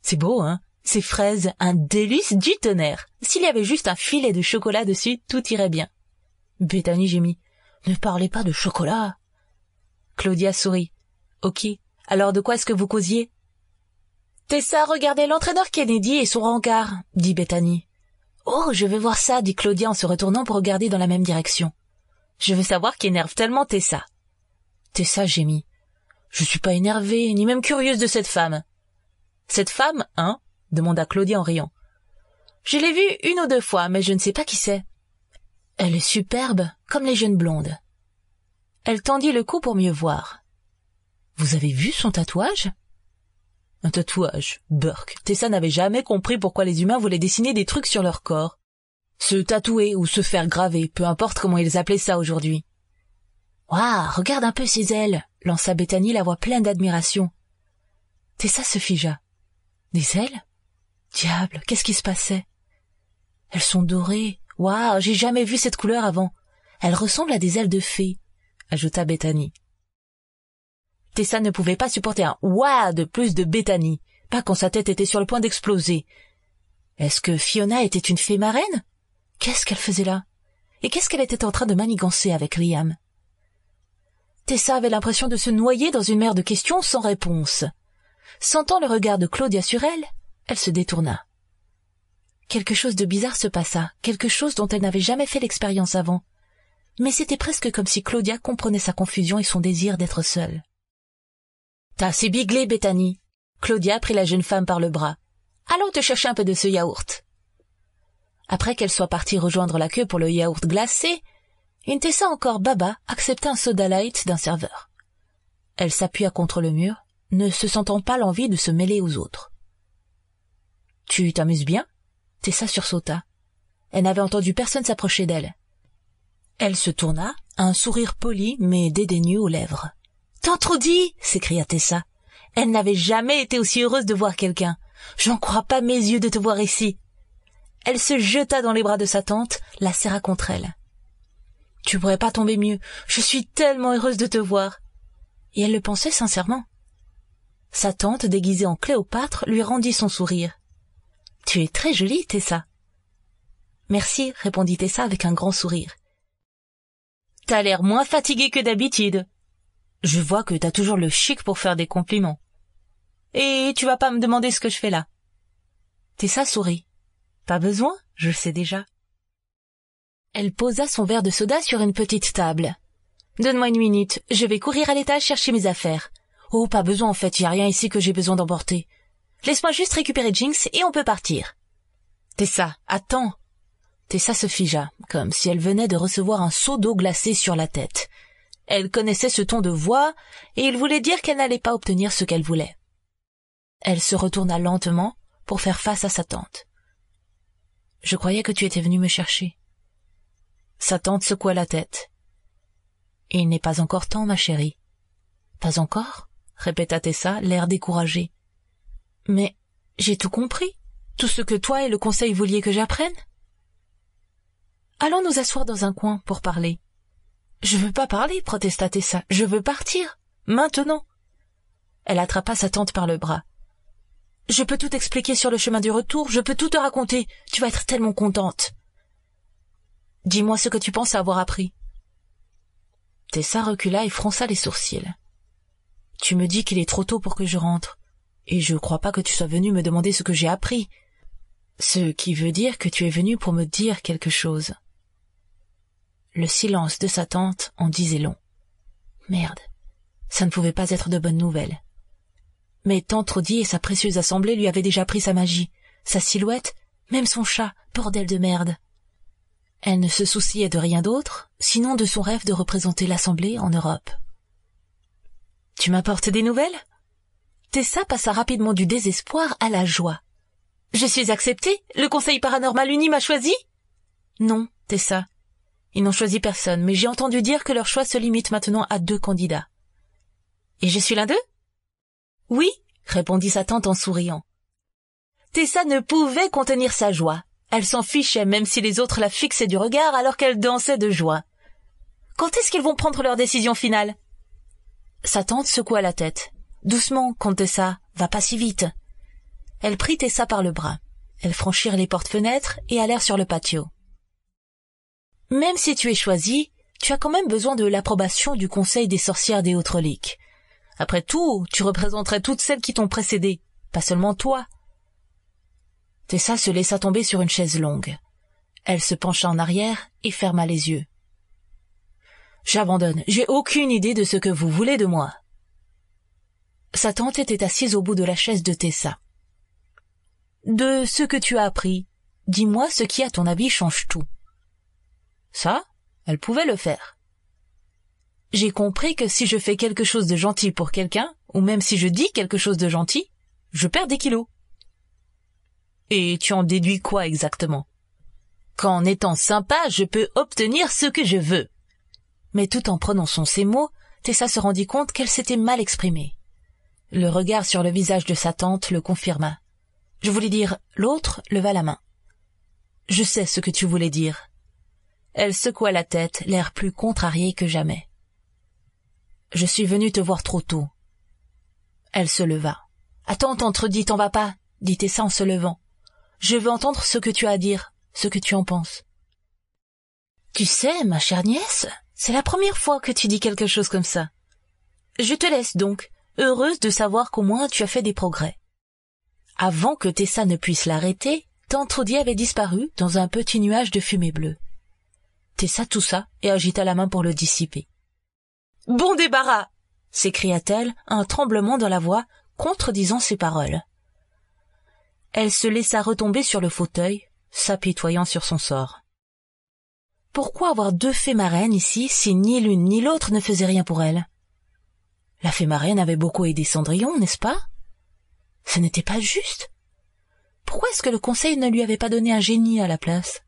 C'est beau, hein Ces fraises, un délice du tonnerre. S'il y avait juste un filet de chocolat dessus, tout irait bien. Bethany gémit. Ne parlez pas de chocolat. Claudia sourit. Ok. Alors de quoi est-ce que vous causiez Tessa regardait l'entraîneur Kennedy et son rencard, dit Bethany. Oh, je veux voir ça, dit Claudia en se retournant pour regarder dans la même direction. Je veux savoir qui énerve tellement Tessa. Tessa gémit. Je suis pas énervée, ni même curieuse de cette femme. Cette femme, hein? demanda Claudia en riant. Je l'ai vue une ou deux fois, mais je ne sais pas qui c'est. Elle est superbe, comme les jeunes blondes. Elle tendit le cou pour mieux voir. Vous avez vu son tatouage? Un tatouage. Burke. Tessa n'avait jamais compris pourquoi les humains voulaient dessiner des trucs sur leur corps. Se tatouer ou se faire graver, peu importe comment ils appelaient ça aujourd'hui. Waouh, regarde un peu ces ailes, lança Bethany la voix pleine d'admiration. Tessa se figea. Des ailes Diable, qu'est-ce qui se passait Elles sont dorées. Waouh, j'ai jamais vu cette couleur avant. Elles ressemblent à des ailes de fée, ajouta Bethany. Tessa ne pouvait pas supporter un ouah de plus de Béthanie, pas quand sa tête était sur le point d'exploser. Est-ce que Fiona était une fée marraine Qu'est-ce qu'elle faisait là Et qu'est-ce qu'elle était en train de manigancer avec Liam Tessa avait l'impression de se noyer dans une mer de questions sans réponse. Sentant le regard de Claudia sur elle, elle se détourna. Quelque chose de bizarre se passa, quelque chose dont elle n'avait jamais fait l'expérience avant. Mais c'était presque comme si Claudia comprenait sa confusion et son désir d'être seule. T'as assez biglé, Bethany. Claudia prit la jeune femme par le bras. Allons te chercher un peu de ce yaourt. Après qu'elle soit partie rejoindre la queue pour le yaourt glacé, Tessa encore Baba accepta un soda light d'un serveur. Elle s'appuya contre le mur, ne se sentant pas l'envie de se mêler aux autres. Tu t'amuses bien? Tessa sursauta. Elle n'avait entendu personne s'approcher d'elle. Elle se tourna, un sourire poli mais dédaigneux aux lèvres. Tant trop dit s'écria Tessa. Elle n'avait jamais été aussi heureuse de voir quelqu'un. J'en crois pas mes yeux de te voir ici. Elle se jeta dans les bras de sa tante, la serra contre elle. Tu pourrais pas tomber mieux. Je suis tellement heureuse de te voir. Et elle le pensait sincèrement. Sa tante, déguisée en Cléopâtre, lui rendit son sourire. Tu es très jolie, Tessa. Merci, répondit Tessa avec un grand sourire. T'as l'air moins fatiguée que d'habitude. Je vois que t'as toujours le chic pour faire des compliments. Et tu vas pas me demander ce que je fais là. Tessa sourit. « Pas besoin, je le sais déjà. Elle posa son verre de soda sur une petite table. Donne-moi une minute, je vais courir à l'étage chercher mes affaires. Oh, pas besoin en fait, y a rien ici que j'ai besoin d'emporter. Laisse-moi juste récupérer Jinx et on peut partir. Tessa, attends. Tessa se figea, comme si elle venait de recevoir un seau d'eau glacée sur la tête. Elle connaissait ce ton de voix, et il voulait dire qu'elle n'allait pas obtenir ce qu'elle voulait. Elle se retourna lentement pour faire face à sa tante. Je croyais que tu étais venu me chercher. Sa tante secoua la tête. Il n'est pas encore temps, ma chérie. Pas encore? répéta Tessa, l'air découragé. Mais j'ai tout compris. Tout ce que toi et le conseil vouliez que j'apprenne. Allons nous asseoir dans un coin pour parler. Je veux pas parler, protesta Tessa. Je veux partir. Maintenant. Elle attrapa sa tante par le bras. Je peux tout expliquer sur le chemin du retour, je peux tout te raconter. Tu vas être tellement contente. Dis-moi ce que tu penses avoir appris. Tessa recula et fronça les sourcils. Tu me dis qu'il est trop tôt pour que je rentre, et je ne crois pas que tu sois venu me demander ce que j'ai appris. Ce qui veut dire que tu es venu pour me dire quelque chose. Le silence de sa tante en disait long. Merde. Ça ne pouvait pas être de bonnes nouvelles. Mais tante et sa précieuse assemblée lui avaient déjà pris sa magie, sa silhouette, même son chat, bordel de merde. Elle ne se souciait de rien d'autre, sinon de son rêve de représenter l'Assemblée en Europe. Tu m'apportes des nouvelles Tessa passa rapidement du désespoir à la joie. Je suis acceptée Le Conseil paranormal uni m'a choisi Non, Tessa, ils n'ont choisi personne, mais j'ai entendu dire que leur choix se limite maintenant à deux candidats. Et je suis l'un d'eux? Oui, répondit sa tante en souriant. Tessa ne pouvait contenir sa joie. Elle s'en fichait même si les autres la fixaient du regard alors qu'elle dansait de joie. Quand est-ce qu'ils vont prendre leur décision finale? Sa tante secoua la tête. Doucement, Tessa, va pas si vite. Elle prit Tessa par le bras. Elles franchirent les portes-fenêtres et allèrent sur le patio. Même si tu es choisi, tu as quand même besoin de l'approbation du Conseil des sorcières des autres Après tout, tu représenterais toutes celles qui t'ont précédé, pas seulement toi. Tessa se laissa tomber sur une chaise longue. Elle se pencha en arrière et ferma les yeux. J'abandonne, j'ai aucune idée de ce que vous voulez de moi. Sa tante était assise au bout de la chaise de Tessa. De ce que tu as appris, dis-moi ce qui à ton avis change tout. Ça, elle pouvait le faire. J'ai compris que si je fais quelque chose de gentil pour quelqu'un, ou même si je dis quelque chose de gentil, je perds des kilos. Et tu en déduis quoi exactement Qu'en étant sympa, je peux obtenir ce que je veux. Mais tout en prononçant ces mots, Tessa se rendit compte qu'elle s'était mal exprimée. Le regard sur le visage de sa tante le confirma. Je voulais dire l'autre leva la main. Je sais ce que tu voulais dire, elle secoua la tête, l'air plus contrarié que jamais. Je suis venue te voir trop tôt. Elle se leva. Attends, entre t'en vas pas, dit Tessa en se levant. Je veux entendre ce que tu as à dire, ce que tu en penses. Tu sais, ma chère nièce, c'est la première fois que tu dis quelque chose comme ça. Je te laisse donc, heureuse de savoir qu'au moins tu as fait des progrès. Avant que Tessa ne puisse l'arrêter, Tantrodie avait disparu dans un petit nuage de fumée bleue. Tessa ça et agita la main pour le dissiper. Bon débarras s'écria-t-elle, un tremblement dans la voix, contredisant ses paroles. Elle se laissa retomber sur le fauteuil, s'apitoyant sur son sort. Pourquoi avoir deux fées marraines ici si ni l'une ni l'autre ne faisait rien pour elle La fée marraine avait beaucoup aidé Cendrillon, n'est-ce pas Ce n'était pas juste. Pourquoi est-ce que le conseil ne lui avait pas donné un génie à la place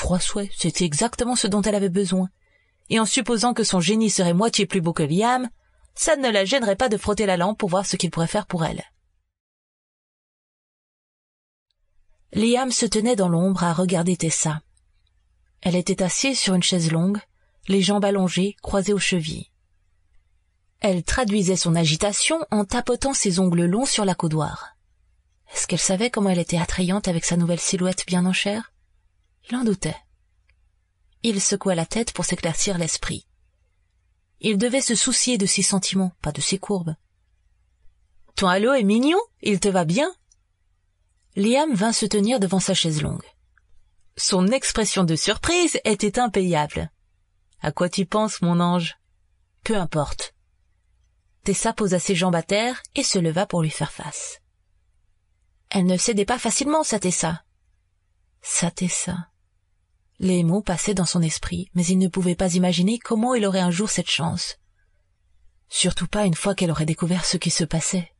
Trois c'était exactement ce dont elle avait besoin. Et en supposant que son génie serait moitié plus beau que Liam, ça ne la gênerait pas de frotter la lampe pour voir ce qu'il pourrait faire pour elle. Liam se tenait dans l'ombre à regarder Tessa. Elle était assise sur une chaise longue, les jambes allongées, croisées aux chevilles. Elle traduisait son agitation en tapotant ses ongles longs sur la coudoir. Est-ce qu'elle savait comment elle était attrayante avec sa nouvelle silhouette bien en chair l'en doutait. Il secoua la tête pour s'éclaircir l'esprit. Il devait se soucier de ses sentiments, pas de ses courbes. Ton halo est mignon, il te va bien. Liam vint se tenir devant sa chaise longue. Son expression de surprise était impayable. À quoi tu penses, mon ange? Peu importe. Tessa posa ses jambes à terre et se leva pour lui faire face. Elle ne cédait pas facilement, sa Tessa. Sa Tessa. Les mots passaient dans son esprit, mais il ne pouvait pas imaginer comment il aurait un jour cette chance. Surtout pas une fois qu'elle aurait découvert ce qui se passait.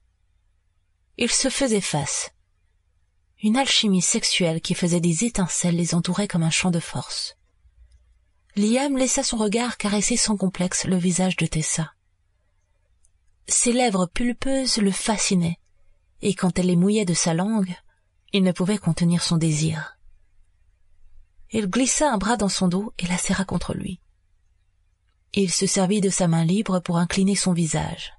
Il se faisait face. Une alchimie sexuelle qui faisait des étincelles les entourait comme un champ de force. Liam laissa son regard caresser sans complexe le visage de Tessa. Ses lèvres pulpeuses le fascinaient, et quand elle les mouillait de sa langue, il ne pouvait contenir son désir. Il glissa un bras dans son dos et la serra contre lui. Il se servit de sa main libre pour incliner son visage.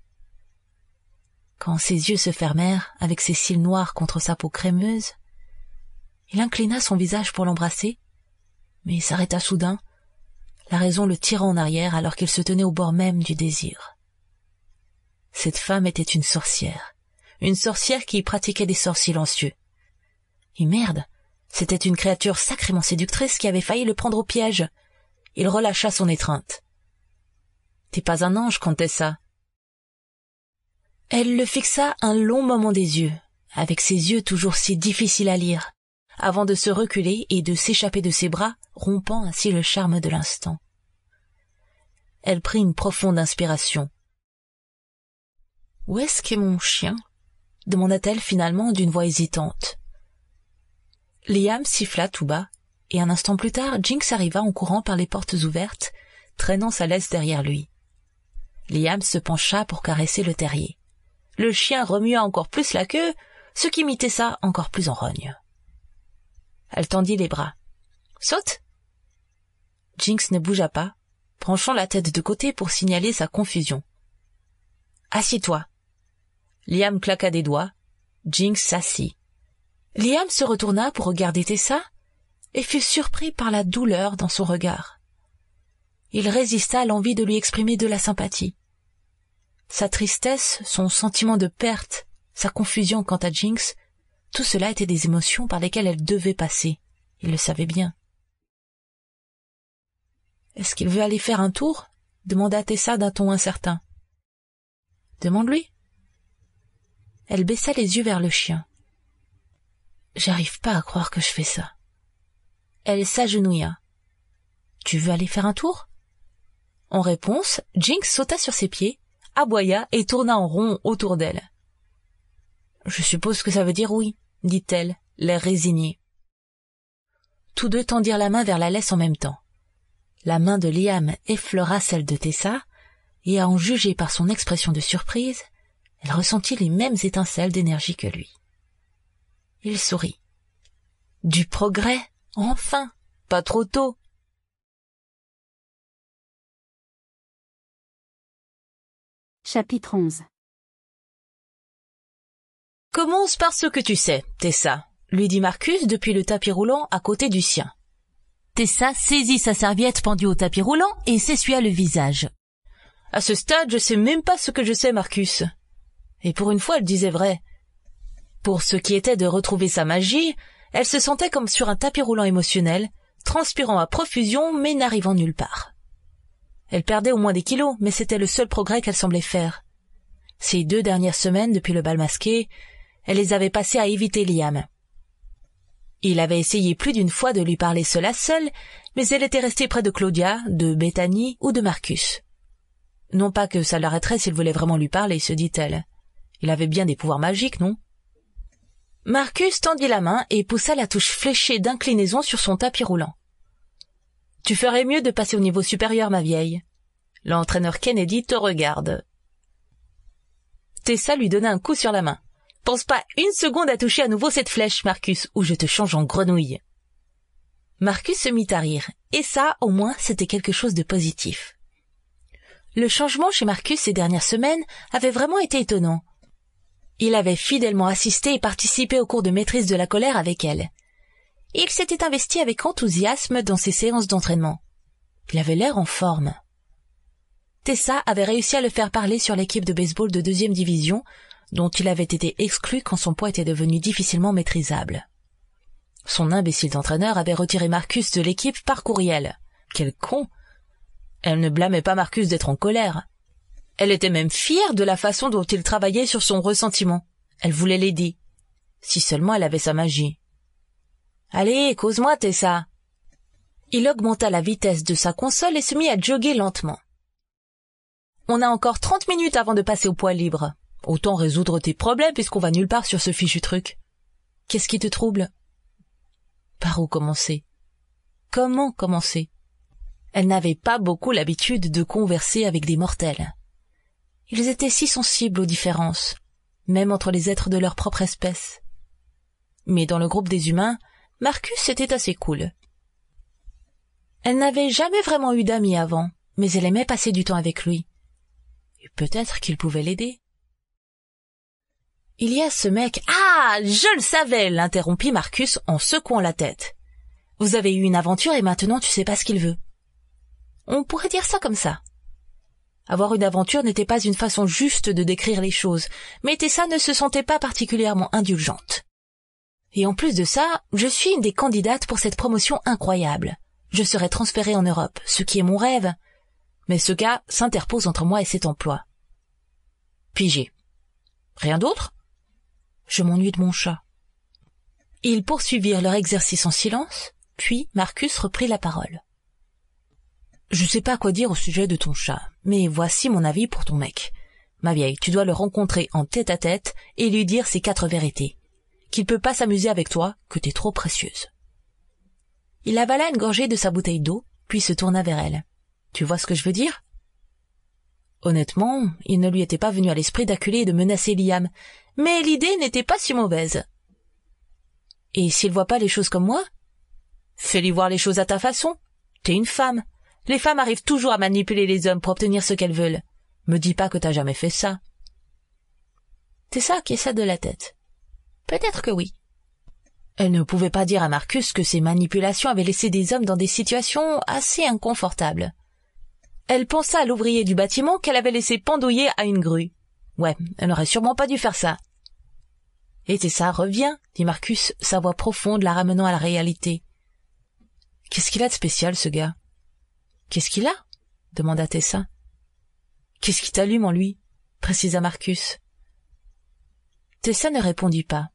Quand ses yeux se fermèrent avec ses cils noirs contre sa peau crémeuse, il inclina son visage pour l'embrasser, mais s'arrêta soudain, la raison le tirant en arrière alors qu'il se tenait au bord même du désir. Cette femme était une sorcière, une sorcière qui pratiquait des sorts silencieux. Et merde, c'était une créature sacrément séductrice qui avait failli le prendre au piège. Il relâcha son étreinte. T'es pas un ange, Contessa. Elle le fixa un long moment des yeux, avec ses yeux toujours si difficiles à lire, avant de se reculer et de s'échapper de ses bras, rompant ainsi le charme de l'instant. Elle prit une profonde inspiration. Où est-ce qu'est mon chien demanda-t-elle finalement d'une voix hésitante. Liam siffla tout bas, et un instant plus tard, Jinx arriva en courant par les portes ouvertes, traînant sa laisse derrière lui. Liam se pencha pour caresser le terrier. Le chien remua encore plus la queue, ce qui mitait ça encore plus en rogne. Elle tendit les bras. Saute Jinx ne bougea pas, penchant la tête de côté pour signaler sa confusion. Assieds-toi. Liam claqua des doigts. Jinx s'assit. Liam se retourna pour regarder Tessa et fut surpris par la douleur dans son regard. Il résista à l'envie de lui exprimer de la sympathie. Sa tristesse, son sentiment de perte, sa confusion quant à Jinx, tout cela était des émotions par lesquelles elle devait passer. Il le savait bien. Est-ce qu'il veut aller faire un tour demanda Tessa d'un ton incertain. Demande-lui. Elle baissa les yeux vers le chien. J'arrive pas à croire que je fais ça. Elle s'agenouilla. Tu veux aller faire un tour? En réponse, Jinx sauta sur ses pieds, aboya et tourna en rond autour d'elle. Je suppose que ça veut dire oui, dit-elle, l'air résigné. Tous deux tendirent la main vers la laisse en même temps. La main de Liam effleura celle de Tessa, et à en juger par son expression de surprise, elle ressentit les mêmes étincelles d'énergie que lui. Il sourit. Du progrès, enfin, pas trop tôt. Chapitre Commence par ce que tu sais, Tessa, lui dit Marcus depuis le tapis roulant à côté du sien. Tessa saisit sa serviette pendue au tapis roulant et s'essuya le visage. À ce stade, je sais même pas ce que je sais, Marcus. Et pour une fois, elle disait vrai. Pour ce qui était de retrouver sa magie, elle se sentait comme sur un tapis roulant émotionnel, transpirant à profusion mais n'arrivant nulle part. Elle perdait au moins des kilos, mais c'était le seul progrès qu'elle semblait faire. Ces deux dernières semaines depuis le bal masqué, elle les avait passées à éviter Liam. Il avait essayé plus d'une fois de lui parler à seul, mais elle était restée près de Claudia, de Bethany ou de Marcus. Non pas que ça l'arrêterait s'il voulait vraiment lui parler, se dit-elle. Il avait bien des pouvoirs magiques, non Marcus tendit la main et poussa la touche fléchée d'inclinaison sur son tapis roulant. Tu ferais mieux de passer au niveau supérieur, ma vieille. L'entraîneur Kennedy te regarde. Tessa lui donna un coup sur la main. Pense pas une seconde à toucher à nouveau cette flèche, Marcus, ou je te change en grenouille. Marcus se mit à rire, et ça, au moins, c'était quelque chose de positif. Le changement chez Marcus ces dernières semaines avait vraiment été étonnant. Il avait fidèlement assisté et participé au cours de maîtrise de la colère avec elle. Il s'était investi avec enthousiasme dans ses séances d'entraînement. Il avait l'air en forme. Tessa avait réussi à le faire parler sur l'équipe de baseball de deuxième division, dont il avait été exclu quand son poids était devenu difficilement maîtrisable. Son imbécile d'entraîneur avait retiré Marcus de l'équipe par courriel. Quel con Elle ne blâmait pas Marcus d'être en colère. Elle était même fière de la façon dont il travaillait sur son ressentiment. Elle voulait l'aider. Si seulement elle avait sa magie. Allez, cause-moi, Tessa. Il augmenta la vitesse de sa console et se mit à jogger lentement. On a encore trente minutes avant de passer au poids libre. Autant résoudre tes problèmes puisqu'on va nulle part sur ce fichu truc. Qu'est-ce qui te trouble? Par où commencer? Comment commencer? Elle n'avait pas beaucoup l'habitude de converser avec des mortels. Ils étaient si sensibles aux différences, même entre les êtres de leur propre espèce. Mais dans le groupe des humains, Marcus était assez cool. Elle n'avait jamais vraiment eu d'amis avant, mais elle aimait passer du temps avec lui. Et peut-être qu'il pouvait l'aider. Il y a ce mec. Ah, je le savais, l'interrompit Marcus en secouant la tête. Vous avez eu une aventure et maintenant tu sais pas ce qu'il veut. On pourrait dire ça comme ça. Avoir une aventure n'était pas une façon juste de décrire les choses, mais Tessa ne se sentait pas particulièrement indulgente. Et en plus de ça, je suis une des candidates pour cette promotion incroyable. Je serai transférée en Europe, ce qui est mon rêve. Mais ce cas s'interpose entre moi et cet emploi. Pigé. Rien d'autre Je m'ennuie de mon chat. Ils poursuivirent leur exercice en silence, puis Marcus reprit la parole. Je sais pas quoi dire au sujet de ton chat, mais voici mon avis pour ton mec. Ma vieille, tu dois le rencontrer en tête à tête et lui dire ses quatre vérités. Qu'il peut pas s'amuser avec toi, que t'es trop précieuse. Il avala une gorgée de sa bouteille d'eau, puis se tourna vers elle. Tu vois ce que je veux dire? Honnêtement, il ne lui était pas venu à l'esprit d'acculer et de menacer Liam, mais l'idée n'était pas si mauvaise. Et s'il voit pas les choses comme moi? Fais-lui voir les choses à ta façon. T'es une femme. Les femmes arrivent toujours à manipuler les hommes pour obtenir ce qu'elles veulent. Me dis pas que t'as jamais fait ça. C'est ça qui est ça de la tête. Peut-être que oui. Elle ne pouvait pas dire à Marcus que ces manipulations avaient laissé des hommes dans des situations assez inconfortables. Elle pensa à l'ouvrier du bâtiment qu'elle avait laissé pendouiller à une grue. Ouais, elle n'aurait sûrement pas dû faire ça. Et ça, reviens, dit Marcus, sa voix profonde la ramenant à la réalité. Qu'est-ce qu'il a de spécial, ce gars Qu'est-ce qu'il a demanda Tessa. Qu'est-ce qui t'allume en lui précisa Marcus. Tessa ne répondit pas.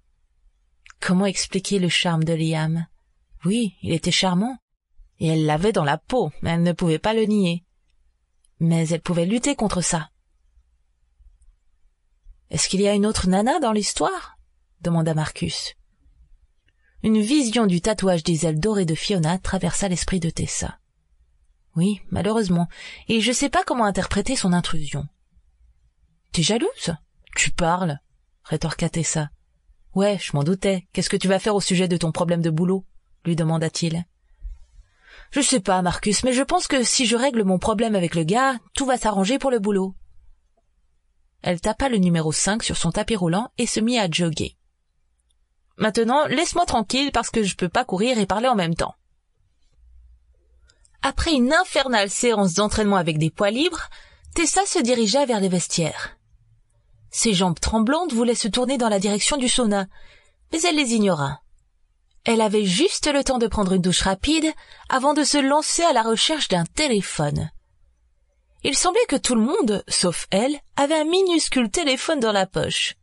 Comment expliquer le charme de Liam Oui, il était charmant, et elle l'avait dans la peau, elle ne pouvait pas le nier. Mais elle pouvait lutter contre ça. Est-ce qu'il y a une autre nana dans l'histoire demanda Marcus. Une vision du tatouage des ailes dorées de Fiona traversa l'esprit de Tessa. Oui, malheureusement. Et je sais pas comment interpréter son intrusion. T'es jalouse Tu parles, rétorqua Tessa. Ouais, je m'en doutais. Qu'est-ce que tu vas faire au sujet de ton problème de boulot lui demanda-t-il. Je sais pas, Marcus, mais je pense que si je règle mon problème avec le gars, tout va s'arranger pour le boulot. Elle tapa le numéro 5 sur son tapis roulant et se mit à joguer. « Maintenant, laisse-moi tranquille parce que je peux pas courir et parler en même temps. Après une infernale séance d'entraînement avec des poids libres, Tessa se dirigea vers les vestiaires. Ses jambes tremblantes voulaient se tourner dans la direction du sauna, mais elle les ignora. Elle avait juste le temps de prendre une douche rapide avant de se lancer à la recherche d'un téléphone. Il semblait que tout le monde, sauf elle, avait un minuscule téléphone dans la poche.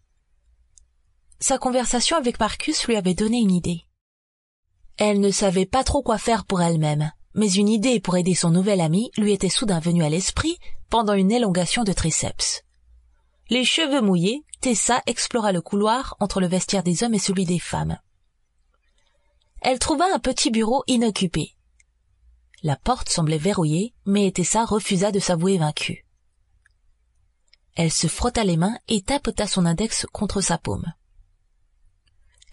Sa conversation avec Marcus lui avait donné une idée. Elle ne savait pas trop quoi faire pour elle-même mais une idée pour aider son nouvel ami lui était soudain venue à l'esprit pendant une élongation de triceps. Les cheveux mouillés, Tessa explora le couloir entre le vestiaire des hommes et celui des femmes. Elle trouva un petit bureau inoccupé. La porte semblait verrouillée, mais Tessa refusa de s'avouer vaincue. Elle se frotta les mains et tapota son index contre sa paume.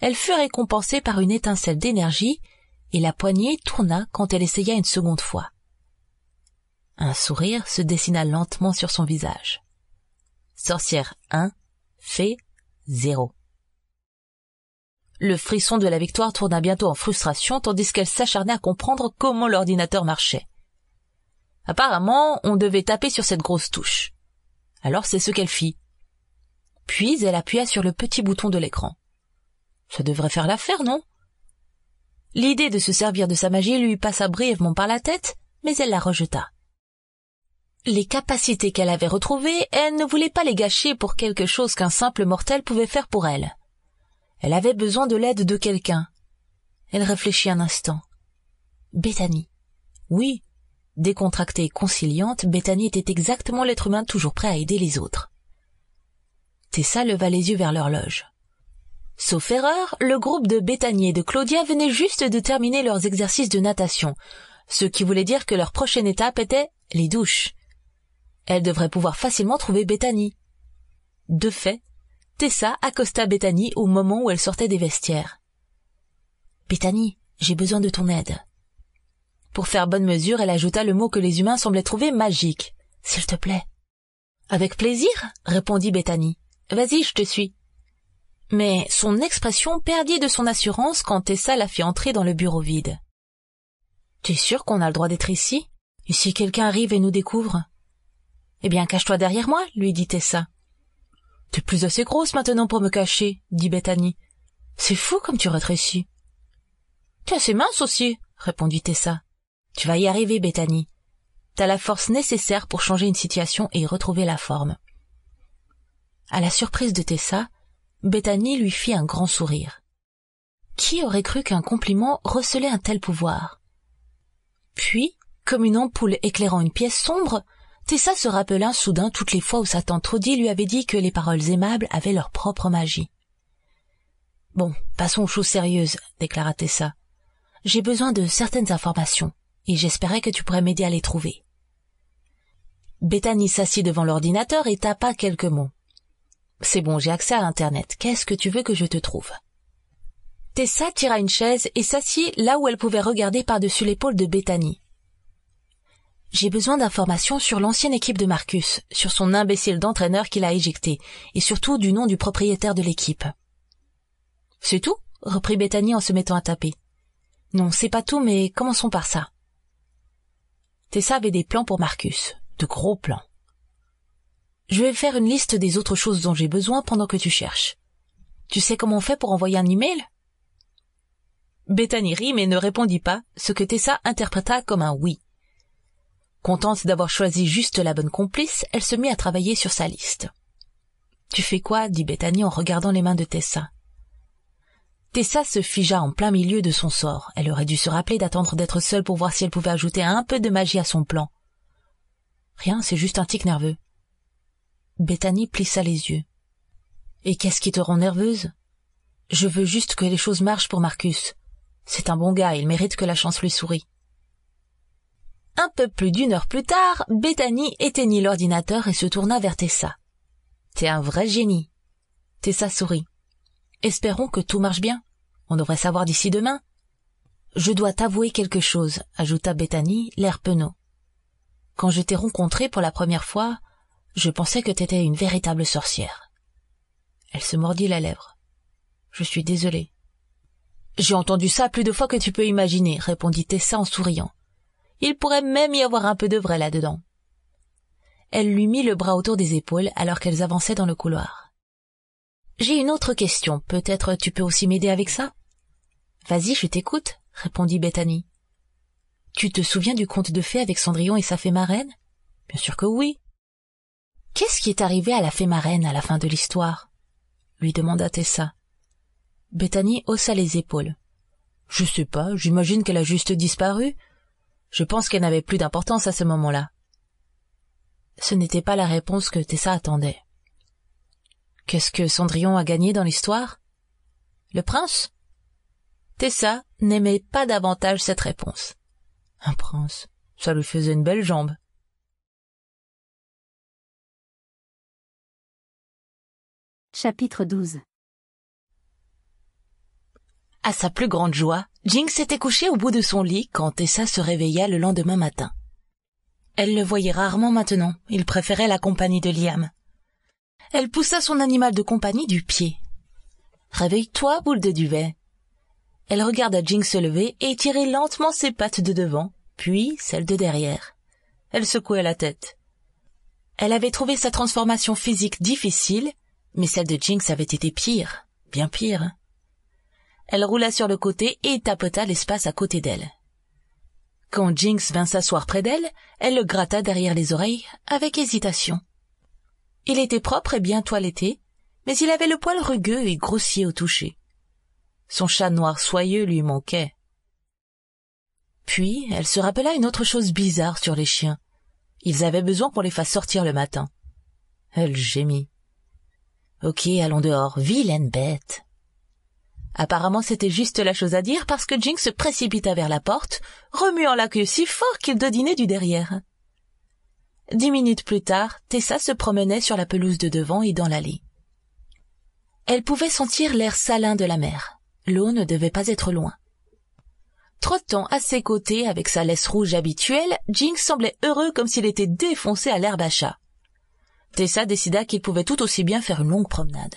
Elle fut récompensée par une étincelle d'énergie et la poignée tourna quand elle essaya une seconde fois. Un sourire se dessina lentement sur son visage. Sorcière 1, fait 0. Le frisson de la victoire tourna bientôt en frustration tandis qu'elle s'acharnait à comprendre comment l'ordinateur marchait. Apparemment, on devait taper sur cette grosse touche. Alors c'est ce qu'elle fit. Puis elle appuya sur le petit bouton de l'écran. Ça devrait faire l'affaire, non L'idée de se servir de sa magie lui passa brièvement par la tête, mais elle la rejeta. Les capacités qu'elle avait retrouvées, elle ne voulait pas les gâcher pour quelque chose qu'un simple mortel pouvait faire pour elle. Elle avait besoin de l'aide de quelqu'un. Elle réfléchit un instant. Béthanie. Oui. Décontractée et conciliante, Bethany était exactement l'être humain toujours prêt à aider les autres. Tessa leva les yeux vers l'horloge. Sauf erreur, le groupe de Bétanier et de Claudia venait juste de terminer leurs exercices de natation, ce qui voulait dire que leur prochaine étape était les douches. Elle devrait pouvoir facilement trouver Béthanie. De fait, Tessa accosta Béthanie au moment où elle sortait des vestiaires. Béthanie, j'ai besoin de ton aide. Pour faire bonne mesure, elle ajouta le mot que les humains semblaient trouver magique. S'il te plaît. Avec plaisir, répondit Béthanie. Vas-y, je te suis mais son expression perdit de son assurance quand Tessa la fit entrer dans le bureau vide. Tu es sûr qu'on a le droit d'être ici? Et si quelqu'un arrive et nous découvre? Eh bien, cache-toi derrière moi, lui dit Tessa. es plus assez grosse maintenant pour me cacher, dit Bethany. C'est fou comme tu rétrécis. T'es assez mince aussi, répondit Tessa. Tu vas y arriver, Bethany. T'as la force nécessaire pour changer une situation et y retrouver la forme. À la surprise de Tessa, Bethany lui fit un grand sourire. Qui aurait cru qu'un compliment recelait un tel pouvoir Puis, comme une ampoule éclairant une pièce sombre, Tessa se rappela soudain toutes les fois où sa tante Trudy lui avait dit que les paroles aimables avaient leur propre magie. Bon, passons aux choses sérieuses, déclara Tessa. J'ai besoin de certaines informations, et j'espérais que tu pourrais m'aider à les trouver. Bethany s'assit devant l'ordinateur et tapa quelques mots. C'est bon, j'ai accès à Internet. Qu'est-ce que tu veux que je te trouve Tessa tira une chaise et s'assit là où elle pouvait regarder par-dessus l'épaule de Bethany. J'ai besoin d'informations sur l'ancienne équipe de Marcus, sur son imbécile d'entraîneur qu'il a éjecté, et surtout du nom du propriétaire de l'équipe. C'est tout reprit Bethany en se mettant à taper. Non, c'est pas tout, mais commençons par ça. Tessa avait des plans pour Marcus, de gros plans. Je vais faire une liste des autres choses dont j'ai besoin pendant que tu cherches. Tu sais comment on fait pour envoyer un email Bethany rit mais ne répondit pas, ce que Tessa interpréta comme un oui. Contente d'avoir choisi juste la bonne complice, elle se mit à travailler sur sa liste. Tu fais quoi dit Bethany en regardant les mains de Tessa. Tessa se figea en plein milieu de son sort. Elle aurait dû se rappeler d'attendre d'être seule pour voir si elle pouvait ajouter un peu de magie à son plan. Rien, c'est juste un tic nerveux. Bethany plissa les yeux. Et qu'est-ce qui te rend nerveuse Je veux juste que les choses marchent pour Marcus. C'est un bon gars, il mérite que la chance lui sourie. Un peu plus d'une heure plus tard, Béthanie éteignit l'ordinateur et se tourna vers Tessa. T'es un vrai génie. Tessa sourit. Espérons que tout marche bien. On devrait savoir d'ici demain. Je dois t'avouer quelque chose, ajouta Béthanie l'air penaud. Quand je t'ai rencontrée pour la première fois, je pensais que t'étais une véritable sorcière. Elle se mordit la lèvre. Je suis désolée. J'ai entendu ça plus de fois que tu peux imaginer, répondit Tessa en souriant. Il pourrait même y avoir un peu de vrai là-dedans. Elle lui mit le bras autour des épaules alors qu'elles avançaient dans le couloir. J'ai une autre question, peut-être tu peux aussi m'aider avec ça? Vas-y, je t'écoute, répondit Bethany. Tu te souviens du conte de fées avec Cendrillon et sa fée marraine? Bien sûr que oui, Qu'est-ce qui est arrivé à la fée marraine à la fin de l'histoire lui demanda Tessa. Bethany haussa les épaules. Je sais pas, j'imagine qu'elle a juste disparu. Je pense qu'elle n'avait plus d'importance à ce moment-là. Ce n'était pas la réponse que Tessa attendait. Qu'est-ce que Cendrillon a gagné dans l'histoire Le prince Tessa n'aimait pas davantage cette réponse. Un prince, ça lui faisait une belle jambe. Chapitre 12 À sa plus grande joie, Jing s'était couché au bout de son lit quand Tessa se réveilla le lendemain matin. Elle le voyait rarement maintenant, il préférait la compagnie de Liam. Elle poussa son animal de compagnie du pied. Réveille-toi, boule de duvet. Elle regarda Jing se lever et tirer lentement ses pattes de devant, puis celles de derrière. Elle secouait la tête. Elle avait trouvé sa transformation physique difficile, mais celle de Jinx avait été pire, bien pire. Elle roula sur le côté et tapota l'espace à côté d'elle. Quand Jinx vint s'asseoir près d'elle, elle le gratta derrière les oreilles avec hésitation. Il était propre et bien toiletté, mais il avait le poil rugueux et grossier au toucher. Son chat noir soyeux lui manquait. Puis elle se rappela une autre chose bizarre sur les chiens. Ils avaient besoin qu'on les fasse sortir le matin. Elle gémit. Ok, allons dehors, vilaine bête. Apparemment c'était juste la chose à dire parce que Jinx se précipita vers la porte, remuant la queue si fort qu'il dîner du derrière. Dix minutes plus tard, Tessa se promenait sur la pelouse de devant et dans l'allée. Elle pouvait sentir l'air salin de la mer. L'eau ne devait pas être loin. Trottant à ses côtés avec sa laisse rouge habituelle, Jinx semblait heureux comme s'il était défoncé à l'herbe à chat. Tessa décida qu'il pouvait tout aussi bien faire une longue promenade.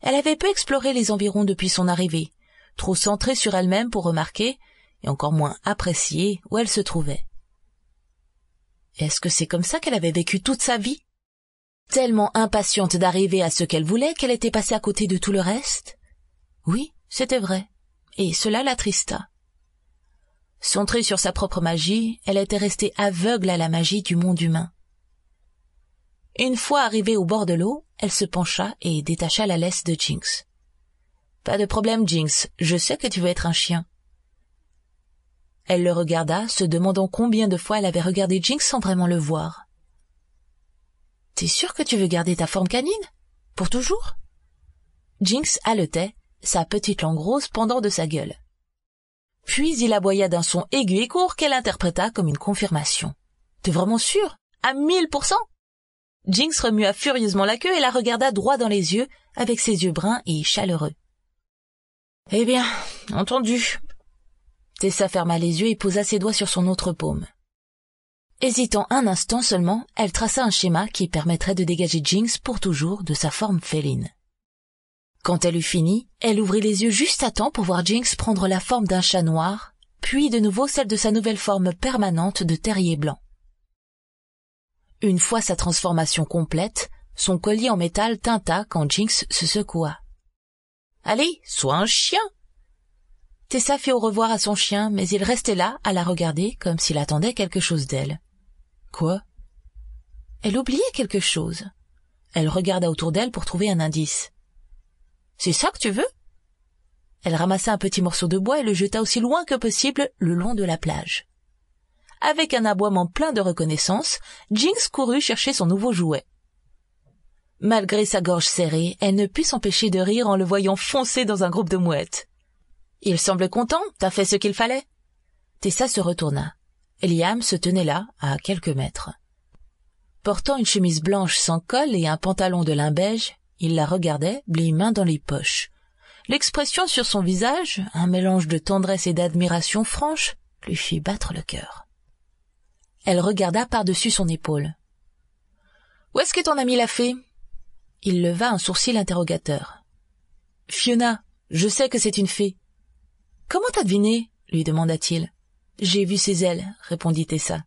Elle avait peu exploré les environs depuis son arrivée, trop centrée sur elle-même pour remarquer, et encore moins apprécier, où elle se trouvait. Est-ce que c'est comme ça qu'elle avait vécu toute sa vie Tellement impatiente d'arriver à ce qu'elle voulait qu'elle était passée à côté de tout le reste Oui, c'était vrai, et cela l'attrista. Centrée sur sa propre magie, elle était restée aveugle à la magie du monde humain. Une fois arrivée au bord de l'eau, elle se pencha et détacha la laisse de Jinx. Pas de problème, Jinx, je sais que tu veux être un chien. Elle le regarda, se demandant combien de fois elle avait regardé Jinx sans vraiment le voir. T'es sûr que tu veux garder ta forme canine? Pour toujours? Jinx haletait, sa petite langue rose pendant de sa gueule. Puis il aboya d'un son aigu et court qu'elle interpréta comme une confirmation. T'es vraiment sûr? À mille pour cent? Jinx remua furieusement la queue et la regarda droit dans les yeux, avec ses yeux bruns et chaleureux. Eh bien, entendu. Tessa ferma les yeux et posa ses doigts sur son autre paume. Hésitant un instant seulement, elle traça un schéma qui permettrait de dégager Jinx pour toujours de sa forme féline. Quand elle eut fini, elle ouvrit les yeux juste à temps pour voir Jinx prendre la forme d'un chat noir, puis de nouveau celle de sa nouvelle forme permanente de terrier blanc. Une fois sa transformation complète, son collier en métal tinta quand Jinx se secoua. Allez, sois un chien! Tessa fit au revoir à son chien, mais il restait là, à la regarder, comme s'il attendait quelque chose d'elle. Quoi? Elle oubliait quelque chose. Elle regarda autour d'elle pour trouver un indice. C'est ça que tu veux? Elle ramassa un petit morceau de bois et le jeta aussi loin que possible le long de la plage. Avec un aboiement plein de reconnaissance, Jinx courut chercher son nouveau jouet. Malgré sa gorge serrée, elle ne put s'empêcher de rire en le voyant foncer dans un groupe de mouettes. Il semble content, t'as fait ce qu'il fallait. Tessa se retourna. Liam se tenait là, à quelques mètres. Portant une chemise blanche sans col et un pantalon de lin beige, il la regardait, les mains dans les poches. L'expression sur son visage, un mélange de tendresse et d'admiration franche, lui fit battre le cœur. Elle regarda par-dessus son épaule. Où est-ce que ton ami l'a fait Il leva un sourcil interrogateur. Fiona, je sais que c'est une fée. Comment t'as deviné lui demanda-t-il. J'ai vu ses ailes, répondit Tessa.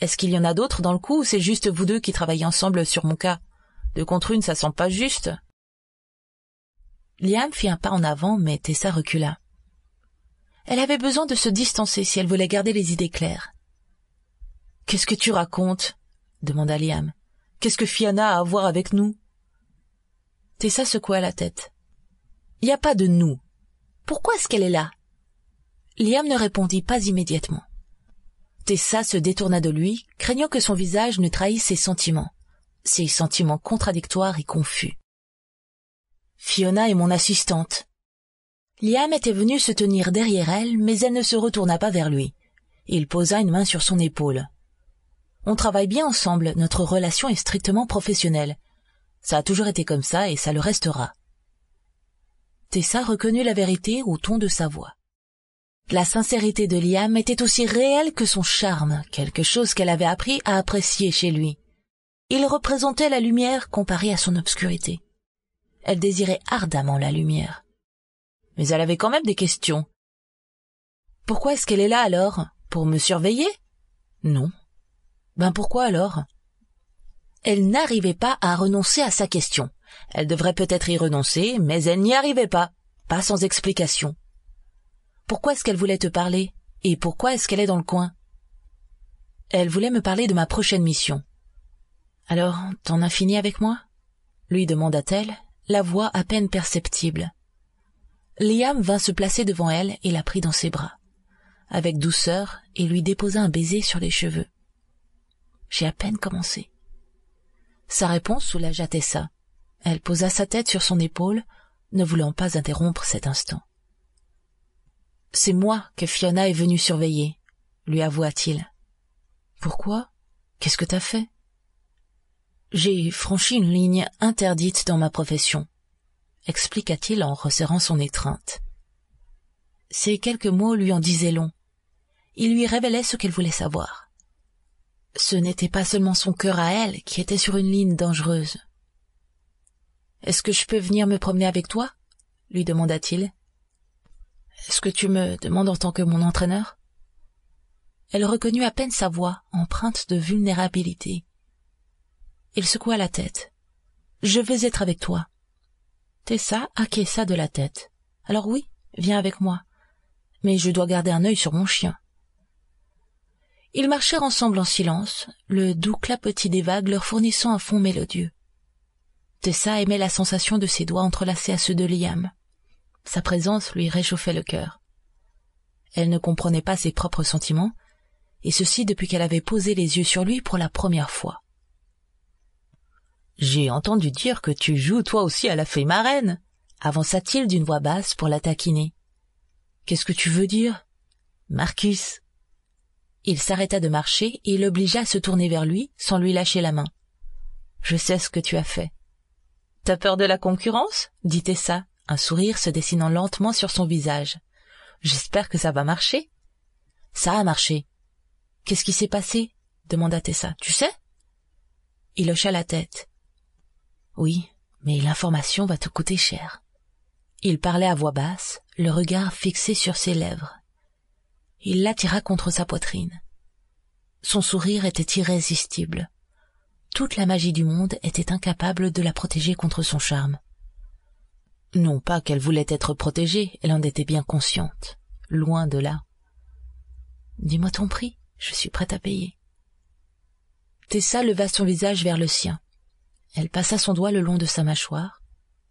Est-ce qu'il y en a d'autres dans le coup ou c'est juste vous deux qui travaillez ensemble sur mon cas Deux contre une, ça sent pas juste. Liam fit un pas en avant, mais Tessa recula. Elle avait besoin de se distancer si elle voulait garder les idées claires. Qu'est-ce que tu racontes demanda Liam. Qu'est-ce que Fiona a à voir avec nous Tessa secoua la tête. Il n'y a pas de nous. Pourquoi est-ce qu'elle est là Liam ne répondit pas immédiatement. Tessa se détourna de lui, craignant que son visage ne trahisse ses sentiments, ses sentiments contradictoires et confus. Fiona est mon assistante. Liam était venu se tenir derrière elle, mais elle ne se retourna pas vers lui. Il posa une main sur son épaule. On travaille bien ensemble, notre relation est strictement professionnelle. Ça a toujours été comme ça et ça le restera. Tessa reconnut la vérité au ton de sa voix. La sincérité de Liam était aussi réelle que son charme, quelque chose qu'elle avait appris à apprécier chez lui. Il représentait la lumière comparée à son obscurité. Elle désirait ardemment la lumière. Mais elle avait quand même des questions. Pourquoi est-ce qu'elle est là alors Pour me surveiller Non, ben pourquoi alors Elle n'arrivait pas à renoncer à sa question. Elle devrait peut-être y renoncer, mais elle n'y arrivait pas, pas sans explication. Pourquoi est-ce qu'elle voulait te parler Et pourquoi est-ce qu'elle est dans le coin Elle voulait me parler de ma prochaine mission. Alors, t'en as fini avec moi lui demanda-t-elle, la voix à peine perceptible. Liam vint se placer devant elle et la prit dans ses bras. Avec douceur, il lui déposa un baiser sur les cheveux. J'ai à peine commencé. Sa réponse soulagea Tessa. Elle posa sa tête sur son épaule, ne voulant pas interrompre cet instant. C'est moi que Fiona est venue surveiller, lui avoua-t-il. Pourquoi Qu'est-ce que t'as fait J'ai franchi une ligne interdite dans ma profession, expliqua-t-il en resserrant son étreinte. Ces quelques mots lui en disaient long. Ils lui révélait ce qu'elle voulait savoir ce n'était pas seulement son cœur à elle qui était sur une ligne dangereuse. Est-ce que je peux venir me promener avec toi lui demanda-t-il. Est-ce que tu me demandes en tant que mon entraîneur Elle reconnut à peine sa voix, empreinte de vulnérabilité. Il secoua la tête. Je veux être avec toi. Tessa acquiesça de la tête. Alors oui, viens avec moi. Mais je dois garder un œil sur mon chien. Ils marchèrent ensemble en silence, le doux clapotis des vagues leur fournissant un fond mélodieux. Tessa aimait la sensation de ses doigts entrelacés à ceux de Liam. Sa présence lui réchauffait le cœur. Elle ne comprenait pas ses propres sentiments, et ceci depuis qu'elle avait posé les yeux sur lui pour la première fois. J'ai entendu dire que tu joues toi aussi à la fée marraine, avança-t-il d'une voix basse pour la taquiner. Qu'est-ce que tu veux dire Marcus, il s'arrêta de marcher et l'obligea à se tourner vers lui sans lui lâcher la main. Je sais ce que tu as fait. T'as peur de la concurrence? dit Tessa, un sourire se dessinant lentement sur son visage. J'espère que ça va marcher. Ça a marché. Qu'est-ce qui s'est passé? demanda Tessa. Tu sais? Il hocha la tête. Oui, mais l'information va te coûter cher. Il parlait à voix basse, le regard fixé sur ses lèvres. Il l'attira contre sa poitrine. Son sourire était irrésistible. Toute la magie du monde était incapable de la protéger contre son charme. Non pas qu'elle voulait être protégée, elle en était bien consciente. Loin de là. Dis-moi ton prix, je suis prête à payer. Tessa leva son visage vers le sien. Elle passa son doigt le long de sa mâchoire,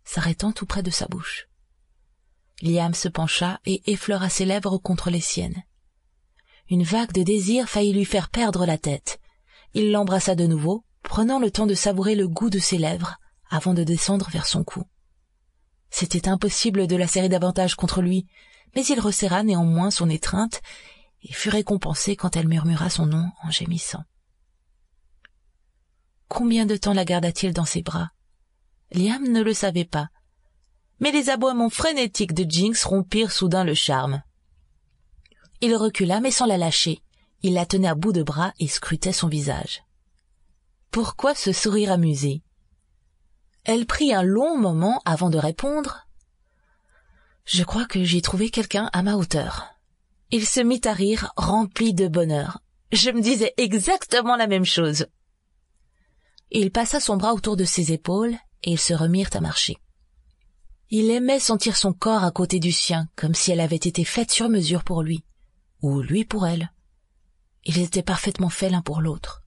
s'arrêtant tout près de sa bouche. Liam se pencha et effleura ses lèvres contre les siennes. Une vague de désir faillit lui faire perdre la tête. Il l'embrassa de nouveau, prenant le temps de savourer le goût de ses lèvres, avant de descendre vers son cou. C'était impossible de la serrer davantage contre lui, mais il resserra néanmoins son étreinte et fut récompensé quand elle murmura son nom en gémissant. Combien de temps la garda-t-il dans ses bras Liam ne le savait pas. Mais les aboiements frénétiques de Jinx rompirent soudain le charme. Il recula mais sans la lâcher. Il la tenait à bout de bras et scrutait son visage. Pourquoi ce sourire amusé Elle prit un long moment avant de répondre. Je crois que j'ai trouvé quelqu'un à ma hauteur. Il se mit à rire, rempli de bonheur. Je me disais exactement la même chose. Il passa son bras autour de ses épaules et ils se remirent à marcher. Il aimait sentir son corps à côté du sien, comme si elle avait été faite sur mesure pour lui ou lui pour elle. Ils étaient parfaitement faits l'un pour l'autre.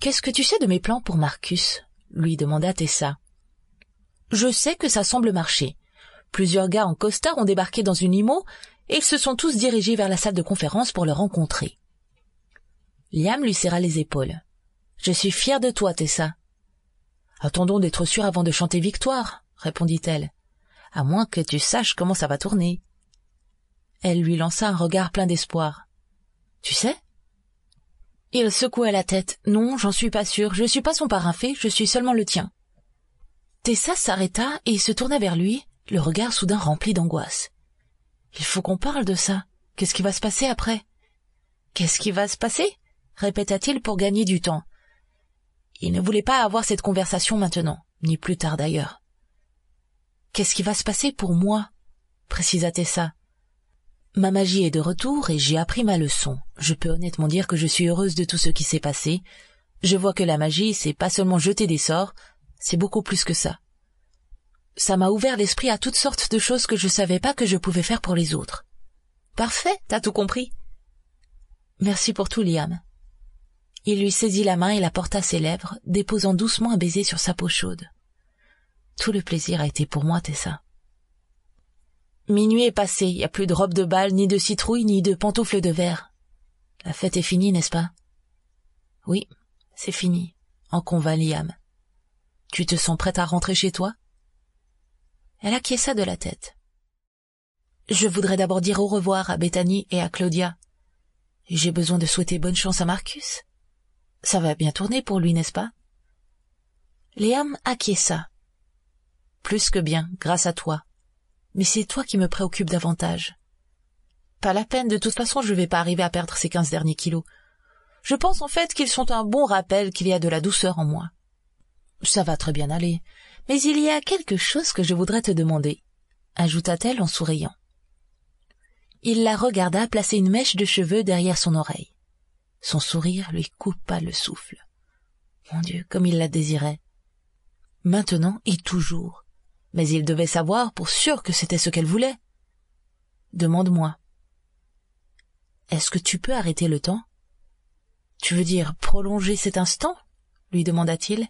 Qu'est-ce que tu sais de mes plans pour Marcus lui demanda Tessa. Je sais que ça semble marcher. Plusieurs gars en costard ont débarqué dans une limo et ils se sont tous dirigés vers la salle de conférence pour le rencontrer. Liam lui serra les épaules. Je suis fière de toi, Tessa. Attendons d'être sûrs avant de chanter victoire, répondit-elle. À moins que tu saches comment ça va tourner. Elle lui lança un regard plein d'espoir. Tu sais Il secoua la tête. Non, j'en suis pas sûr. Je suis pas son parrain je suis seulement le tien. Tessa s'arrêta et se tourna vers lui, le regard soudain rempli d'angoisse. Il faut qu'on parle de ça. Qu'est-ce qui va se passer après Qu'est-ce qui va se passer répéta-t-il pour gagner du temps. Il ne voulait pas avoir cette conversation maintenant, ni plus tard d'ailleurs. Qu'est-ce qui va se passer pour moi précisa Tessa. Ma magie est de retour et j'ai appris ma leçon. Je peux honnêtement dire que je suis heureuse de tout ce qui s'est passé. Je vois que la magie, c'est pas seulement jeter des sorts, c'est beaucoup plus que ça. Ça m'a ouvert l'esprit à toutes sortes de choses que je savais pas que je pouvais faire pour les autres. Parfait, t'as tout compris. Merci pour tout, Liam. Il lui saisit la main et la porta à ses lèvres, déposant doucement un baiser sur sa peau chaude. Tout le plaisir a été pour moi, Tessa. Minuit est passé, il n'y a plus de robe de bal, ni de citrouille, ni de pantoufles de verre. La fête est finie, n'est-ce pas Oui, c'est fini, en convainc Liam. Tu te sens prête à rentrer chez toi Elle acquiesça de la tête. Je voudrais d'abord dire au revoir à Bethany et à Claudia. J'ai besoin de souhaiter bonne chance à Marcus. Ça va bien tourner pour lui, n'est-ce pas Liam acquiesça. Plus que bien, grâce à toi, mais c'est toi qui me préoccupe davantage. Pas la peine, de toute façon je ne vais pas arriver à perdre ces quinze derniers kilos. Je pense en fait qu'ils sont un bon rappel qu'il y a de la douceur en moi. Ça va très bien aller, mais il y a quelque chose que je voudrais te demander, ajouta-t-elle en souriant. Il la regarda placer une mèche de cheveux derrière son oreille. Son sourire lui coupa le souffle. Mon Dieu, comme il la désirait. Maintenant et toujours, mais il devait savoir pour sûr que c'était ce qu'elle voulait. Demande-moi. Est-ce que tu peux arrêter le temps Tu veux dire prolonger cet instant lui demanda-t-il.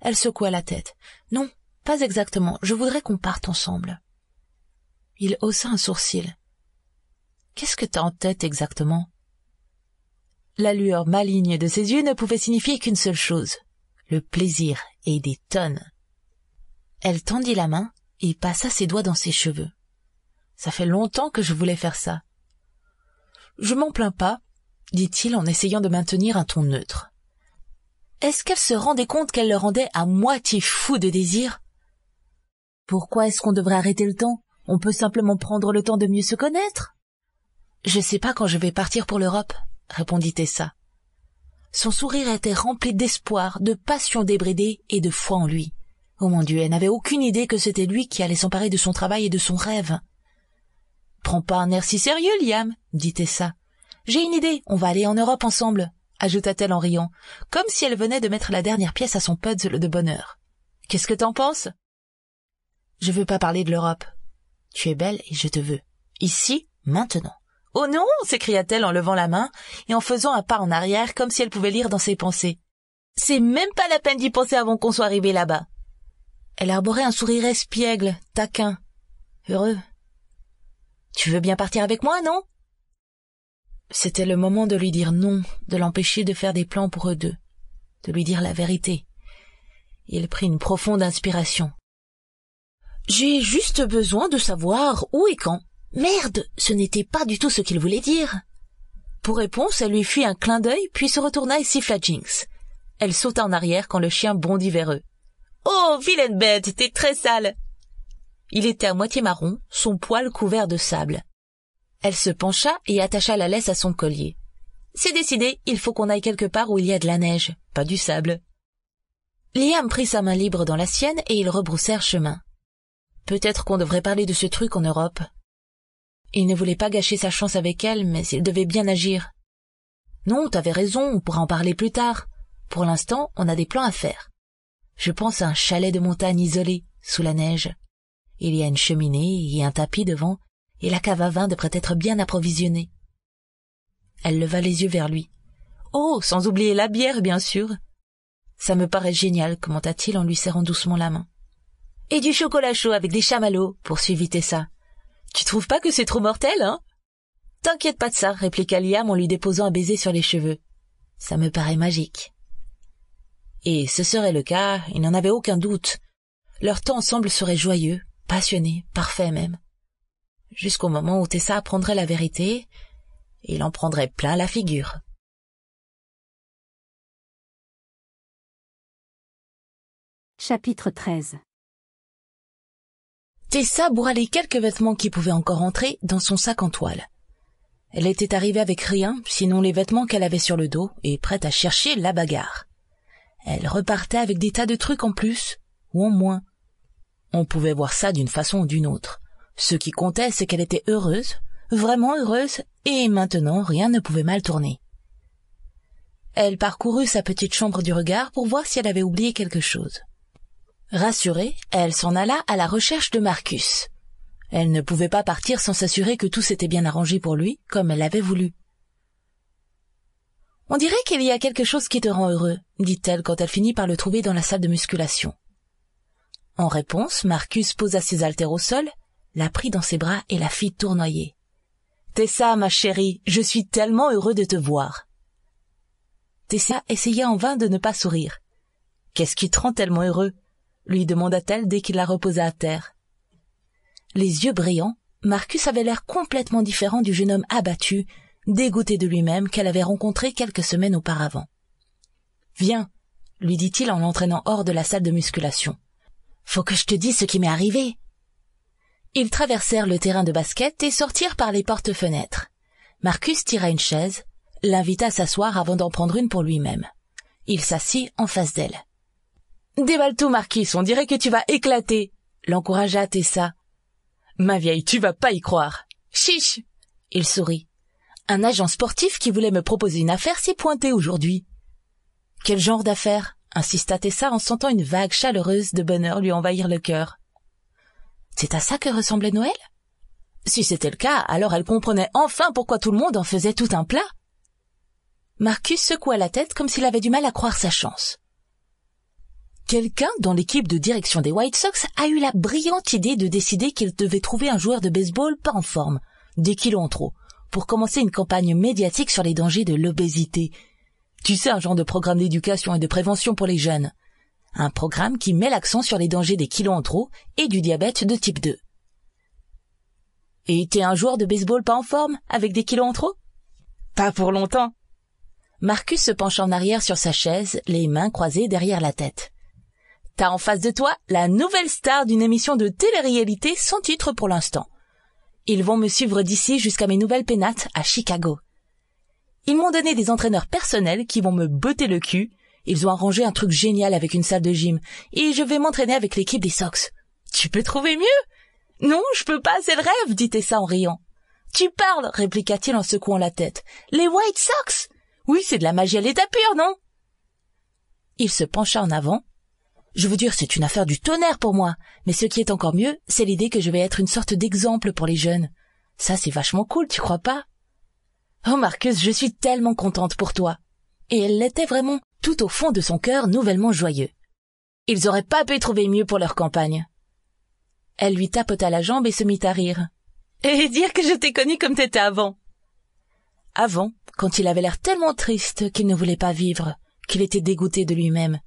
Elle secoua la tête. Non, pas exactement. Je voudrais qu'on parte ensemble. Il haussa un sourcil. Qu'est-ce que t'as en tête exactement La lueur maligne de ses yeux ne pouvait signifier qu'une seule chose le plaisir et des tonnes. Elle tendit la main et passa ses doigts dans ses cheveux. Ça fait longtemps que je voulais faire ça. Je m'en plains pas, dit-il en essayant de maintenir un ton neutre. Est-ce qu'elle se rendait compte qu'elle le rendait à moitié fou de désir? Pourquoi est-ce qu'on devrait arrêter le temps? On peut simplement prendre le temps de mieux se connaître. Je sais pas quand je vais partir pour l'Europe, répondit Tessa. Son sourire était rempli d'espoir, de passion débridée et de foi en lui. Oh mon Dieu, elle n'avait aucune idée que c'était lui qui allait s'emparer de son travail et de son rêve. Prends pas un air si sérieux, Liam, dit Tessa. J'ai une idée, on va aller en Europe ensemble, ajouta-t-elle en riant, comme si elle venait de mettre la dernière pièce à son puzzle de bonheur. Qu'est-ce que t'en penses Je veux pas parler de l'Europe. Tu es belle et je te veux. Ici, maintenant. Oh non s'écria-t-elle en levant la main et en faisant un pas en arrière comme si elle pouvait lire dans ses pensées. C'est même pas la peine d'y penser avant qu'on soit arrivé là-bas. Elle arborait un sourire espiègle, taquin, heureux. Tu veux bien partir avec moi, non C'était le moment de lui dire non, de l'empêcher de faire des plans pour eux deux, de lui dire la vérité. Il prit une profonde inspiration. J'ai juste besoin de savoir où et quand. Merde, ce n'était pas du tout ce qu'il voulait dire. Pour réponse, elle lui fit un clin d'œil, puis se retourna et siffla Jinx. Elle sauta en arrière quand le chien bondit vers eux. Oh, vilaine bête, t'es très sale. Il était à moitié marron, son poil couvert de sable. Elle se pencha et attacha la laisse à son collier. C'est décidé, il faut qu'on aille quelque part où il y a de la neige, pas du sable. Liam prit sa main libre dans la sienne et ils rebroussèrent chemin. Peut-être qu'on devrait parler de ce truc en Europe. Il ne voulait pas gâcher sa chance avec elle, mais il devait bien agir. Non, t'avais raison, on pourra en parler plus tard. Pour l'instant, on a des plans à faire. Je pense à un chalet de montagne isolé, sous la neige. Il y a une cheminée et un tapis devant, et la cave à vin devrait être bien approvisionnée. Elle leva les yeux vers lui. Oh, sans oublier la bière, bien sûr. Ça me paraît génial, commenta-t-il en lui serrant doucement la main. Et du chocolat chaud avec des chamallows, poursuivit Tessa. Tu trouves pas que c'est trop mortel, hein? T'inquiète pas de ça, répliqua Liam en lui déposant un baiser sur les cheveux. Ça me paraît magique. Et ce serait le cas, il n'en avait aucun doute. Leur temps ensemble serait joyeux, passionné, parfait même. Jusqu'au moment où Tessa apprendrait la vérité, il en prendrait plein la figure. Chapitre 13 Tessa bourra quelques vêtements qui pouvaient encore entrer dans son sac en toile. Elle était arrivée avec rien, sinon les vêtements qu'elle avait sur le dos, et prête à chercher la bagarre. Elle repartait avec des tas de trucs en plus ou en moins. On pouvait voir ça d'une façon ou d'une autre. Ce qui comptait, c'est qu'elle était heureuse, vraiment heureuse, et maintenant rien ne pouvait mal tourner. Elle parcourut sa petite chambre du regard pour voir si elle avait oublié quelque chose. Rassurée, elle s'en alla à la recherche de Marcus. Elle ne pouvait pas partir sans s'assurer que tout s'était bien arrangé pour lui, comme elle l'avait voulu. On dirait qu'il y a quelque chose qui te rend heureux, dit-elle quand elle finit par le trouver dans la salle de musculation. En réponse, Marcus posa ses haltères au sol, la prit dans ses bras et la fit tournoyer. Tessa, ma chérie, je suis tellement heureux de te voir. Tessa essaya en vain de ne pas sourire. Qu'est-ce qui te rend tellement heureux? lui demanda-t-elle dès qu'il la reposa à terre. Les yeux brillants, Marcus avait l'air complètement différent du jeune homme abattu dégoûté de lui-même, qu'elle avait rencontré quelques semaines auparavant. Viens, lui dit-il en l'entraînant hors de la salle de musculation. Faut que je te dise ce qui m'est arrivé. Ils traversèrent le terrain de basket et sortirent par les portes-fenêtres. Marcus tira une chaise, l'invita à s'asseoir avant d'en prendre une pour lui-même. Il s'assit en face d'elle. Déballe tout, Marcus, on dirait que tu vas éclater, l'encouragea Tessa. Ma vieille, tu vas pas y croire. Chiche! Il sourit. Un agent sportif qui voulait me proposer une affaire s'est pointé aujourd'hui. Quel genre d'affaire insista Tessa en sentant une vague chaleureuse de bonheur lui envahir le cœur. C'est à ça que ressemblait Noël Si c'était le cas, alors elle comprenait enfin pourquoi tout le monde en faisait tout un plat. Marcus secoua la tête comme s'il avait du mal à croire sa chance. Quelqu'un dans l'équipe de direction des White Sox a eu la brillante idée de décider qu'il devait trouver un joueur de baseball pas en forme, des kilos en trop, pour commencer une campagne médiatique sur les dangers de l'obésité. Tu sais, un genre de programme d'éducation et de prévention pour les jeunes. Un programme qui met l'accent sur les dangers des kilos en trop et du diabète de type 2. Et t'es un joueur de baseball pas en forme, avec des kilos en trop Pas pour longtemps. Marcus se penche en arrière sur sa chaise, les mains croisées derrière la tête. T'as en face de toi la nouvelle star d'une émission de télé-réalité sans titre pour l'instant. Ils vont me suivre d'ici jusqu'à mes nouvelles pénates à Chicago. Ils m'ont donné des entraîneurs personnels qui vont me botter le cul. Ils ont arrangé un truc génial avec une salle de gym. Et je vais m'entraîner avec l'équipe des Sox. Tu peux trouver mieux? Non, je peux pas, c'est le rêve, dit Tessa en riant. Tu parles, répliqua-t-il en secouant la tête. Les White Sox? Oui, c'est de la magie à l'état pur, non? Il se pencha en avant, je veux dire, c'est une affaire du tonnerre pour moi. Mais ce qui est encore mieux, c'est l'idée que je vais être une sorte d'exemple pour les jeunes. Ça, c'est vachement cool, tu crois pas Oh Marcus, je suis tellement contente pour toi. Et elle l'était vraiment, tout au fond de son cœur nouvellement joyeux. Ils auraient pas pu trouver mieux pour leur campagne. Elle lui tapota la jambe et se mit à rire. Et dire que je t'ai connu comme t'étais avant. Avant, quand il avait l'air tellement triste qu'il ne voulait pas vivre, qu'il était dégoûté de lui-même,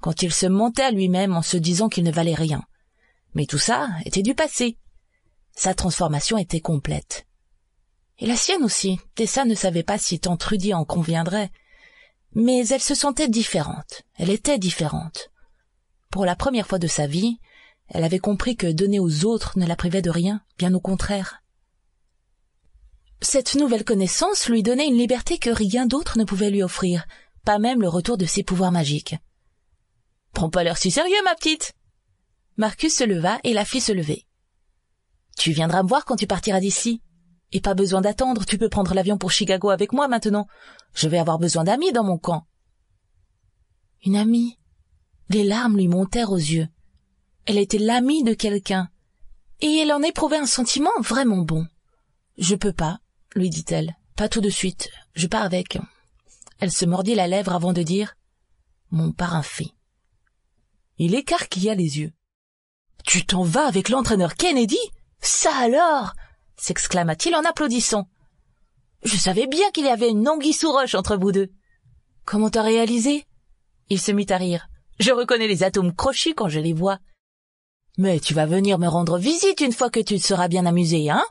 quand il se montait à lui-même en se disant qu'il ne valait rien. Mais tout ça était du passé. Sa transformation était complète. Et la sienne aussi. Tessa ne savait pas si tant Trudy en conviendrait. Mais elle se sentait différente. Elle était différente. Pour la première fois de sa vie, elle avait compris que donner aux autres ne la privait de rien, bien au contraire. Cette nouvelle connaissance lui donnait une liberté que rien d'autre ne pouvait lui offrir, pas même le retour de ses pouvoirs magiques. Prends pas l'heure si sérieux, ma petite. Marcus se leva et la fit se lever. Tu viendras me voir quand tu partiras d'ici. Et pas besoin d'attendre, tu peux prendre l'avion pour Chicago avec moi maintenant. Je vais avoir besoin d'amis dans mon camp. Une amie. Des larmes lui montèrent aux yeux. Elle était l'amie de quelqu'un. Et elle en éprouvait un sentiment vraiment bon. Je peux pas, lui dit-elle. Pas tout de suite. Je pars avec. Elle se mordit la lèvre avant de dire mon parrain fait. Il écarquilla les yeux. Tu t'en vas avec l'entraîneur Kennedy Ça alors s'exclama-t-il en applaudissant. Je savais bien qu'il y avait une anguille sous roche entre vous deux. Comment t'as réalisé Il se mit à rire. Je reconnais les atomes crochus quand je les vois. Mais tu vas venir me rendre visite une fois que tu te seras bien amusé, hein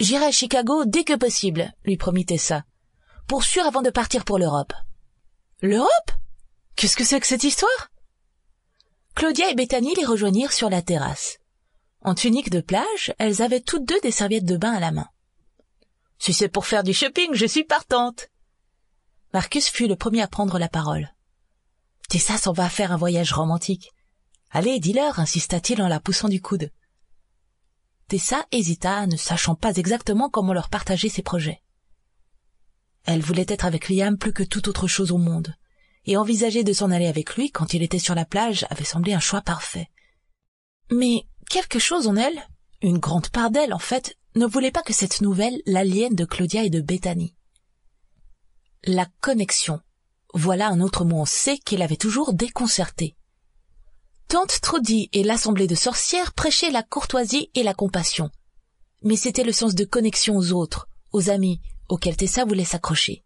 J'irai à Chicago dès que possible, lui promit Tessa. Pour sûr avant de partir pour l'Europe. L'Europe Qu'est-ce que c'est que cette histoire Claudia et Bethany les rejoignirent sur la terrasse. En tunique de plage, elles avaient toutes deux des serviettes de bain à la main. Si c'est pour faire du shopping, je suis partante. Marcus fut le premier à prendre la parole. Tessa s'en va faire un voyage romantique. Allez, dis-leur, insista-t-il en la poussant du coude. Tessa hésita, ne sachant pas exactement comment leur partager ses projets. Elle voulait être avec Liam plus que toute autre chose au monde et envisager de s'en aller avec lui quand il était sur la plage avait semblé un choix parfait. Mais quelque chose en elle, une grande part d'elle en fait, ne voulait pas que cette nouvelle l'alienne de Claudia et de Bethany. La connexion. Voilà un autre mot en C qui l'avait toujours déconcerté. Tante Trudy et l'assemblée de sorcières prêchaient la courtoisie et la compassion. Mais c'était le sens de connexion aux autres, aux amis, auxquels Tessa voulait s'accrocher.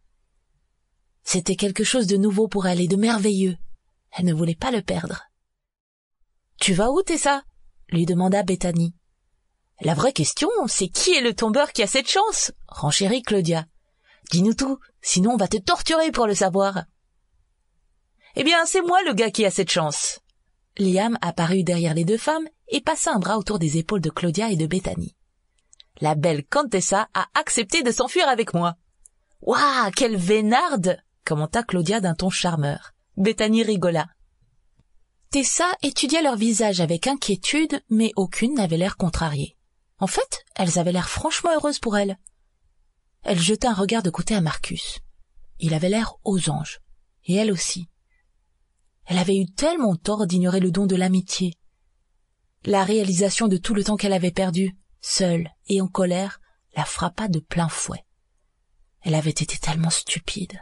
C'était quelque chose de nouveau pour elle et de merveilleux. Elle ne voulait pas le perdre. Tu vas où, Tessa? lui demanda Bethany. La vraie question, c'est qui est le tombeur qui a cette chance? renchérit Claudia. Dis-nous tout, sinon on va te torturer pour le savoir. Eh bien, c'est moi le gars qui a cette chance. Liam apparut derrière les deux femmes et passa un bras autour des épaules de Claudia et de Bethany. La belle Contessa a accepté de s'enfuir avec moi. Waouh, quelle vénarde commenta Claudia d'un ton charmeur. Bethany rigola. Tessa étudia leur visage avec inquiétude, mais aucune n'avait l'air contrariée. En fait, elles avaient l'air franchement heureuses pour elle. Elle jeta un regard de côté à Marcus. Il avait l'air aux anges. Et elle aussi. Elle avait eu tellement tort d'ignorer le don de l'amitié. La réalisation de tout le temps qu'elle avait perdu, seule et en colère, la frappa de plein fouet. Elle avait été tellement stupide.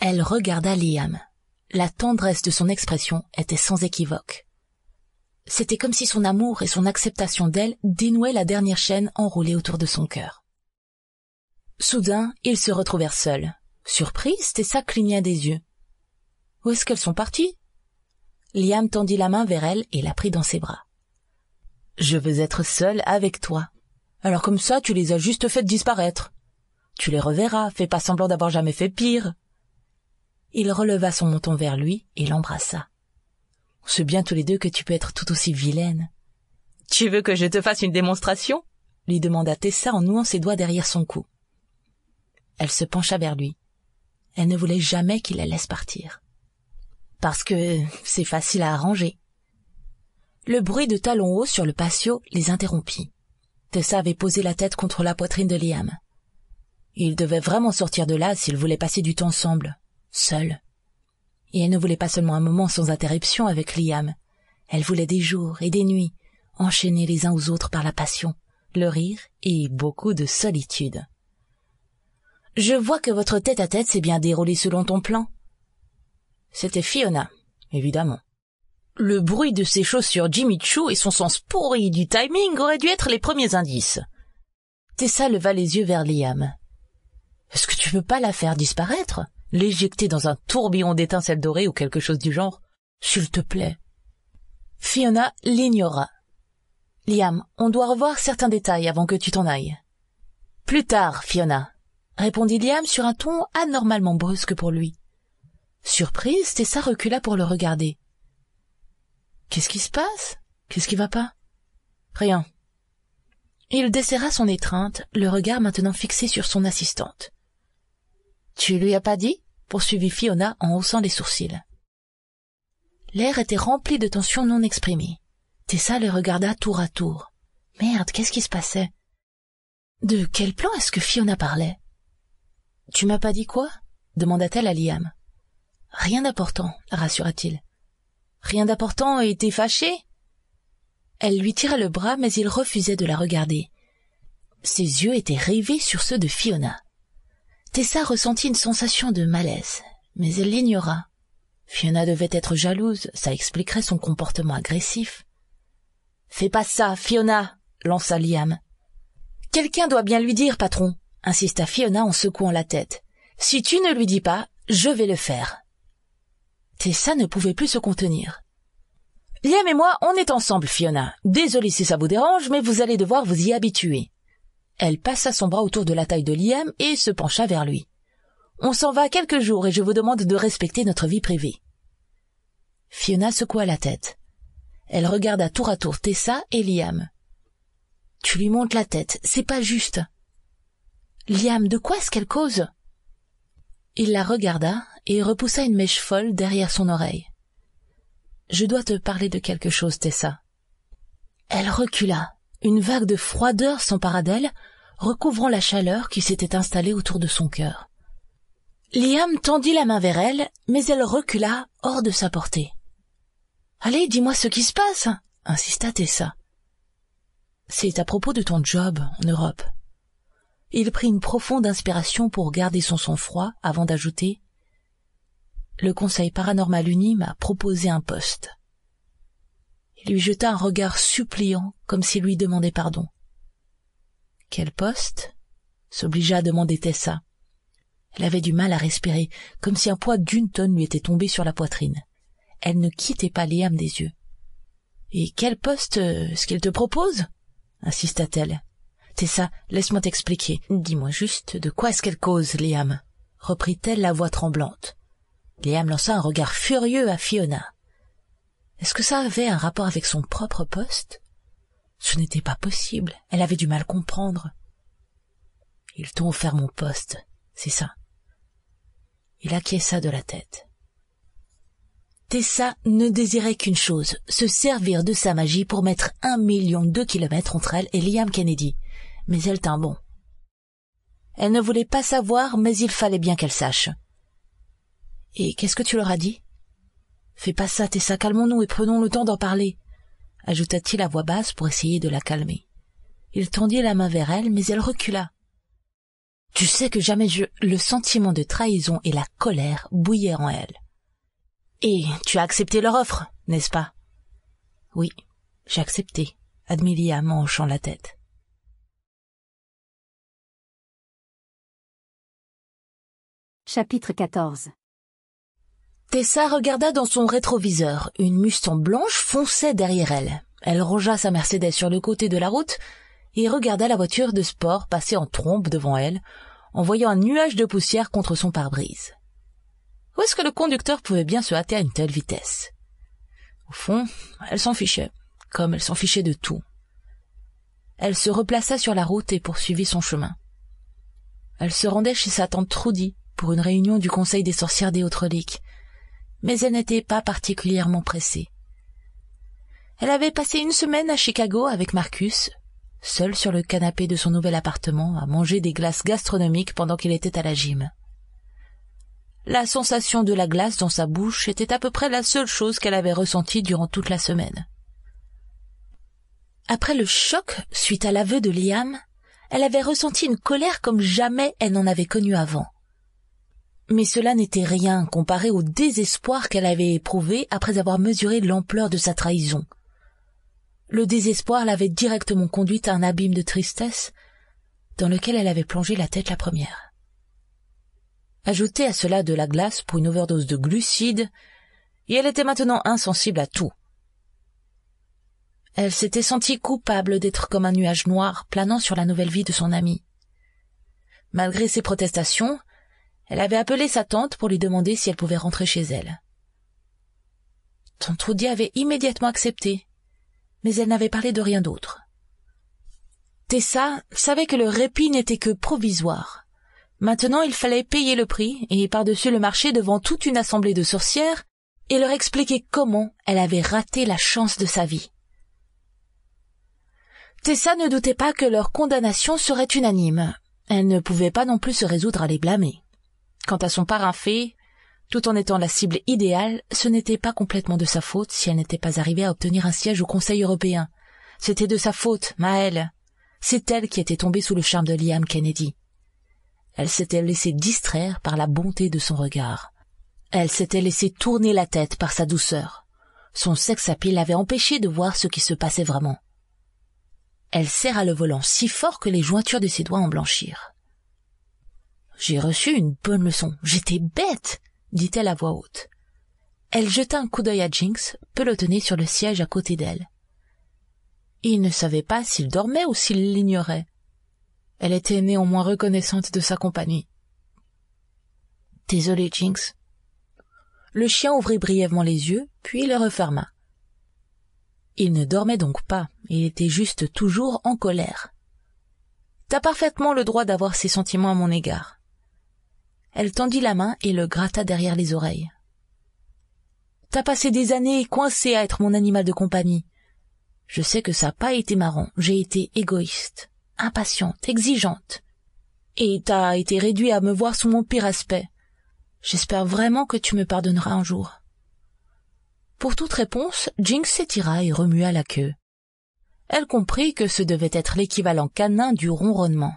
Elle regarda Liam. La tendresse de son expression était sans équivoque. C'était comme si son amour et son acceptation d'elle dénouaient la dernière chaîne enroulée autour de son cœur. Soudain, ils se retrouvèrent seuls. Surprise, Tessa cligna des yeux. Où est-ce qu'elles sont parties Liam tendit la main vers elle et la prit dans ses bras. Je veux être seule avec toi. Alors comme ça, tu les as juste faites disparaître. Tu les reverras, fais pas semblant d'avoir jamais fait pire il releva son menton vers lui et l'embrassa. On sait bien tous les deux que tu peux être tout aussi vilaine. Tu veux que je te fasse une démonstration lui demanda Tessa en nouant ses doigts derrière son cou. Elle se pencha vers lui. Elle ne voulait jamais qu'il la laisse partir. Parce que c'est facile à arranger. Le bruit de talons hauts sur le patio les interrompit. Tessa avait posé la tête contre la poitrine de Liam. Il devait vraiment sortir de là s'ils voulaient passer du temps ensemble seule. Et elle ne voulait pas seulement un moment sans interruption avec Liam. Elle voulait des jours et des nuits, enchaînés les uns aux autres par la passion, le rire et beaucoup de solitude. Je vois que votre tête-à-tête s'est bien déroulée selon ton plan. C'était Fiona, évidemment. Le bruit de ses chaussures Jimmy Choo et son sens pourri du timing auraient dû être les premiers indices. Tessa leva les yeux vers Liam. Est-ce que tu veux pas la faire disparaître l'éjecter dans un tourbillon d'étincelles dorées ou quelque chose du genre. S'il te plaît. Fiona l'ignora. Liam, on doit revoir certains détails avant que tu t'en ailles. Plus tard, Fiona, répondit Liam sur un ton anormalement brusque pour lui. Surprise, Tessa recula pour le regarder. Qu'est-ce qui se passe Qu'est-ce qui va pas Rien. Il desserra son étreinte, le regard maintenant fixé sur son assistante. Tu lui as pas dit poursuivit Fiona en haussant les sourcils. L'air était rempli de tensions non exprimées. Tessa les regarda tour à tour. Merde, qu'est-ce qui se passait De quel plan est-ce que Fiona parlait Tu m'as pas dit quoi demanda-t-elle à Liam. Rien d'important, rassura-t-il. Rien d'important et t'es fâché Elle lui tira le bras, mais il refusait de la regarder. Ses yeux étaient rivés sur ceux de Fiona. Tessa ressentit une sensation de malaise, mais elle l'ignora. Fiona devait être jalouse, ça expliquerait son comportement agressif. Fais pas ça, Fiona, lança Liam. Quelqu'un doit bien lui dire, patron, insista Fiona en secouant la tête. Si tu ne lui dis pas, je vais le faire. Tessa ne pouvait plus se contenir. Liam et moi, on est ensemble, Fiona. Désolée si ça vous dérange, mais vous allez devoir vous y habituer. Elle passa son bras autour de la taille de Liam et se pencha vers lui. On s'en va quelques jours et je vous demande de respecter notre vie privée. Fiona secoua la tête. Elle regarda tour à tour Tessa et Liam. Tu lui montes la tête, c'est pas juste. Liam, de quoi est-ce qu'elle cause Il la regarda et repoussa une mèche folle derrière son oreille. Je dois te parler de quelque chose, Tessa. Elle recula, une vague de froideur s'empara d'elle, recouvrant la chaleur qui s'était installée autour de son cœur. Liam tendit la main vers elle, mais elle recula hors de sa portée. Allez, dis-moi ce qui se passe, insista Tessa. C'est à propos de ton job en Europe. Il prit une profonde inspiration pour garder son sang-froid avant d'ajouter Le Conseil paranormal uni m'a proposé un poste lui jeta un regard suppliant comme s'il lui demandait pardon. Quel poste s'obligea à demander Tessa. Elle avait du mal à respirer, comme si un poids d'une tonne lui était tombé sur la poitrine. Elle ne quittait pas Liam des yeux. Et quel poste euh, ce qu'il te propose insista-t-elle. Tessa, laisse-moi t'expliquer. Dis-moi juste de quoi est-ce qu'elle cause, Liam reprit-elle la voix tremblante. Liam lança un regard furieux à Fiona. Est-ce que ça avait un rapport avec son propre poste Ce n'était pas possible, elle avait du mal comprendre. Ils t'ont offert mon poste, c'est ça. Il acquiesça de la tête. Tessa ne désirait qu'une chose, se servir de sa magie pour mettre un million de kilomètres entre elle et Liam Kennedy. Mais elle tint bon. Elle ne voulait pas savoir, mais il fallait bien qu'elle sache. Et qu'est-ce que tu leur as dit Fais pas ça, Tessa, calmons-nous et prenons le temps d'en parler, ajouta-t-il à voix basse pour essayer de la calmer. Il tendit la main vers elle, mais elle recula. Tu sais que jamais je... Le sentiment de trahison et la colère bouillaient en elle. Et tu as accepté leur offre, n'est-ce pas Oui, j'ai accepté, admit Liam la tête. Chapitre 14 Tessa regarda dans son rétroviseur. Une Mustang blanche fonçait derrière elle. Elle rogea sa Mercedes sur le côté de la route et regarda la voiture de sport passer en trompe devant elle, en voyant un nuage de poussière contre son pare-brise. Où est-ce que le conducteur pouvait bien se hâter à une telle vitesse Au fond, elle s'en fichait, comme elle s'en fichait de tout. Elle se replaça sur la route et poursuivit son chemin. Elle se rendait chez sa tante Trudy pour une réunion du Conseil des sorcières des mais elle n'était pas particulièrement pressée. Elle avait passé une semaine à Chicago avec Marcus, seul sur le canapé de son nouvel appartement à manger des glaces gastronomiques pendant qu'il était à la gym. La sensation de la glace dans sa bouche était à peu près la seule chose qu'elle avait ressentie durant toute la semaine. Après le choc suite à l'aveu de Liam, elle avait ressenti une colère comme jamais elle n'en avait connue avant. Mais cela n'était rien comparé au désespoir qu'elle avait éprouvé après avoir mesuré l'ampleur de sa trahison. Le désespoir l'avait directement conduite à un abîme de tristesse dans lequel elle avait plongé la tête la première. Ajoutez à cela de la glace pour une overdose de glucides, et elle était maintenant insensible à tout. Elle s'était sentie coupable d'être comme un nuage noir planant sur la nouvelle vie de son amie. Malgré ses protestations, elle avait appelé sa tante pour lui demander si elle pouvait rentrer chez elle. Tante avait immédiatement accepté, mais elle n'avait parlé de rien d'autre. Tessa savait que le répit n'était que provisoire. Maintenant, il fallait payer le prix et par-dessus le marché devant toute une assemblée de sorcières et leur expliquer comment elle avait raté la chance de sa vie. Tessa ne doutait pas que leur condamnation serait unanime. Elle ne pouvait pas non plus se résoudre à les blâmer. Quant à son parrain fait, tout en étant la cible idéale, ce n'était pas complètement de sa faute si elle n'était pas arrivée à obtenir un siège au Conseil européen. C'était de sa faute, Maëlle. C'est elle qui était tombée sous le charme de Liam Kennedy. Elle s'était laissée distraire par la bonté de son regard. Elle s'était laissée tourner la tête par sa douceur. Son sexe à l'avait empêchée de voir ce qui se passait vraiment. Elle serra le volant si fort que les jointures de ses doigts en blanchirent. J'ai reçu une bonne leçon. J'étais bête, dit-elle à voix haute. Elle jeta un coup d'œil à Jinx, pelotonné sur le siège à côté d'elle. Il ne savait pas s'il dormait ou s'il l'ignorait. Elle était néanmoins reconnaissante de sa compagnie. Désolée, Jinx. Le chien ouvrit brièvement les yeux, puis les referma. Il ne dormait donc pas, il était juste toujours en colère. T'as parfaitement le droit d'avoir ces sentiments à mon égard. Elle tendit la main et le gratta derrière les oreilles. T'as passé des années coincé à être mon animal de compagnie. Je sais que ça n'a pas été marrant. J'ai été égoïste, impatiente, exigeante. Et t'as été réduit à me voir sous mon pire aspect. J'espère vraiment que tu me pardonneras un jour. Pour toute réponse, Jinx s'étira et remua la queue. Elle comprit que ce devait être l'équivalent canin du ronronnement.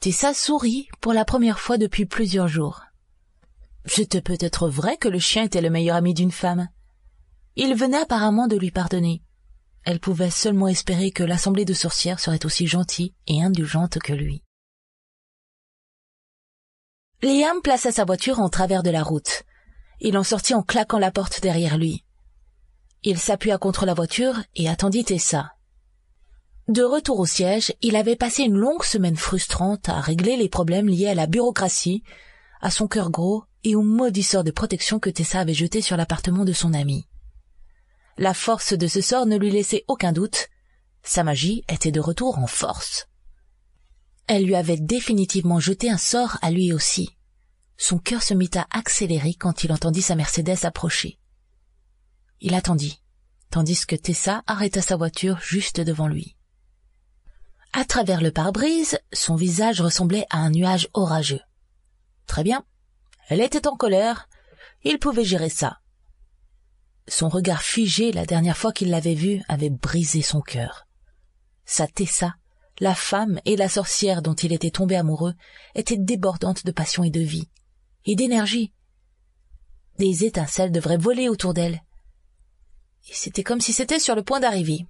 Tessa sourit pour la première fois depuis plusieurs jours. C'était peut-être vrai que le chien était le meilleur ami d'une femme. Il venait apparemment de lui pardonner. Elle pouvait seulement espérer que l'assemblée de sorcières serait aussi gentille et indulgente que lui. Liam plaça sa voiture en travers de la route. Il en sortit en claquant la porte derrière lui. Il s'appuya contre la voiture et attendit Tessa. De retour au siège, il avait passé une longue semaine frustrante à régler les problèmes liés à la bureaucratie, à son cœur gros et au maudit sort de protection que Tessa avait jeté sur l'appartement de son ami. La force de ce sort ne lui laissait aucun doute, sa magie était de retour en force. Elle lui avait définitivement jeté un sort à lui aussi. Son cœur se mit à accélérer quand il entendit sa Mercedes approcher. Il attendit, tandis que Tessa arrêta sa voiture juste devant lui. À travers le pare-brise, son visage ressemblait à un nuage orageux. Très bien. Elle était en colère. Il pouvait gérer ça. Son regard figé la dernière fois qu'il l'avait vue avait brisé son cœur. Sa Tessa, la femme et la sorcière dont il était tombé amoureux, était débordante de passion et de vie, et d'énergie. Des étincelles devraient voler autour d'elle. Et c'était comme si c'était sur le point d'arriver.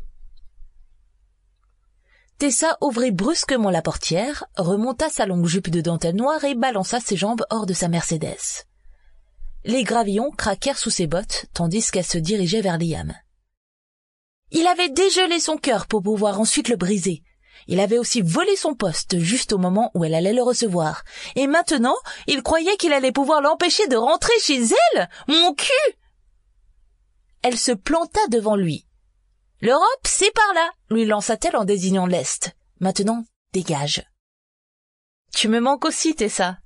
Tessa ouvrit brusquement la portière, remonta sa longue jupe de dentelle noire et balança ses jambes hors de sa Mercedes. Les gravillons craquèrent sous ses bottes, tandis qu'elle se dirigeait vers Liam. Il avait dégelé son cœur pour pouvoir ensuite le briser. Il avait aussi volé son poste juste au moment où elle allait le recevoir. Et maintenant, il croyait qu'il allait pouvoir l'empêcher de rentrer chez elle. Mon cul. Elle se planta devant lui, L'Europe, c'est par là, lui lança-t-elle en désignant l'Est. Maintenant, dégage. Tu me manques aussi, Tessa.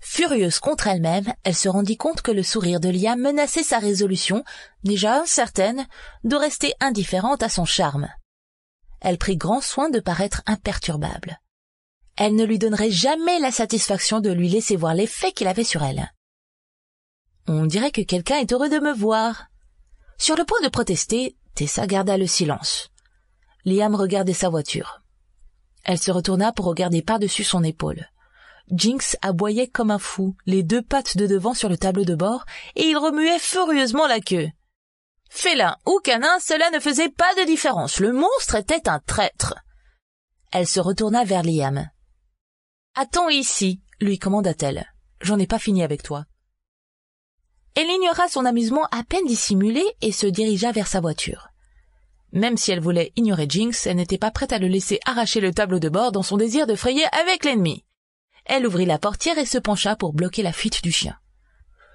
Furieuse contre elle-même, elle se rendit compte que le sourire de Lia menaçait sa résolution, déjà incertaine, de rester indifférente à son charme. Elle prit grand soin de paraître imperturbable. Elle ne lui donnerait jamais la satisfaction de lui laisser voir l'effet qu'il avait sur elle. On dirait que quelqu'un est heureux de me voir. Sur le point de protester, Tessa garda le silence. Liam regardait sa voiture. Elle se retourna pour regarder par-dessus son épaule. Jinx aboyait comme un fou, les deux pattes de devant sur le tableau de bord, et il remuait furieusement la queue. Félin ou canin, cela ne faisait pas de différence. Le monstre était un traître. Elle se retourna vers Liam. Attends ici, lui commanda-t-elle. J'en ai pas fini avec toi. Elle ignora son amusement à peine dissimulé et se dirigea vers sa voiture. Même si elle voulait ignorer Jinx, elle n'était pas prête à le laisser arracher le tableau de bord dans son désir de frayer avec l'ennemi. Elle ouvrit la portière et se pencha pour bloquer la fuite du chien.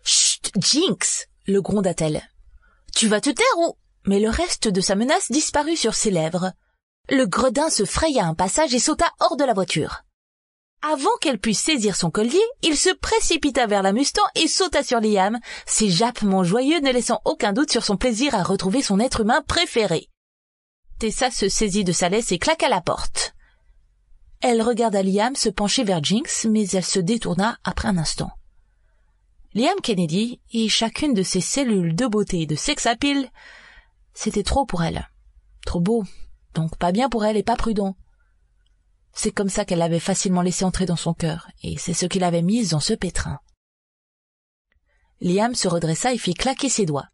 Chut, Jinx, le gronda-t-elle. Tu vas te taire ou Mais le reste de sa menace disparut sur ses lèvres. Le gredin se fraya un passage et sauta hors de la voiture. Avant qu'elle puisse saisir son collier, il se précipita vers la Mustang et sauta sur Liam, ses jappements joyeux ne laissant aucun doute sur son plaisir à retrouver son être humain préféré. Tessa se saisit de sa laisse et claqua la porte. Elle regarda Liam se pencher vers Jinx, mais elle se détourna après un instant. Liam Kennedy et chacune de ses cellules de beauté et de sex c'était trop pour elle. Trop beau, donc pas bien pour elle et pas prudent. C'est comme ça qu'elle l'avait facilement laissé entrer dans son cœur, et c'est ce qu'il avait mise dans ce pétrin. Liam se redressa et fit claquer ses doigts.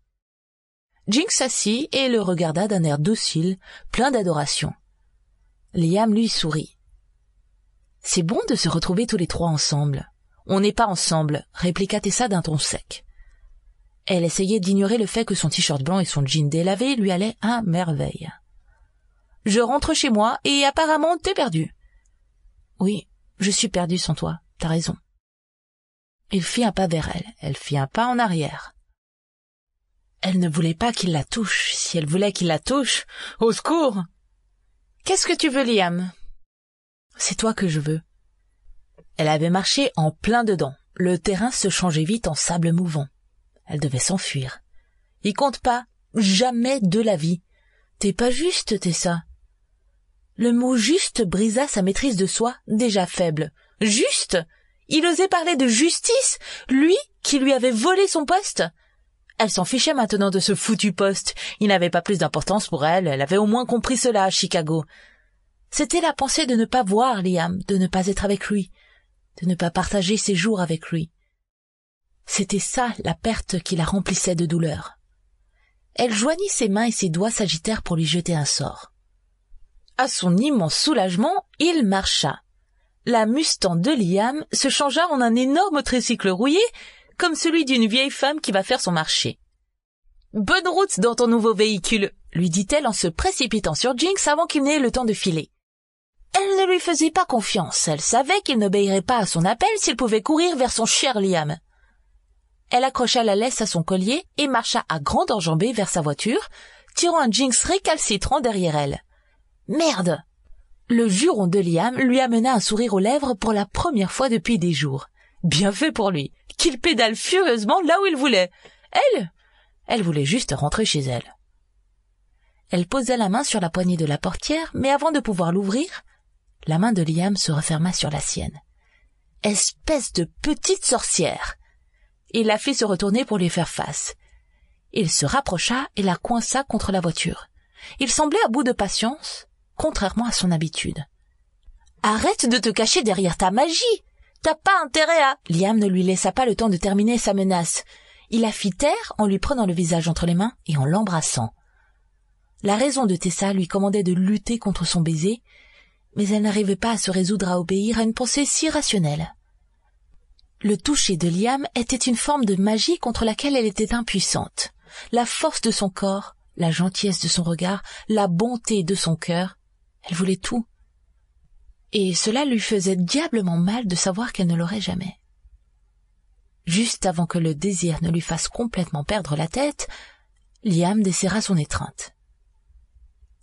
Jinx s'assit et le regarda d'un air docile, plein d'adoration. Liam lui sourit. C'est bon de se retrouver tous les trois ensemble. On n'est pas ensemble, répliqua Tessa d'un ton sec. Elle essayait d'ignorer le fait que son t-shirt blanc et son jean délavé lui allaient à merveille. Je rentre chez moi et apparemment t'es perdu. Oui, je suis perdue sans toi, t'as raison. Il fit un pas vers elle, elle fit un pas en arrière. Elle ne voulait pas qu'il la touche, si elle voulait qu'il la touche, au secours. Qu'est-ce que tu veux, Liam? C'est toi que je veux. Elle avait marché en plein dedans. Le terrain se changeait vite en sable mouvant. Elle devait s'enfuir. Il compte pas, jamais de la vie. T'es pas juste, ça. Le mot juste brisa sa maîtrise de soi, déjà faible. Juste Il osait parler de justice Lui qui lui avait volé son poste Elle s'en fichait maintenant de ce foutu poste. Il n'avait pas plus d'importance pour elle, elle avait au moins compris cela à Chicago. C'était la pensée de ne pas voir Liam, de ne pas être avec lui, de ne pas partager ses jours avec lui. C'était ça la perte qui la remplissait de douleur. Elle joignit ses mains et ses doigts s'agitèrent pour lui jeter un sort. À son immense soulagement, il marcha. La mustang de Liam se changea en un énorme tricycle rouillé, comme celui d'une vieille femme qui va faire son marché. Bonne route dans ton nouveau véhicule, lui dit-elle en se précipitant sur Jinx avant qu'il n'ait le temps de filer. Elle ne lui faisait pas confiance, elle savait qu'il n'obéirait pas à son appel s'il pouvait courir vers son cher Liam. Elle accrocha la laisse à son collier et marcha à grande enjambée vers sa voiture, tirant un Jinx récalcitrant derrière elle. Merde Le juron de Liam lui amena un sourire aux lèvres pour la première fois depuis des jours. Bien fait pour lui, qu'il pédale furieusement là où il voulait. Elle Elle voulait juste rentrer chez elle. Elle posa la main sur la poignée de la portière, mais avant de pouvoir l'ouvrir, la main de Liam se referma sur la sienne. Espèce de petite sorcière Il la fit se retourner pour lui faire face. Il se rapprocha et la coinça contre la voiture. Il semblait à bout de patience, contrairement à son habitude. Arrête de te cacher derrière ta magie. T'as pas intérêt à. Liam ne lui laissa pas le temps de terminer sa menace. Il la fit taire en lui prenant le visage entre les mains et en l'embrassant. La raison de Tessa lui commandait de lutter contre son baiser, mais elle n'arrivait pas à se résoudre à obéir à une pensée si rationnelle. Le toucher de Liam était une forme de magie contre laquelle elle était impuissante. La force de son corps, la gentillesse de son regard, la bonté de son cœur elle voulait tout. Et cela lui faisait diablement mal de savoir qu'elle ne l'aurait jamais. Juste avant que le désir ne lui fasse complètement perdre la tête, Liam desserra son étreinte.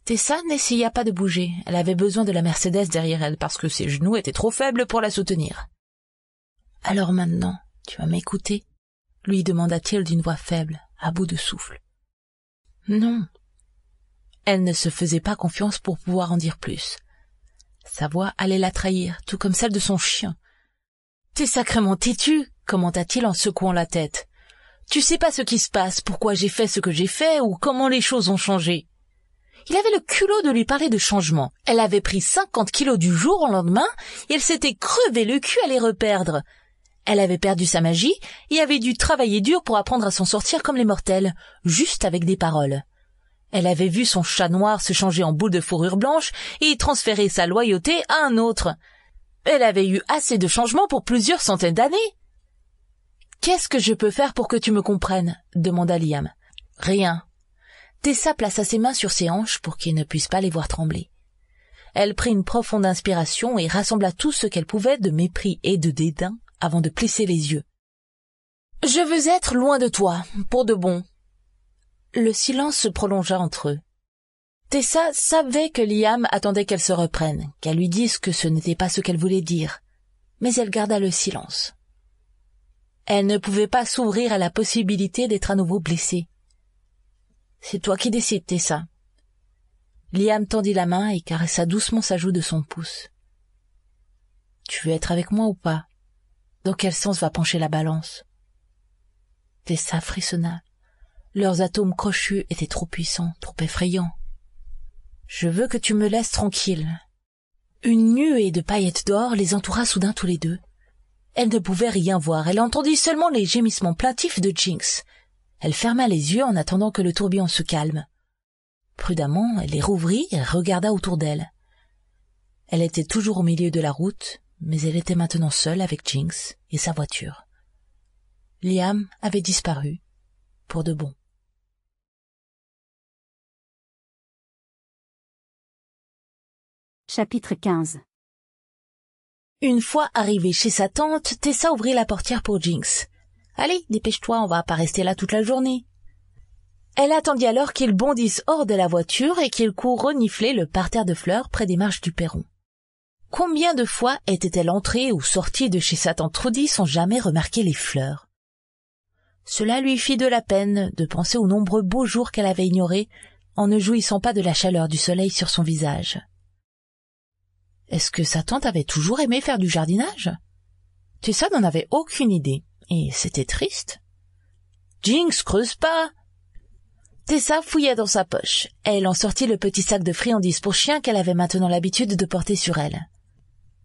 Tessa n'essaya pas de bouger, elle avait besoin de la Mercedes derrière elle parce que ses genoux étaient trop faibles pour la soutenir. Alors maintenant, tu vas m'écouter lui demanda-t-il d'une voix faible, à bout de souffle. Non, elle ne se faisait pas confiance pour pouvoir en dire plus. Sa voix allait la trahir, tout comme celle de son chien. T'es sacrément têtu, commenta-t-il en secouant la tête. Tu sais pas ce qui se passe, pourquoi j'ai fait ce que j'ai fait ou comment les choses ont changé. Il avait le culot de lui parler de changement. Elle avait pris cinquante kilos du jour au lendemain et elle s'était crevé le cul à les reperdre. Elle avait perdu sa magie et avait dû travailler dur pour apprendre à s'en sortir comme les mortels, juste avec des paroles. Elle avait vu son chat noir se changer en boule de fourrure blanche et transférer sa loyauté à un autre. Elle avait eu assez de changements pour plusieurs centaines d'années. Qu'est-ce que je peux faire pour que tu me comprennes demanda Liam. Rien. Tessa plaça ses mains sur ses hanches pour qu'il ne puisse pas les voir trembler. Elle prit une profonde inspiration et rassembla tout ce qu'elle pouvait de mépris et de dédain avant de plisser les yeux. Je veux être loin de toi, pour de bon, le silence se prolongea entre eux. Tessa savait que Liam attendait qu'elle se reprenne, qu'elle lui dise que ce n'était pas ce qu'elle voulait dire, mais elle garda le silence. Elle ne pouvait pas s'ouvrir à la possibilité d'être à nouveau blessée. C'est toi qui décides, Tessa. Liam tendit la main et caressa doucement sa joue de son pouce. Tu veux être avec moi ou pas Dans quel sens va pencher la balance Tessa frissonna. Leurs atomes crochus étaient trop puissants, trop effrayants. Je veux que tu me laisses tranquille. Une nuée de paillettes d'or les entoura soudain tous les deux. Elle ne pouvait rien voir, elle entendit seulement les gémissements plaintifs de Jinx. Elle ferma les yeux en attendant que le tourbillon se calme. Prudemment, elle les rouvrit et regarda autour d'elle. Elle était toujours au milieu de la route, mais elle était maintenant seule avec Jinx et sa voiture. Liam avait disparu, pour de bon. Chapitre 15 Une fois arrivée chez sa tante, Tessa ouvrit la portière pour Jinx. Allez, dépêche-toi, on va pas rester là toute la journée. Elle attendit alors qu'il bondisse hors de la voiture et qu'il court renifler le parterre de fleurs près des marches du perron. Combien de fois était-elle entrée ou sortie de chez sa tante Trudy sans jamais remarquer les fleurs Cela lui fit de la peine de penser aux nombreux beaux jours qu'elle avait ignorés en ne jouissant pas de la chaleur du soleil sur son visage. Est-ce que sa tante avait toujours aimé faire du jardinage Tessa n'en avait aucune idée, et c'était triste. Jinx, creuse pas Tessa fouilla dans sa poche. Elle en sortit le petit sac de friandises pour chien qu'elle avait maintenant l'habitude de porter sur elle.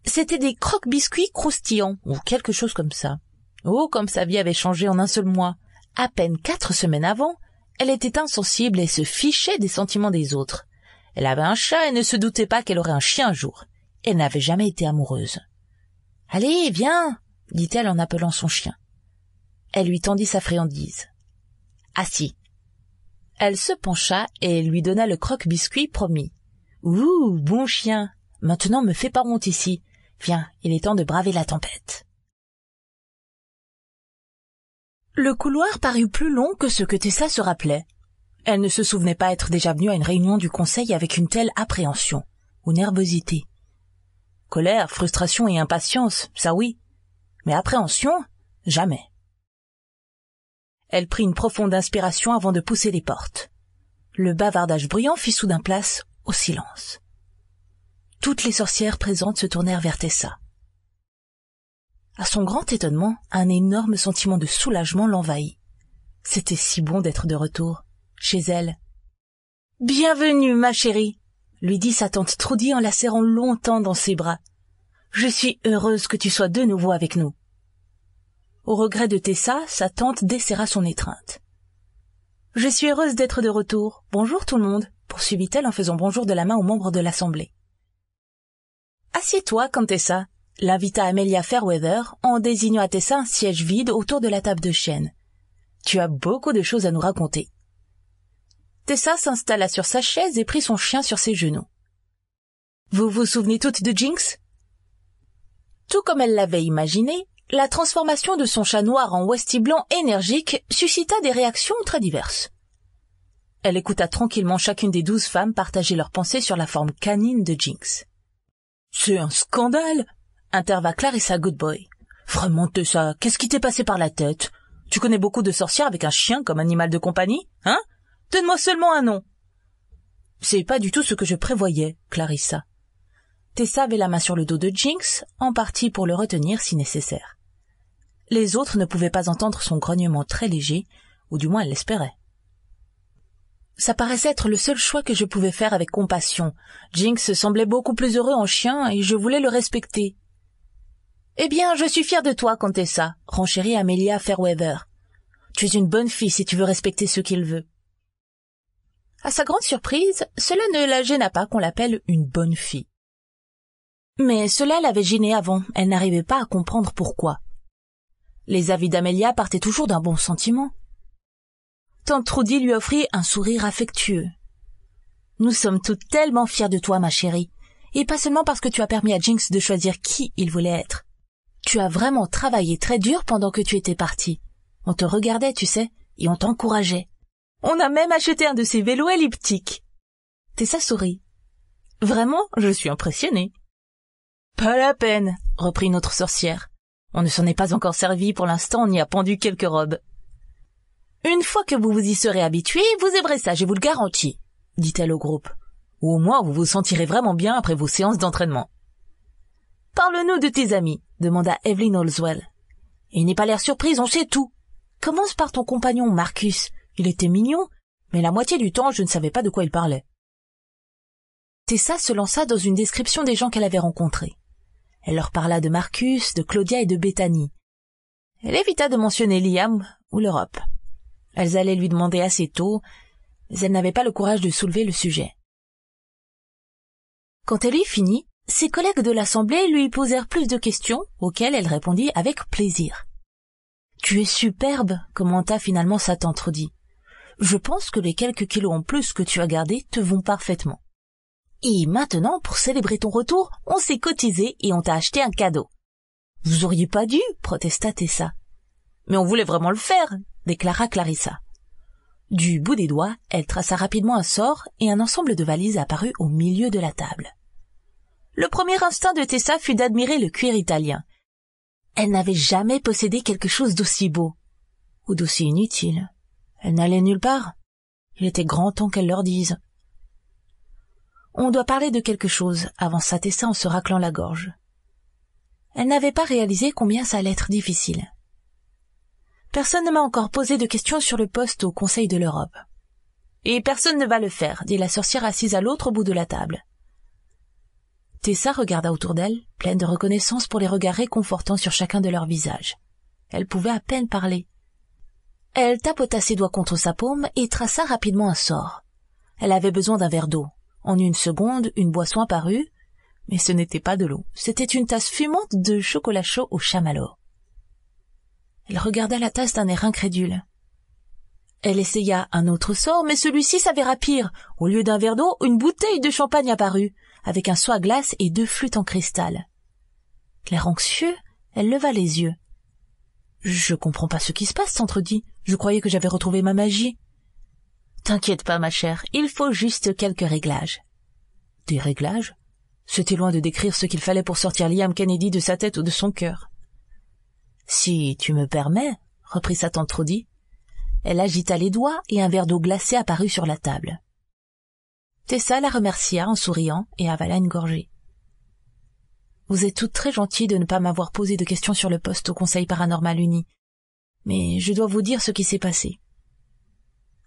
C'était des croque-biscuits croustillants, ou quelque chose comme ça. Oh, comme sa vie avait changé en un seul mois. À peine quatre semaines avant, elle était insensible et se fichait des sentiments des autres. Elle avait un chat et ne se doutait pas qu'elle aurait un chien un jour elle n'avait jamais été amoureuse. Allez, viens, dit-elle en appelant son chien. Elle lui tendit sa friandise. Assis. Elle se pencha et lui donna le croque-biscuit promis. Ouh, bon chien. Maintenant me fais pas honte ici. Viens, il est temps de braver la tempête. Le couloir parut plus long que ce que Tessa se rappelait. Elle ne se souvenait pas être déjà venue à une réunion du conseil avec une telle appréhension ou nervosité colère, frustration et impatience, ça oui. Mais appréhension, jamais. Elle prit une profonde inspiration avant de pousser les portes. Le bavardage bruyant fit soudain place au silence. Toutes les sorcières présentes se tournèrent vers Tessa. À son grand étonnement, un énorme sentiment de soulagement l'envahit. C'était si bon d'être de retour, chez elle. Bienvenue, ma chérie, lui dit sa tante Trudy en la serrant longtemps dans ses bras. Je suis heureuse que tu sois de nouveau avec nous. Au regret de Tessa, sa tante desserra son étreinte. Je suis heureuse d'être de retour. Bonjour tout le monde, poursuivit-elle en faisant bonjour de la main aux membres de l'assemblée. Assieds-toi, Tessa, l'invita Amelia Fairweather en désignant à Tessa un siège vide autour de la table de chêne. Tu as beaucoup de choses à nous raconter. Tessa s'installa sur sa chaise et prit son chien sur ses genoux. Vous vous souvenez toutes de Jinx Tout comme elle l'avait imaginé, la transformation de son chat noir en Westie blanc énergique suscita des réactions très diverses. Elle écouta tranquillement chacune des douze femmes partager leurs pensées sur la forme canine de Jinx. C'est un scandale interva Clarissa Goodboy. Vraiment, Tessa, qu'est-ce qui t'est passé par la tête Tu connais beaucoup de sorcières avec un chien comme animal de compagnie, hein Donne-moi seulement un nom. C'est pas du tout ce que je prévoyais, Clarissa. Tessa avait la main sur le dos de Jinx, en partie pour le retenir si nécessaire. Les autres ne pouvaient pas entendre son grognement très léger, ou du moins elles l'espéraient. Ça paraissait être le seul choix que je pouvais faire avec compassion. Jinx semblait beaucoup plus heureux en chien et je voulais le respecter. Eh bien, je suis fière de toi, Contessa, renchérit Amelia Fairweather. Tu es une bonne fille si tu veux respecter ce qu'il veut. À sa grande surprise, cela ne la gêna pas qu'on l'appelle une bonne fille. Mais cela l'avait gênée avant, elle n'arrivait pas à comprendre pourquoi. Les avis d'Amelia partaient toujours d'un bon sentiment. Tante Trudy lui offrit un sourire affectueux. Nous sommes toutes tellement fiers de toi, ma chérie, et pas seulement parce que tu as permis à Jinx de choisir qui il voulait être. Tu as vraiment travaillé très dur pendant que tu étais partie. On te regardait, tu sais, et on t'encourageait. On a même acheté un de ces vélos elliptiques. Tessa sourit. Vraiment, je suis impressionnée. Pas la peine, reprit notre sorcière. On ne s'en est pas encore servi pour l'instant, on y a pendu quelques robes. Une fois que vous vous y serez habitué, vous aimerez ça, je vous le garantis, dit-elle au groupe. Ou au moins, vous vous sentirez vraiment bien après vos séances d'entraînement. Parle-nous de tes amis, demanda Evelyn Holswell. Il n'est pas l'air surprise, on sait tout. Commence par ton compagnon, Marcus. Il était mignon, mais la moitié du temps je ne savais pas de quoi il parlait. Tessa se lança dans une description des gens qu'elle avait rencontrés. Elle leur parla de Marcus, de Claudia et de Bethany. Elle évita de mentionner Liam ou l'Europe. Elles allaient lui demander assez tôt, mais elle n'avait pas le courage de soulever le sujet. Quand elle eut fini, ses collègues de l'Assemblée lui posèrent plus de questions, auxquelles elle répondit avec plaisir. Tu es superbe, commenta finalement sa tante je pense que les quelques kilos en plus que tu as gardés te vont parfaitement. Et maintenant, pour célébrer ton retour, on s'est cotisé et on t'a acheté un cadeau. Vous auriez pas dû, protesta Tessa. Mais on voulait vraiment le faire, déclara Clarissa. Du bout des doigts, elle traça rapidement un sort et un ensemble de valises apparut au milieu de la table. Le premier instinct de Tessa fut d'admirer le cuir italien. Elle n'avait jamais possédé quelque chose d'aussi beau ou d'aussi inutile. Elle n'allait nulle part. Il était grand temps qu'elle leur dise. On doit parler de quelque chose, avança Tessa en se raclant la gorge. Elle n'avait pas réalisé combien ça allait être difficile. Personne ne m'a encore posé de questions sur le poste au Conseil de l'Europe. Et personne ne va le faire, dit la sorcière assise à l'autre bout de la table. Tessa regarda autour d'elle, pleine de reconnaissance pour les regards réconfortants sur chacun de leurs visages. Elle pouvait à peine parler, elle tapota ses doigts contre sa paume et traça rapidement un sort. Elle avait besoin d'un verre d'eau. En une seconde, une boisson apparut, mais ce n'était pas de l'eau. C'était une tasse fumante de chocolat chaud au chamallow. Elle regarda la tasse d'un air incrédule. Elle essaya un autre sort, mais celui-ci s'avéra pire. Au lieu d'un verre d'eau, une bouteille de champagne apparut, avec un soie glace et deux flûtes en cristal. Claire anxieux, elle leva les yeux. Je comprends pas ce qui se passe, s'entredit. Je croyais que j'avais retrouvé ma magie. T'inquiète pas, ma chère, il faut juste quelques réglages. Des réglages C'était loin de décrire ce qu'il fallait pour sortir Liam Kennedy de sa tête ou de son cœur. Si tu me permets, reprit sa tante Trudy. Elle agita les doigts et un verre d'eau glacée apparut sur la table. Tessa la remercia en souriant et avala une gorgée. Vous êtes toutes très gentilles de ne pas m'avoir posé de questions sur le poste au Conseil paranormal uni. Mais je dois vous dire ce qui s'est passé.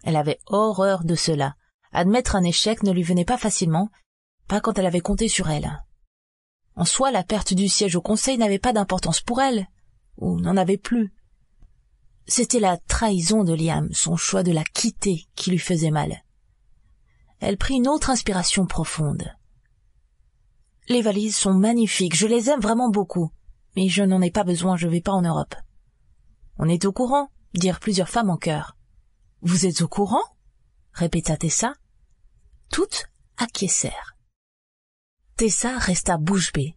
Elle avait horreur de cela. Admettre un échec ne lui venait pas facilement, pas quand elle avait compté sur elle. En soi, la perte du siège au Conseil n'avait pas d'importance pour elle, ou n'en avait plus. C'était la trahison de Liam, son choix de la quitter, qui lui faisait mal. Elle prit une autre inspiration profonde. Les valises sont magnifiques, je les aime vraiment beaucoup. Mais je n'en ai pas besoin, je vais pas en Europe. On est au courant, dirent plusieurs femmes en chœur. Vous êtes au courant? répéta Tessa. Toutes acquiescèrent. Tessa resta bouche bée.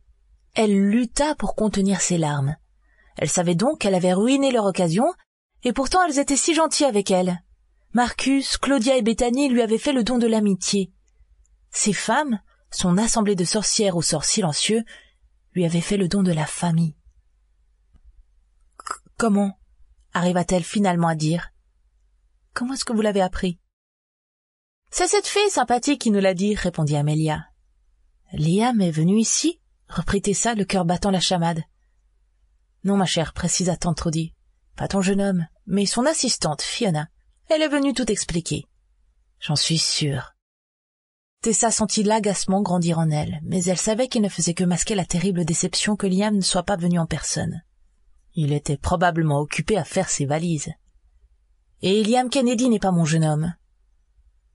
Elle lutta pour contenir ses larmes. Elle savait donc qu'elle avait ruiné leur occasion, et pourtant elles étaient si gentilles avec elle. Marcus, Claudia et Bethany lui avaient fait le don de l'amitié. Ces femmes, son assemblée de sorcières au sort silencieux, lui avait fait le don de la famille. comment arriva-t-elle finalement à dire. Comment est-ce que vous l'avez appris C'est cette fille sympathique qui nous l'a dit, répondit Amélia. Liam est venu ici reprit Tessa, le cœur battant la chamade. Non, ma chère, précisa tante Trudy. Pas ton jeune homme, mais son assistante, Fiona. Elle est venue tout expliquer. J'en suis sûre. Tessa sentit l'agacement grandir en elle, mais elle savait qu'il ne faisait que masquer la terrible déception que Liam ne soit pas venu en personne. Il était probablement occupé à faire ses valises. Et Liam Kennedy n'est pas mon jeune homme.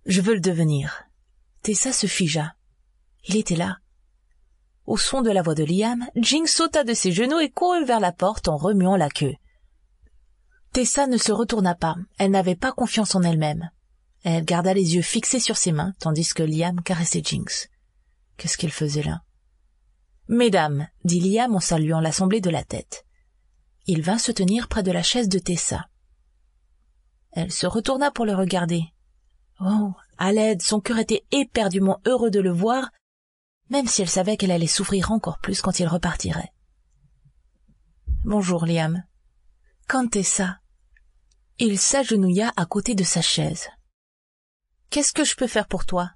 Je veux le devenir. Tessa se figea. Il était là. Au son de la voix de Liam, Jing sauta de ses genoux et courut vers la porte en remuant la queue. Tessa ne se retourna pas, elle n'avait pas confiance en elle-même. Elle garda les yeux fixés sur ses mains, tandis que Liam caressait Jinx. Qu'est-ce qu'il faisait là Mesdames, dit Liam en saluant l'assemblée de la tête. Il vint se tenir près de la chaise de Tessa. Elle se retourna pour le regarder. Oh, à l'aide, son cœur était éperdument heureux de le voir, même si elle savait qu'elle allait souffrir encore plus quand il repartirait. Bonjour, Liam. Quand Tessa Il s'agenouilla à côté de sa chaise. Qu'est-ce que je peux faire pour toi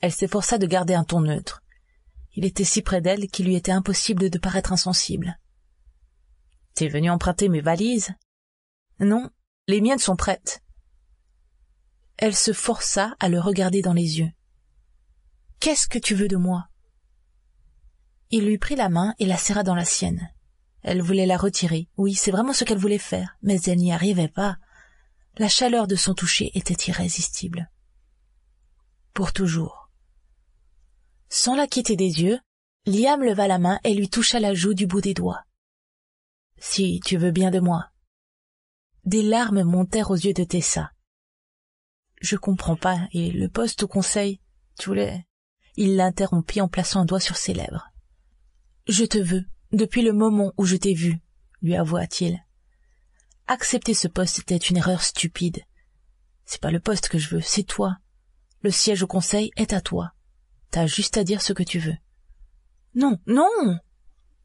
Elle s'efforça de garder un ton neutre. Il était si près d'elle qu'il lui était impossible de paraître insensible. T'es venu emprunter mes valises Non, les miennes sont prêtes. Elle se força à le regarder dans les yeux. Qu'est-ce que tu veux de moi Il lui prit la main et la serra dans la sienne. Elle voulait la retirer. Oui, c'est vraiment ce qu'elle voulait faire, mais elle n'y arrivait pas. La chaleur de son toucher était irrésistible pour toujours. Sans la quitter des yeux, Liam leva la main et lui toucha la joue du bout des doigts. Si tu veux bien de moi. Des larmes montèrent aux yeux de Tessa. Je comprends pas, et le poste au conseil, tu voulais. Il l'interrompit en plaçant un doigt sur ses lèvres. Je te veux, depuis le moment où je t'ai vu, lui avoua-t-il. Accepter ce poste était une erreur stupide. C'est pas le poste que je veux, c'est toi. Le siège au conseil est à toi. T'as juste à dire ce que tu veux. Non, non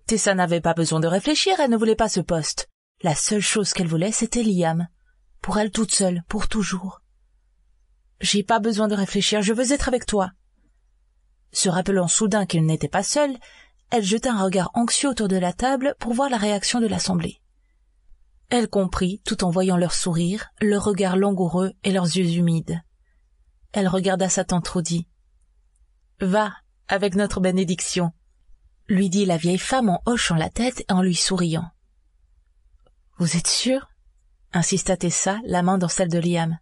Tessa n'avait pas besoin de réfléchir, elle ne voulait pas ce poste. La seule chose qu'elle voulait, c'était Liam. Pour elle toute seule, pour toujours. J'ai pas besoin de réfléchir, je veux être avec toi. Se rappelant soudain qu'elle n'était pas seule, elle jeta un regard anxieux autour de la table pour voir la réaction de l'assemblée. Elle comprit, tout en voyant leur sourire, leur regard langoureux et leurs yeux humides. Elle regarda sa tante Rudy. Va, avec notre bénédiction, lui dit la vieille femme en hochant la tête et en lui souriant. Vous êtes sûr? insista Tessa, la main dans celle de Liam.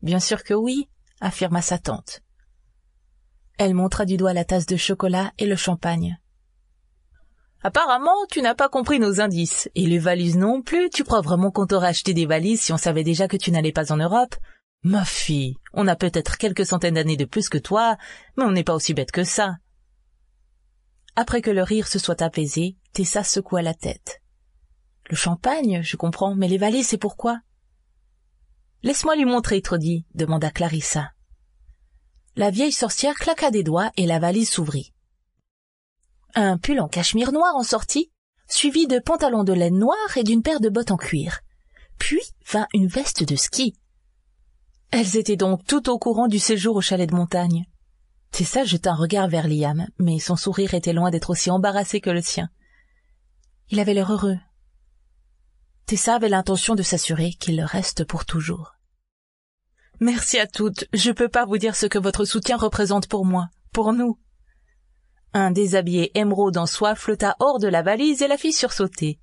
Bien sûr que oui, affirma sa tante. Elle montra du doigt la tasse de chocolat et le champagne. Apparemment, tu n'as pas compris nos indices, et les valises non plus, tu crois vraiment qu'on t'aurait acheté des valises si on savait déjà que tu n'allais pas en Europe? Ma fille, on a peut-être quelques centaines d'années de plus que toi, mais on n'est pas aussi bête que ça. Après que le rire se soit apaisé, Tessa secoua la tête. Le champagne, je comprends, mais les valises, c'est pourquoi? Laisse-moi lui montrer, Trudy, demanda Clarissa. La vieille sorcière claqua des doigts et la valise s'ouvrit. Un pull en cachemire noir en sortit, suivi de pantalons de laine noire et d'une paire de bottes en cuir. Puis vint une veste de ski, elles étaient donc toutes au courant du séjour au chalet de montagne. Tessa jeta un regard vers Liam, mais son sourire était loin d'être aussi embarrassé que le sien. Il avait l'air heureux. Tessa avait l'intention de s'assurer qu'il le reste pour toujours. Merci à toutes, je peux pas vous dire ce que votre soutien représente pour moi, pour nous. Un déshabillé émeraude en soie flotta hors de la valise et la fit sursauter.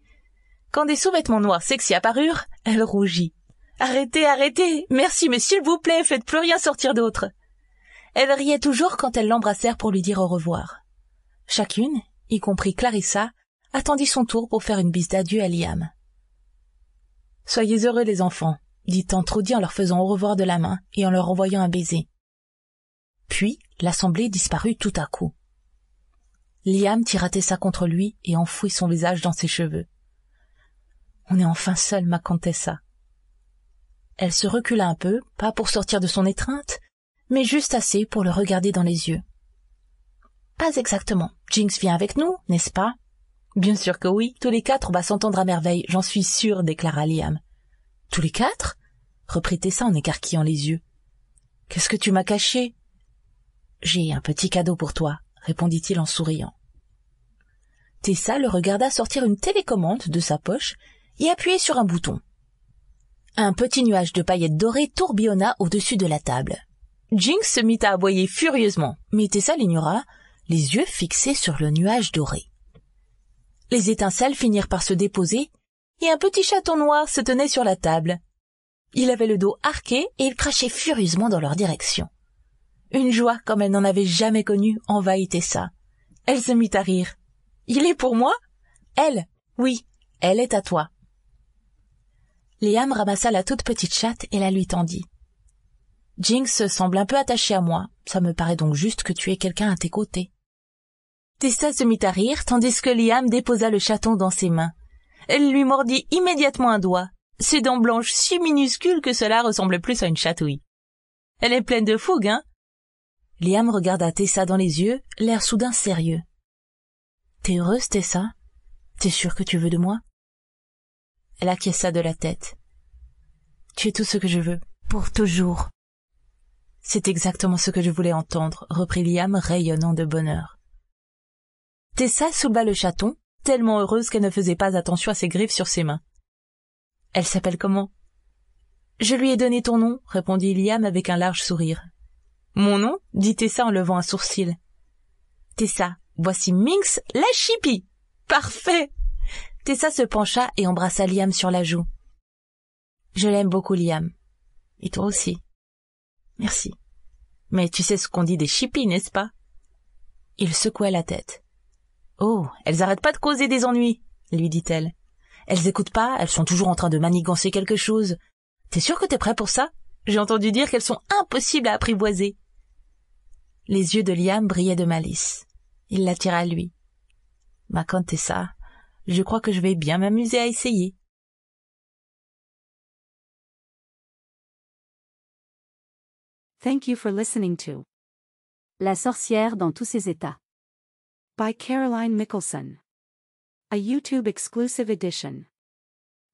Quand des sous-vêtements noirs sexy apparurent, elle rougit. Arrêtez, arrêtez. Merci, mais s'il vous plaît, faites plus rien sortir d'autre. Elle riait toujours quand elles l'embrassèrent pour lui dire au revoir. Chacune, y compris Clarissa, attendit son tour pour faire une bise d'adieu à Liam. Soyez heureux, les enfants, dit Tantroudi en leur faisant au revoir de la main et en leur envoyant un baiser. Puis, l'assemblée disparut tout à coup. Liam tira Tessa contre lui et enfouit son visage dans ses cheveux. On est enfin seul, ma contessa. » Elle se recula un peu, pas pour sortir de son étreinte, mais juste assez pour le regarder dans les yeux. Pas exactement. Jinx vient avec nous, n'est-ce pas Bien sûr que oui, tous les quatre on va s'entendre à merveille, j'en suis sûre, déclara Liam. Tous les quatre reprit Tessa en écarquillant les yeux. Qu'est-ce que tu m'as caché J'ai un petit cadeau pour toi, répondit-il en souriant. Tessa le regarda sortir une télécommande de sa poche et appuyer sur un bouton. Un petit nuage de paillettes dorées tourbillonna au-dessus de la table. Jinx se mit à aboyer furieusement, mais Tessa l'ignora, les yeux fixés sur le nuage doré. Les étincelles finirent par se déposer, et un petit chaton noir se tenait sur la table. Il avait le dos arqué et il crachait furieusement dans leur direction. Une joie comme elle n'en avait jamais connue envahit Tessa. Elle se mit à rire. Il est pour moi? Elle. Oui, elle est à toi. Liam ramassa la toute petite chatte et la lui tendit. Jinx semble un peu attachée à moi, ça me paraît donc juste que tu aies quelqu'un à tes côtés. Tessa se mit à rire, tandis que Liam déposa le chaton dans ses mains. Elle lui mordit immédiatement un doigt, ses dents blanches si minuscules que cela ressemble plus à une chatouille. Elle est pleine de fougue, hein? Liam regarda Tessa dans les yeux, l'air soudain sérieux. T'es heureuse, Tessa? T'es sûre que tu veux de moi? Elle acquiesça de la tête. Tu es tout ce que je veux, pour toujours. C'est exactement ce que je voulais entendre, reprit Liam, rayonnant de bonheur. Tessa souleva le chaton, tellement heureuse qu'elle ne faisait pas attention à ses griffes sur ses mains. Elle s'appelle comment Je lui ai donné ton nom, répondit Liam avec un large sourire. Mon nom dit Tessa en levant un sourcil. Tessa, voici Minx la chipie. Parfait Tessa se pencha et embrassa Liam sur la joue. Je l'aime beaucoup, Liam. Et toi aussi. Merci. Mais tu sais ce qu'on dit des chippies, n'est-ce pas? Il secouait la tête. Oh, elles arrêtent pas de causer des ennuis, lui dit-elle. Elles écoutent pas, elles sont toujours en train de manigancer quelque chose. T'es sûr que t'es prêt pour ça? J'ai entendu dire qu'elles sont impossibles à apprivoiser. Les yeux de Liam brillaient de malice. Il l'attira à lui. Ma Tessa, je crois que je vais bien m'amuser à essayer. Thank you for listening to La sorcière dans tous ses états. By Caroline Mickelson. A YouTube exclusive edition.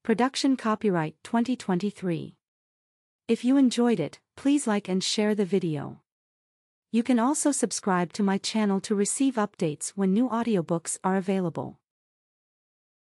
Production copyright 2023. If you enjoyed it, please like and share the video. You can also subscribe to my channel to receive updates when new audiobooks are available.